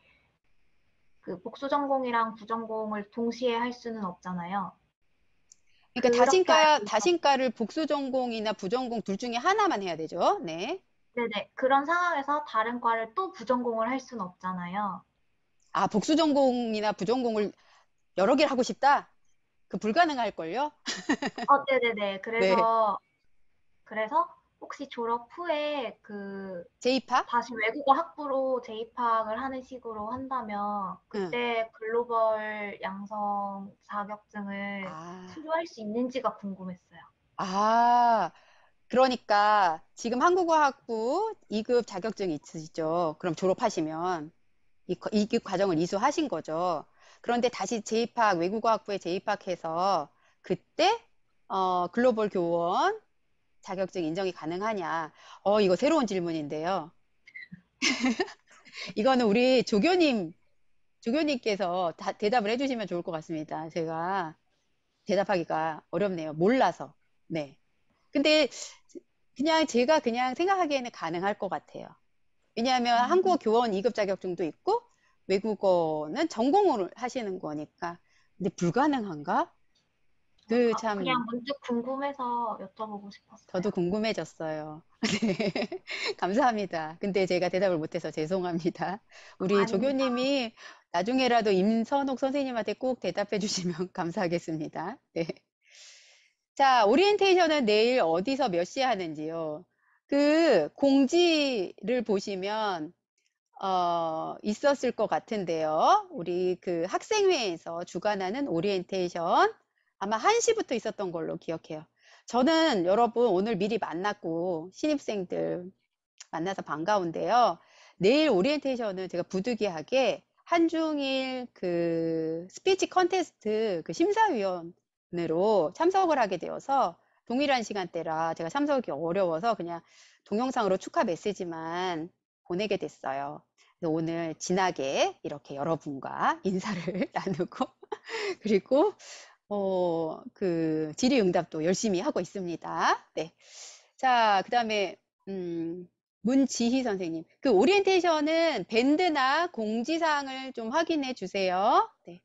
[SPEAKER 2] 그 복수 전공이랑 부전공을 동시에 할 수는 없잖아요. 그러니까 다신과 다신과를 복수 전공이나 부전공 둘 중에 하나만 해야 되죠. 네.
[SPEAKER 1] 네네. 그런 상황에서 다른 과를 또 부전공을 할 수는 없잖아요.
[SPEAKER 3] 아, 복수
[SPEAKER 2] 전공이나 부전공을 여러 개를 하고 싶다? 그 불가능할걸요?
[SPEAKER 1] 어, 네네네. 그래서, 네. 그래서 혹시 졸업 후에 그제이학
[SPEAKER 2] 다시 외국어 학부로 재입학을 하는 식으로 한다면 그때 글로벌 양성 자격증을 아, 수료할 수 있는지가 궁금했어요. 아, 그러니까 지금 한국어 학부 2급 자격증 있으시죠? 그럼 졸업하시면. 이, 이 과정을 이수하신 거죠. 그런데 다시 재입학 외국어학부에 재입학해서 그때 어, 글로벌 교원 자격증 인정이 가능하냐? 어 이거 새로운 질문인데요. 이거는 우리 조교님 조교님께서 다, 대답을 해주시면 좋을 것 같습니다. 제가 대답하기가 어렵네요. 몰라서 네. 근데 그냥 제가 그냥 생각하기에는 가능할 것 같아요. 왜냐하면 음. 한국어 교원 2급 자격증도 있고 외국어는 전공으로 하시는 거니까. 근데 불가능한가? 그 아, 참. 그냥 문득 궁금해서 여쭤보고 싶었어요. 저도 궁금해졌어요. 네. 감사합니다. 근데 제가 대답을 못해서 죄송합니다. 우리 아닙니다. 조교님이 나중에라도 임선옥 선생님한테 꼭 대답해 주시면 감사하겠습니다. 네. 자, 오리엔테이션은 내일 어디서 몇 시에 하는지요? 그 공지를 보시면 어, 있었을 것 같은데요. 우리 그 학생회에서 주관하는 오리엔테이션 아마 1시부터 있었던 걸로 기억해요. 저는 여러분 오늘 미리 만났고 신입생들 만나서 반가운데요. 내일 오리엔테이션은 제가 부득이하게 한중일 그 스피치 컨테스트 그 심사위원으로 참석을 하게 되어서 동일한 시간대라 제가 참석하기 어려워서 그냥 동영상으로 축하 메시지만 보내게 됐어요. 그래서 오늘 진하게 이렇게 여러분과 인사를 나누고 그리고 어, 그 질의응답도 열심히 하고 있습니다. 네. 자, 그다음에 음, 문지희 선생님. 그 오리엔테이션은 밴드나 공지사항을 좀 확인해 주세요. 네.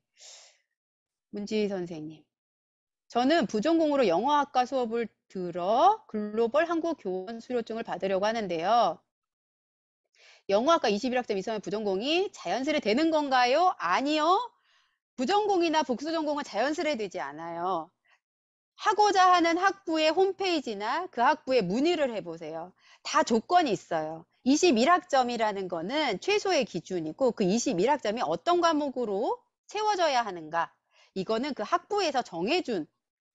[SPEAKER 2] 문지희 선생님. 저는 부전공으로 영어학과 수업을 들어 글로벌 한국 교원 수료증을 받으려고 하는데요. 영어학과 21학점 이상의 부전공이 자연스레 되는 건가요? 아니요. 부전공이나 복수전공은 자연스레 되지 않아요. 하고자 하는 학부의 홈페이지나 그 학부에 문의를 해보세요. 다 조건이 있어요. 21학점이라는 거는 최소의 기준이고 그 21학점이 어떤 과목으로 채워져야 하는가. 이거는 그 학부에서 정해준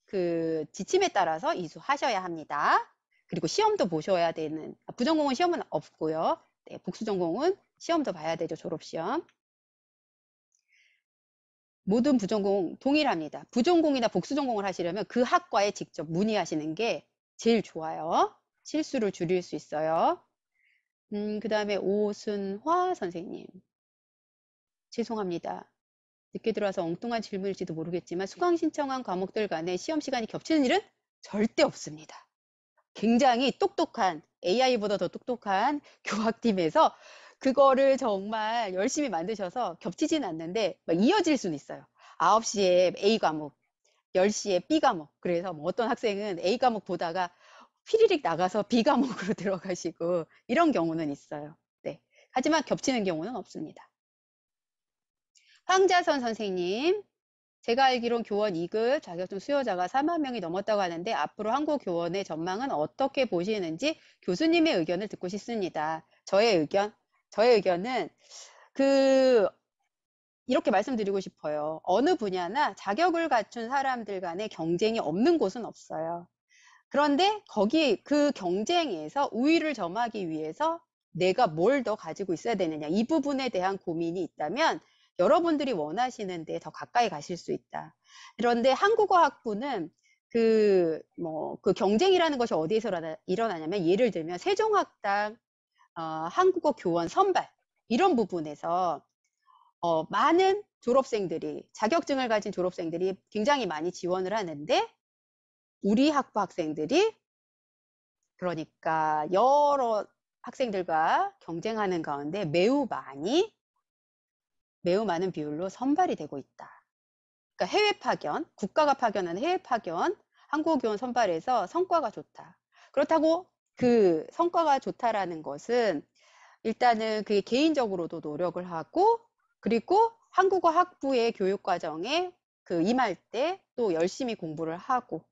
[SPEAKER 2] 그 지침에 따라서 이수하셔야 합니다. 그리고 시험도 보셔야 되는 아, 부전공은 시험은 없고요. 네, 복수전공은 시험도 봐야 되죠. 졸업시험. 모든 부전공 동일합니다. 부전공이나 복수전공을 하시려면 그 학과에 직접 문의하시는 게 제일 좋아요. 실수를 줄일 수 있어요. 음, 그 다음에 오순화 선생님. 죄송합니다. 늦게 들어와서 엉뚱한 질문일지도 모르겠지만 수강 신청한 과목들 간에 시험 시간이 겹치는 일은 절대 없습니다. 굉장히 똑똑한 AI보다 더 똑똑한 교학팀에서 그거를 정말 열심히 만드셔서 겹치진 않는데 이어질 수는 있어요. 9시에 A 과목, 10시에 B 과목. 그래서 뭐 어떤 학생은 A 과목 보다가 피리릭 나가서 B 과목으로 들어가시고 이런 경우는 있어요. 네. 하지만 겹치는 경우는 없습니다. 황자선 선생님, 제가 알기론 교원 2급 자격증 수요자가 4만 명이 넘었다고 하는데 앞으로 한국 교원의 전망은 어떻게 보시는지 교수님의 의견을 듣고 싶습니다. 저의 의견, 저의 의견은 그 이렇게 말씀드리고 싶어요. 어느 분야나 자격을 갖춘 사람들 간의 경쟁이 없는 곳은 없어요. 그런데 거기 그 경쟁에서 우위를 점하기 위해서 내가 뭘 더 가지고 있어야 되느냐 이 부분에 대한 고민이 있다면 여러분들이 원하시는 데 더 가까이 가실 수 있다. 그런데 한국어 학부는 그, 뭐, 그 경쟁이라는 것이 어디에서 일어나냐면 예를 들면 세종학당, 어, 한국어 교원 선발, 이런 부분에서 어, 많은 졸업생들이, 자격증을 가진 졸업생들이 굉장히 많이 지원을 하는데 우리 학부 학생들이 그러니까 여러 학생들과 경쟁하는 가운데 매우 많이 매우 많은 비율로 선발이 되고 있다. 그러니까 해외 파견, 국가가 파견한 해외 파견, 한국 교원 선발에서 성과가 좋다. 그렇다고 그 성과가 좋다라는 것은 일단은 그게 개인적으로도 노력을 하고 그리고 한국어 학부의 교육 과정에 그 임할 때 또 열심히 공부를 하고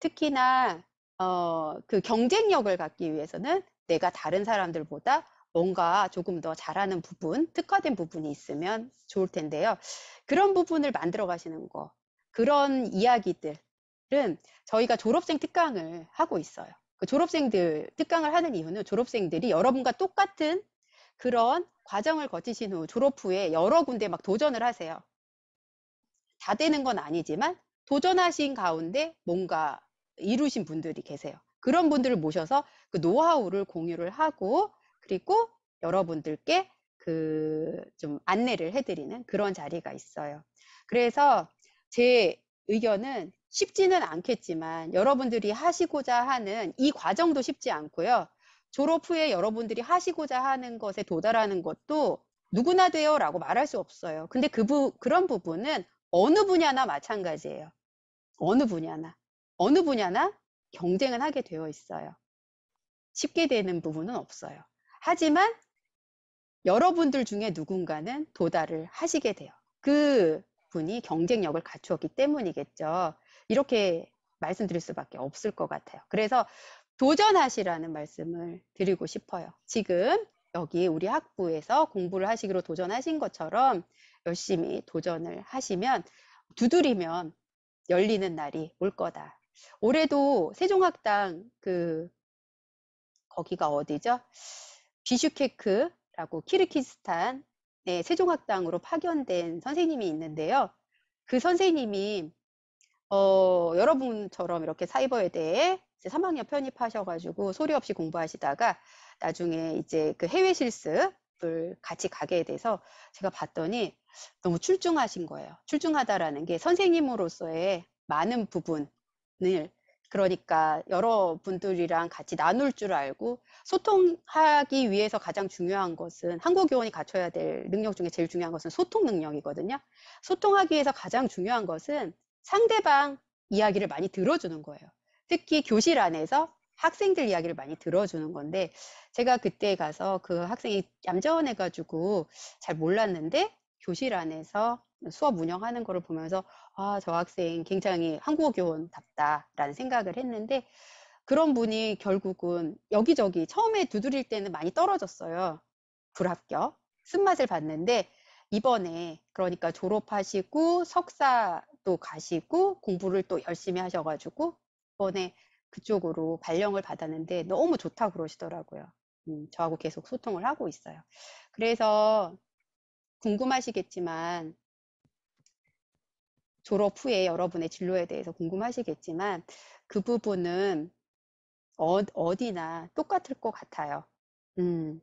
[SPEAKER 2] 특히나 어, 그 경쟁력을 갖기 위해서는 내가 다른 사람들보다 뭔가 조금 더 잘하는 부분, 특화된 부분이 있으면 좋을 텐데요. 그런 부분을 만들어 가시는 거, 그런 이야기들은 저희가 졸업생 특강을 하고 있어요. 그 졸업생들 특강을 하는 이유는 졸업생들이 여러분과 똑같은 그런 과정을 거치신 후 졸업 후에 여러 군데 막 도전을 하세요. 다 되는 건 아니지만 도전하신 가운데 뭔가 이루신 분들이 계세요. 그런 분들을 모셔서 그 노하우를 공유를 하고 그리고 여러분들께 그 좀 안내를 해드리는 그런 자리가 있어요. 그래서 제 의견은 쉽지는 않겠지만 여러분들이 하시고자 하는 이 과정도 쉽지 않고요. 졸업 후에 여러분들이 하시고자 하는 것에 도달하는 것도 누구나 돼요 라고 말할 수 없어요. 근데 그 부, 그런 부분은 어느 분야나 마찬가지예요. 어느 분야나. 어느 분야나 경쟁은 하게 되어 있어요. 쉽게 되는 부분은 없어요. 하지만 여러분들 중에 누군가는 도달을 하시게 돼요. 그 분이 경쟁력을 갖추었기 때문이겠죠. 이렇게 말씀드릴 수밖에 없을 것 같아요. 그래서 도전하시라는 말씀을 드리고 싶어요. 지금 여기 우리 학부에서 공부를 하시기로 도전하신 것처럼 열심히 도전을 하시면 두드리면 열리는 날이 올 거다. 올해도 세종학당 그 거기가 어디죠? 비슈케크라고 키르키스탄의 네, 세종학당으로 파견된 선생님이 있는데요. 그 선생님이 어, 여러분처럼 이렇게 사이버에 대해 3학년 편입하셔가지고 소리 없이 공부하시다가 나중에 이제 그 해외 실습을 같이 가게 돼서 제가 봤더니 너무 출중하신 거예요. 출중하다라는 게 선생님으로서의 많은 부분을 그러니까 여러 분들이랑 같이 나눌 줄 알고 소통하기 위해서 가장 중요한 것은 한국 교원이 갖춰야 될 능력 중에 제일 중요한 것은 소통 능력이거든요. 소통하기 위해서 가장 중요한 것은 상대방 이야기를 많이 들어주는 거예요. 특히 교실 안에서 학생들 이야기를 많이 들어주는 건데 제가 그때 가서 그 학생이 얌전해가지고 잘 몰랐는데 교실 안에서 수업 운영하는 거를 보면서 아 저 학생 굉장히 한국어 교원답다라는 생각을 했는데 그런 분이 결국은 여기저기 처음에 두드릴 때는 많이 떨어졌어요. 불합격 쓴맛을 봤는데 이번에 그러니까 졸업하시고 석사도 가시고 공부를 또 열심히 하셔가지고 이번에 그쪽으로 발령을 받았는데 너무 좋다 그러시더라고요. 음, 저하고 계속 소통을 하고 있어요. 그래서 궁금하시겠지만 졸업 후에 여러분의 진로에 대해서 궁금하시겠지만 그 부분은 어, 디나 똑같을 것 같아요. 음,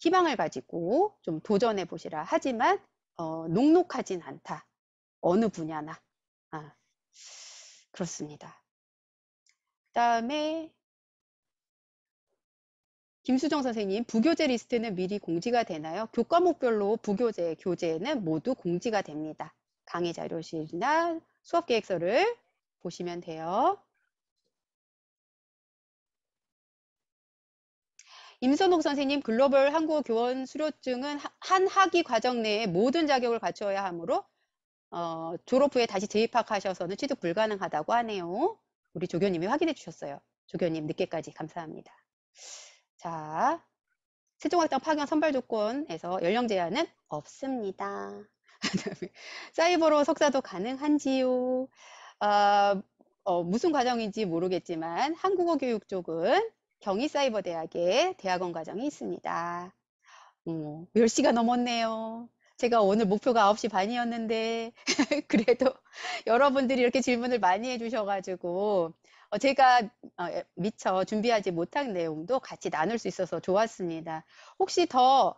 [SPEAKER 2] 희망을 가지고 좀 도전해 보시라. 하지만 어, 녹록하진 않다. 어느 분야나. 아, 그렇습니다. 그 다음에 김수정 선생님, 부교재 리스트는 미리 공지가 되나요? 교과목별로 부교재, 교재는 모두 공지가 됩니다. 강의 자료실이나 수업 계획서를 보시면 돼요. 임선옥 선생님 글로벌 한국 어 교원 수료증은 한학기 과정 내에 모든 자격을 갖추어야 하므로 어, 졸업 후에 다시 재입학하셔서는 취득 불가능하다고 하네요. 우리 조교님이 확인해 주셨어요. 조교님 늦게까지 감사합니다. 자, 세종학당 파견 선발 조건에서 연령 제한은 없습니다. 사이버로 석사도 가능한지요? 어, 어, 무슨 과정인지 모르겠지만 한국어 교육 쪽은 경희사이버대학의 대학원 과정이 있습니다. 어, 10시가 넘었네요. 제가 오늘 목표가 9시 반이었는데 그래도 여러분들이 이렇게 질문을 많이 해주셔가지고 어, 제가 어, 예, 미처 준비하지 못한 내용도 같이 나눌 수 있어서 좋았습니다. 혹시 더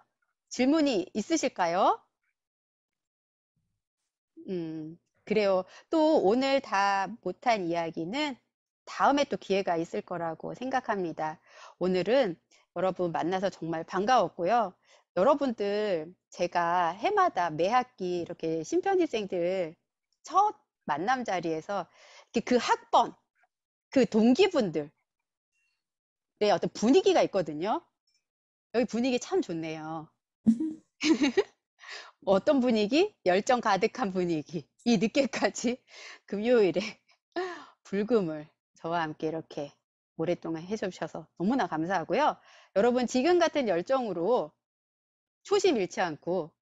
[SPEAKER 2] 질문이 있으실까요? 음, 그래요. 또 오늘 다 못한 이야기는 다음에 또 기회가 있을 거라고 생각합니다. 오늘은 여러분 만나서 정말 반가웠고요. 여러분들 제가 해마다 매 학기 이렇게 심편집생들첫 만남 자리에서 그 학번, 그 동기분들의 어떤 분위기가 있거든요. 여기 분위기 참 좋네요. 어떤 분위기? 열정 가득한 분위기. 이 늦게까지 금요일에 불금을 저와 함께 이렇게 오랫동안 해주셔서 너무나 감사하고요. 여러분 지금 같은 열정으로 초심 잃지 않고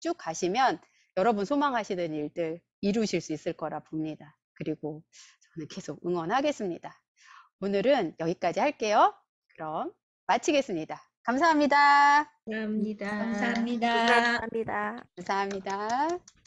[SPEAKER 2] 쭉 가시면 여러분 소망하시는 일들 이루실 수 있을 거라 봅니다. 그리고 저는 계속 응원하겠습니다. 오늘은 여기까지 할게요. 그럼 마치겠습니다.
[SPEAKER 1] 감사합니다.
[SPEAKER 3] 감사합니다. 감사합니다. 감사합니다.
[SPEAKER 1] 감사합니다.